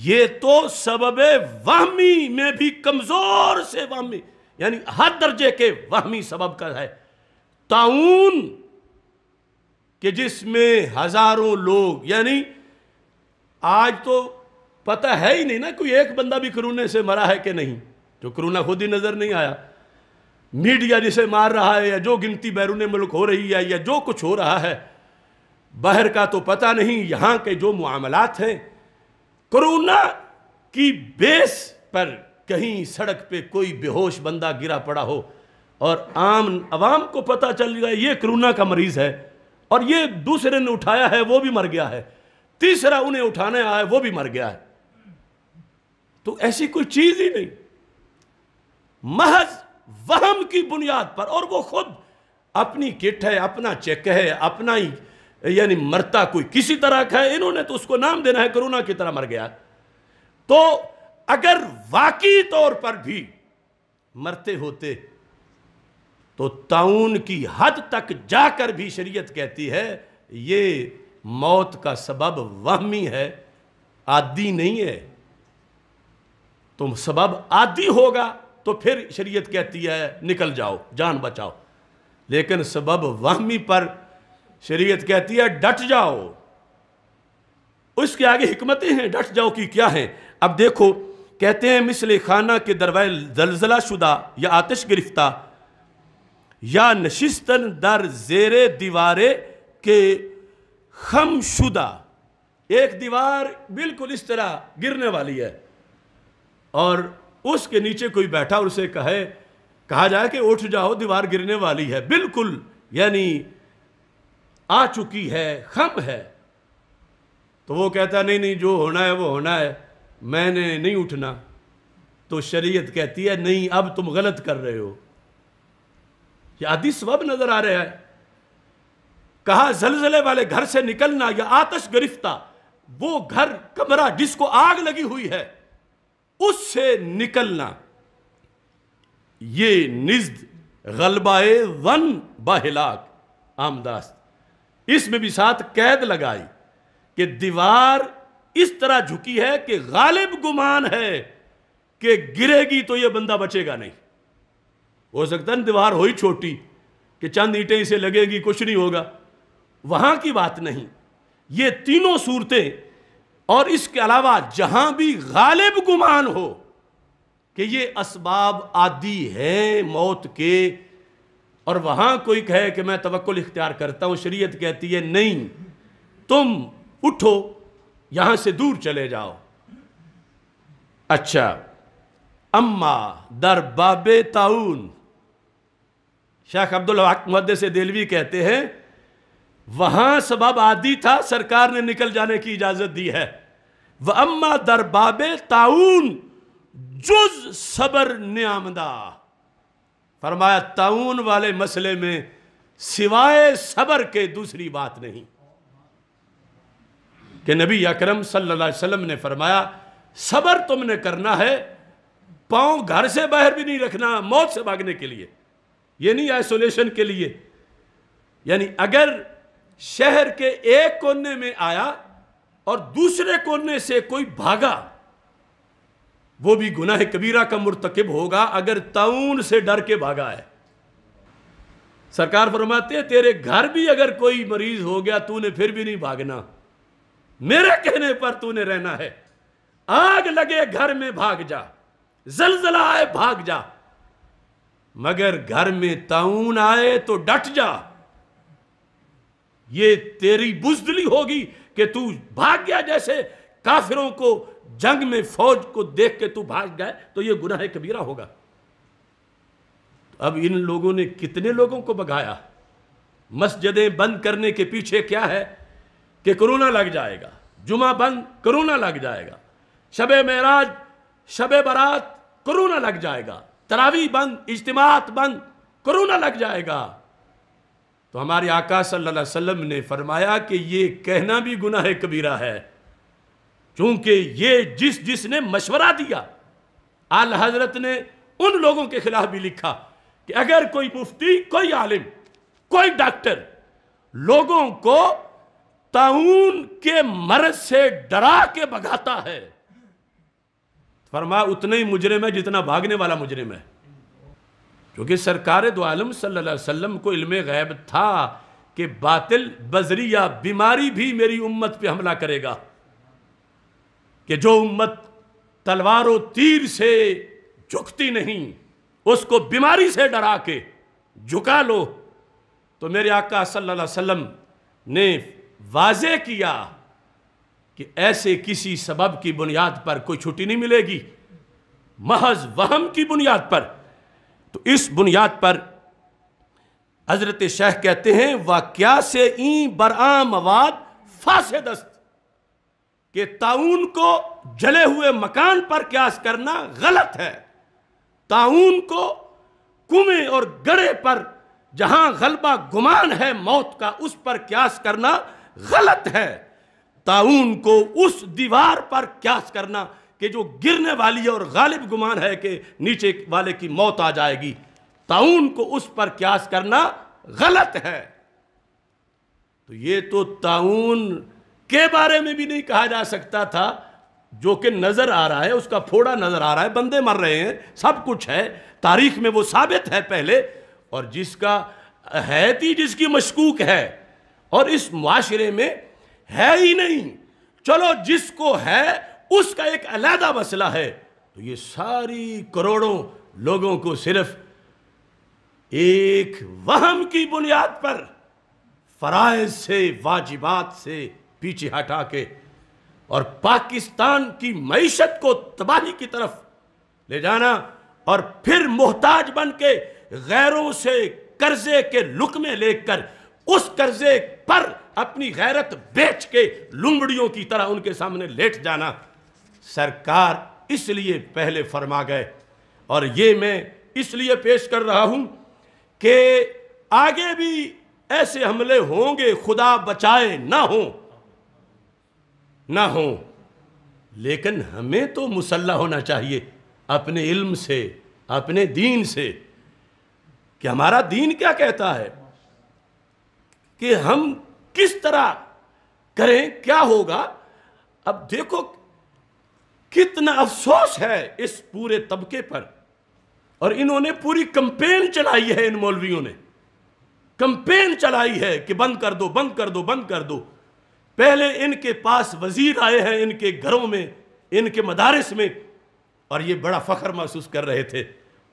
[SPEAKER 1] ये तो सबब वहमी में भी कमज़ोर से वहमी यानी हर दर्जे के वहमी सबब का है ताउन के जिसमें हज़ारों लोग यानी आज तो पता है ही नहीं ना कोई एक बंदा भी कोरोना से मरा है कि नहीं जो कोरोना खुद ही नज़र नहीं आया मीडिया जिसे मार रहा है या जो गिनती बैरून मुल्क हो रही है या जो कुछ हो रहा है बाहर का तो पता नहीं यहाँ के जो मामलात हैं कोरोना की बेस पर कहीं सड़क पे कोई बेहोश बंदा गिरा पड़ा हो और आम आवाम को पता चल गया ये कोरोना का मरीज़ है और ये दूसरे ने उठाया है वो भी मर गया है तीसरा उन्हें उठाने आया वो भी मर गया है तो ऐसी कोई चीज़ ही नहीं महज वहम की बुनियाद पर और वो खुद अपनी किट है अपना चेक है अपना ही यानी मरता कोई किसी तरह का है इन्होंने तो उसको नाम देना है कोरोना की तरह मर गया तो अगर वाकई तौर पर भी मरते होते तो ताउन की हद तक जाकर भी शरीयत कहती है ये मौत का सबब वहमी है आदि नहीं है तो सबब आदि होगा तो फिर शरीयत कहती है निकल जाओ जान बचाओ लेकिन सबब वहमी पर शरीयत कहती है डट जाओ उसके आगे हिकमतें हैं डट जाओ की क्या है अब देखो कहते हैं मिसल खाना के दरवाए जलजला शुदा या आतिश गिरफ्ता या नशिस्तन दर जेरे दीवारे के खम शुदा एक दीवार बिल्कुल इस तरह गिरने वाली है और उसके नीचे कोई बैठा और उसे कहे कहा जाए कि उठ जाओ दीवार गिरने वाली है बिल्कुल यानी आ चुकी है खम है तो वो कहता नहीं नहीं जो होना है वो होना है मैंने नहीं उठना तो शरीयत कहती है नहीं अब तुम गलत कर रहे हो आदि सबब नजर आ रहा है कहा जलजले वाले घर से निकलना या आतश गिरफ्ता वो घर कमरा जिसको आग लगी हुई है उससे निकलना ये निज्द गलबाए वन बाहिलाक आमदास्त इसमें भी साथ कैद लगाई कि दीवार इस तरह झुकी है कि गालिब गुमान है कि गिरेगी तो यह बंदा बचेगा नहीं हो सकता ना दीवार हो ही छोटी कि चंद ईटें इसे लगेगी कुछ नहीं होगा वहां की बात नहीं ये तीनों सूरतें और इसके अलावा जहां भी गालिब गुमान हो कि ये इसबाब आदि हैं मौत के और वहां कोई कहे कि मैं तवक्ल इख्तियार करता हूं शरीयत कहती है नहीं तुम उठो यहां से दूर चले जाओ अच्छा अम्मा दर बाबे ताउन शेख अब्दुल मद से देलवी कहते हैं वहां सबब आदि था सरकार ने निकल जाने की इजाज़त दी है वह अम्मा बाबे ताउन जुज सबर न्यामदा फरमाया ताउन वाले मसले में सिवाय सबर के दूसरी बात नहीं कि नबी अकरम सल्लल्लाहु अलैहि वसल्लम ने फरमाया सबर तुमने करना है पाँव घर से बाहर भी नहीं रखना मौत से भागने के लिए ये नहीं आइसोलेशन के लिए यानी अगर शहर के एक कोने में आया और दूसरे कोने से कोई भागा वो भी गुनाह कबीरा का मुरतकब होगा अगर ताउन से डर के भागा है सरकार फरमाते हैं तेरे घर भी अगर कोई मरीज हो गया तूने फिर भी नहीं भागना मेरे कहने पर तूने रहना है आग लगे घर में भाग जा जलजला आए भाग जा मगर घर में ताउन आए तो डट जा ये तेरी बुजदली होगी कि तू भाग गया जैसे काफिरों को जंग में फौज को देख के तू भाग गए तो ये गुनाह कबीरा होगा अब इन लोगों ने कितने लोगों को भगाया मस्जिदें बंद करने के पीछे क्या है कि कोरोना लग जाएगा जुमा बंद कोरोना लग जाएगा शब महराज शब बारात कोरोना लग जाएगा तरावी बंद इज्तमात बंद कोरोना लग जाएगा तो हमारे आका सल्लल्लाहु अलैहि वसल्लम ने फरमाया कि ये कहना भी गुनाह कबीरा है क्योंकि ये जिस जिसने मशवरा दिया आल हजरत ने उन लोगों के खिलाफ भी लिखा कि अगर कोई मुफ्ती कोई आलिम कोई डॉक्टर लोगों को ताउन के मर्ज से डरा के भगाता है फरमा उतना ही मुजरिम है जितना भागने वाला मुजरिम है क्योंकि सरकार दो आलम सल्लल्लाहु को इल्म गैब था कि बातिल बजरी या बीमारी भी मेरी उम्मत पे हमला करेगा कि जो उम्मत तलवारों तीर से झुकती नहीं उसको बीमारी से डरा के झुका लो तो मेरे आका सल्लल्लाहु अलैहि वसल्लम ने वाजे किया कि ऐसे किसी सबब की बुनियाद पर कोई छुट्टी नहीं मिलेगी महज वहम की बुनियाद पर तो इस बुनियाद पर हजरत शेख कहते हैं वाक्या से ई बरआम बरआमवाद दस्त कि ताउन को जले हुए मकान पर क्यास करना गलत है ताउन को कुएं और गड़े पर जहां गलबा गुमान है मौत का उस पर क्यास करना गलत है ताउन को उस दीवार पर क्यास करना कि जो गिरने वाली है और गालिब गुमान है कि नीचे वाले की मौत आ जाएगी ताउन को उस पर क्यास करना गलत है तो ये तो ताउन के बारे में भी नहीं कहा जा सकता था जो कि नज़र आ रहा है उसका फोड़ा नज़र आ रहा है बंदे मर रहे हैं सब कुछ है तारीख में वो साबित है पहले और जिसका है थी जिसकी मशकूक है और इस माशरे में है ही नहीं चलो जिसको है उसका एक अलहदा मसला है तो ये सारी करोड़ों लोगों को सिर्फ एक वहम की बुनियाद पर फ़राइज से वाजिबात से पीछे हटा के और पाकिस्तान की मीशत को तबाही की तरफ ले जाना और फिर मोहताज बन के गैरों से कर्जे के लुक में लेकर उस कर्जे पर अपनी गैरत बेच के लुमड़ियों की तरह उनके सामने लेट जाना सरकार इसलिए पहले फरमा गए और ये मैं इसलिए पेश कर रहा हूं कि आगे भी ऐसे हमले होंगे खुदा बचाए ना हों ना हो लेकिन हमें तो मुसल्ला होना चाहिए अपने इल्म से अपने दीन से कि हमारा दीन क्या कहता है कि हम किस तरह करें क्या होगा अब देखो कितना अफसोस है इस पूरे तबके पर और इन्होंने पूरी कंपेन चलाई है इन मौलवियों ने कंपेन चलाई है कि बंद कर दो बंद कर दो बंद कर दो पहले इनके पास वजीर आए हैं इनके घरों में इनके मदारस में और ये बड़ा फ़ख्र महसूस कर रहे थे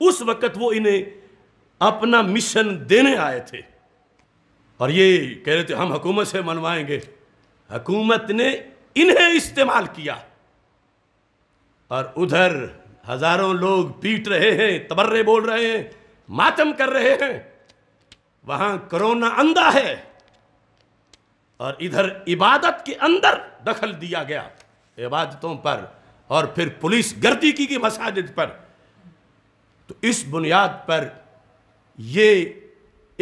[SPEAKER 1] उस वक़्त वो इन्हें अपना मिशन देने आए थे और ये कह रहे थे हम हकूमत से मनवाएंगे हकूमत ने इन्हें इस्तेमाल किया और उधर हज़ारों लोग पीट रहे हैं तबर्रे बोल रहे हैं मातम कर रहे हैं वहां कोरोना अंधा है और इधर इबादत के अंदर दखल दिया गया इबादतों पर और फिर पुलिस गर्दी की गई मसाजिद पर तो इस बुनियाद पर ये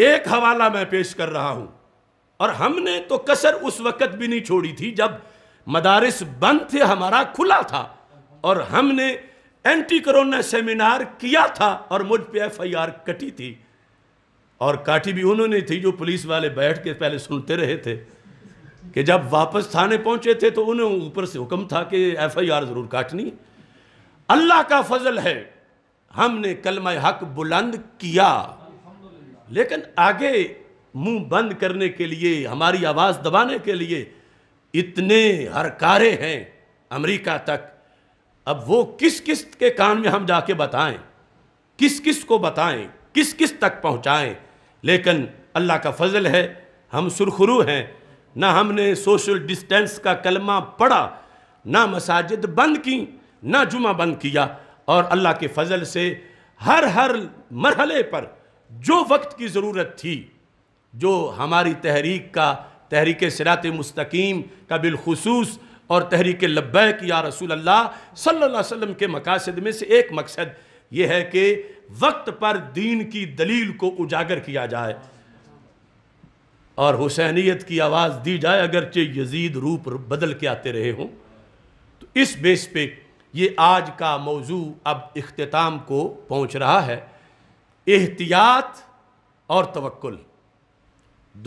[SPEAKER 1] एक हवाला मैं पेश कर रहा हूं और हमने तो कसर उस वक़्त भी नहीं छोड़ी थी जब मदारस बंद थे हमारा खुला था और हमने एंटी कोरोना सेमिनार किया था और मुझ पे एफआईआर कटी थी और काटी भी उन्होंने थी जो पुलिस वाले बैठ के पहले सुनते रहे थे कि जब वापस थाने पहुंचे थे तो उन्हें ऊपर से हुक्म था कि एफ आई आर ज़रूर काटनी अल्लाह का फजल है हमने कलमा हक बुलंद किया लेकिन आगे मुंह बंद करने के लिए हमारी आवाज़ दबाने के लिए इतने हरकारे हैं अमेरिका तक अब वो किस किस के कान में हम जाके बताएं किस किस को बताएं किस किस तक पहुंचाएं लेकिन अल्लाह का फजल है हम सुरखरू हैं ना हमने सोशल डिस्टेंस का कलमा पढ़ा ना मसाजिद बंद की ना जुमा बंद किया और अल्लाह के फजल से हर हर मरहले पर जो वक्त की ज़रूरत थी जो हमारी तहरीक का तहरीक सरात मस्तकीम का बिलखसूस और तहरीक लब्बैक या रसूल अल्लाह सल्ला वसम के मकासद में से एक मकसद ये है कि वक्त पर दीन की दलील को उजागर किया जाए और हुसैनीत की आवाज़ दी जाए अगरचे यजीद रूप बदल के आते रहे हों तो इस बेस पे ये आज का मौजू अब अख्ताम को पहुँच रहा है एहतियात और तवक्ल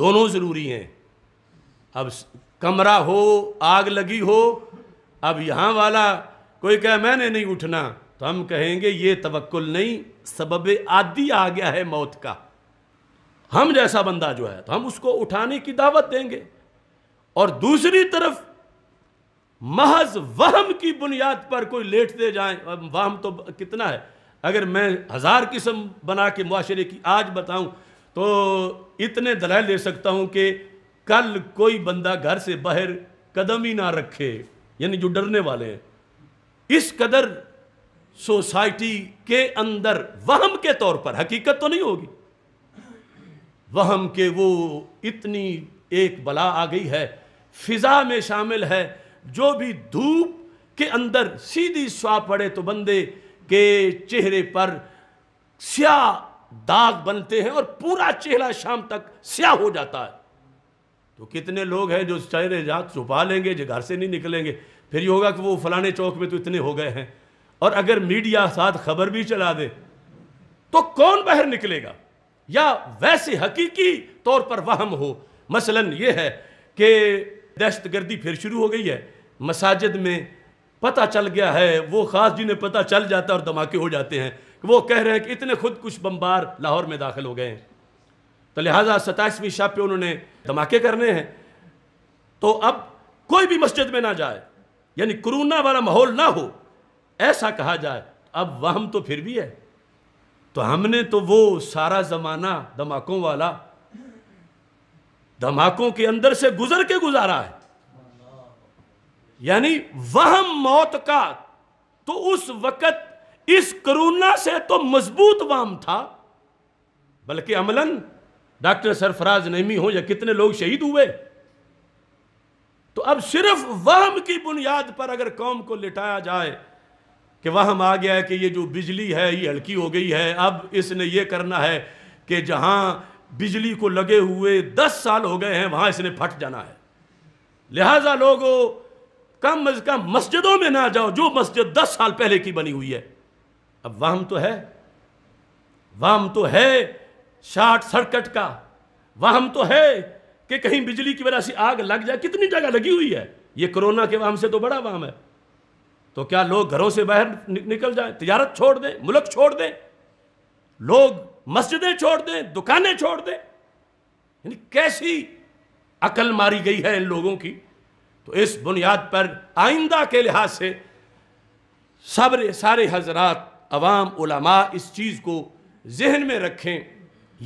[SPEAKER 1] दोनों ज़रूरी हैं अब कमरा हो आग लगी हो अब यहाँ वाला कोई कहे मैंने नहीं उठना तो हम कहेंगे ये तवक्ल नहीं सबब आदि आ गया है मौत का हम जैसा बंदा जो है तो हम उसको उठाने की दावत देंगे और दूसरी तरफ महज वहम की बुनियाद पर कोई लेट दे जाए वहम तो कितना है अगर मैं हज़ार किस्म बना के मुआरे की आज बताऊं तो इतने दलाल ले सकता हूं कि कल कोई बंदा घर से बाहर कदम ही ना रखे यानी जो डरने वाले हैं इस कदर सोसाइटी के अंदर वहम के तौर पर हकीकत तो नहीं होगी वहम के वो इतनी एक बला आ गई है फिज़ा में शामिल है जो भी धूप के अंदर सीधी स्वा पड़े तो बंदे के चेहरे पर स्याह दाग बनते हैं और पूरा चेहरा शाम तक स्याह हो जाता है तो कितने लोग हैं जो चेहरे जात छुपा लेंगे जो घर से नहीं निकलेंगे फिर ये होगा कि वो फलाने चौक में तो इतने हो गए हैं और अगर मीडिया साथ खबर भी चला दे तो कौन बाहर निकलेगा या वैसे हकीकी तौर पर वहम हो मसलन ये है कि दहशतगर्दी फिर शुरू हो गई है मसाजिद में पता चल गया है वो ख़ास जिन्हें पता चल जाता है और धमाके हो जाते हैं वो कह रहे हैं कि इतने खुद कुछ बम्बार लाहौर में दाखिल हो गए हैं तो लिहाजा सताईसवीं शाह पे उन्होंने धमाके करने हैं तो अब कोई भी मस्जिद में ना जाए यानी कोरोना वाला माहौल ना हो ऐसा कहा जाए अब वहम तो फिर भी है तो हमने तो वो सारा ज़माना धमाकों वाला धमाकों के अंदर से गुजर के गुजारा है यानी वह मौत का तो उस वक़्त इस कोरोना से तो मजबूत वाम था बल्कि अमलन डॉक्टर सरफराज नईमी हो या कितने लोग शहीद हुए तो अब सिर्फ वहम की बुनियाद पर अगर कौम को लिटाया जाए कि वह हम आ गया है कि ये जो बिजली है ये हल्की हो गई है अब इसने ये करना है कि जहाँ बिजली को लगे हुए दस साल हो गए हैं वहाँ इसने फट जाना है लिहाजा लोगों कम अज कम मस्जिदों में ना जाओ जो मस्जिद दस साल पहले की बनी हुई है अब वहम तो है वहम तो है शॉर्ट सर्किट का वहम तो है कि कहीं बिजली की वजह से आग लग जाए कितनी जगह लगी हुई है ये कोरोना के वाहम से तो बड़ा वाम है तो क्या लोग घरों से बाहर निकल जाएं तजारत छोड़ दें मुल्क छोड़ दें लोग मस्जिदें छोड़ दें दुकानें छोड़ दें यानी कैसी अकल मारी गई है इन लोगों की तो इस बुनियाद पर आइंदा के लिहाज से सबरे सारे हजरात अवाम उलमा इस चीज़ को जहन में रखें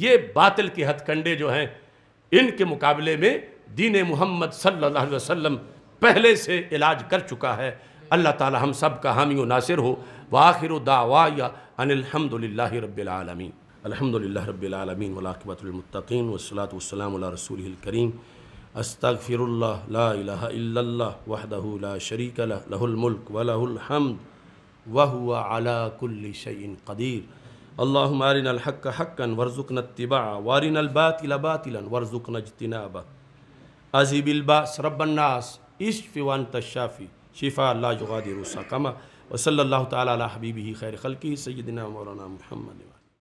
[SPEAKER 1] ये बातिल के हथकंडे जो हैं इनके मुकाबले में दीन मोहम्मद सल्लल्लाहु अलैहि वसल्लम पहले से इलाज कर चुका है अल्लाह ताला हम सब का हामी नासिर हो वाखिर दावा या अनिलहमदिल्ला रबालमीन अलहमदिल्ला रबालमीन वलाकबतमतिन वसलाम रसूल करीम अस्तफ़िरल्ला वहदहला शरीक लहुलमल्क वलहमद वह अला कदीर अल्लाह मारिन हक हक्कन वर्जुकन तिबा वारिन अलबातिल बातिलन वर्जुकन जतनाबा अजीबिलबास रबन्नास इश्फ़ तशाफ़ी शिफा ला युगादिर सकमा वसल अल्लाह तबीबी खैर खल की सैदना मौलाना महमद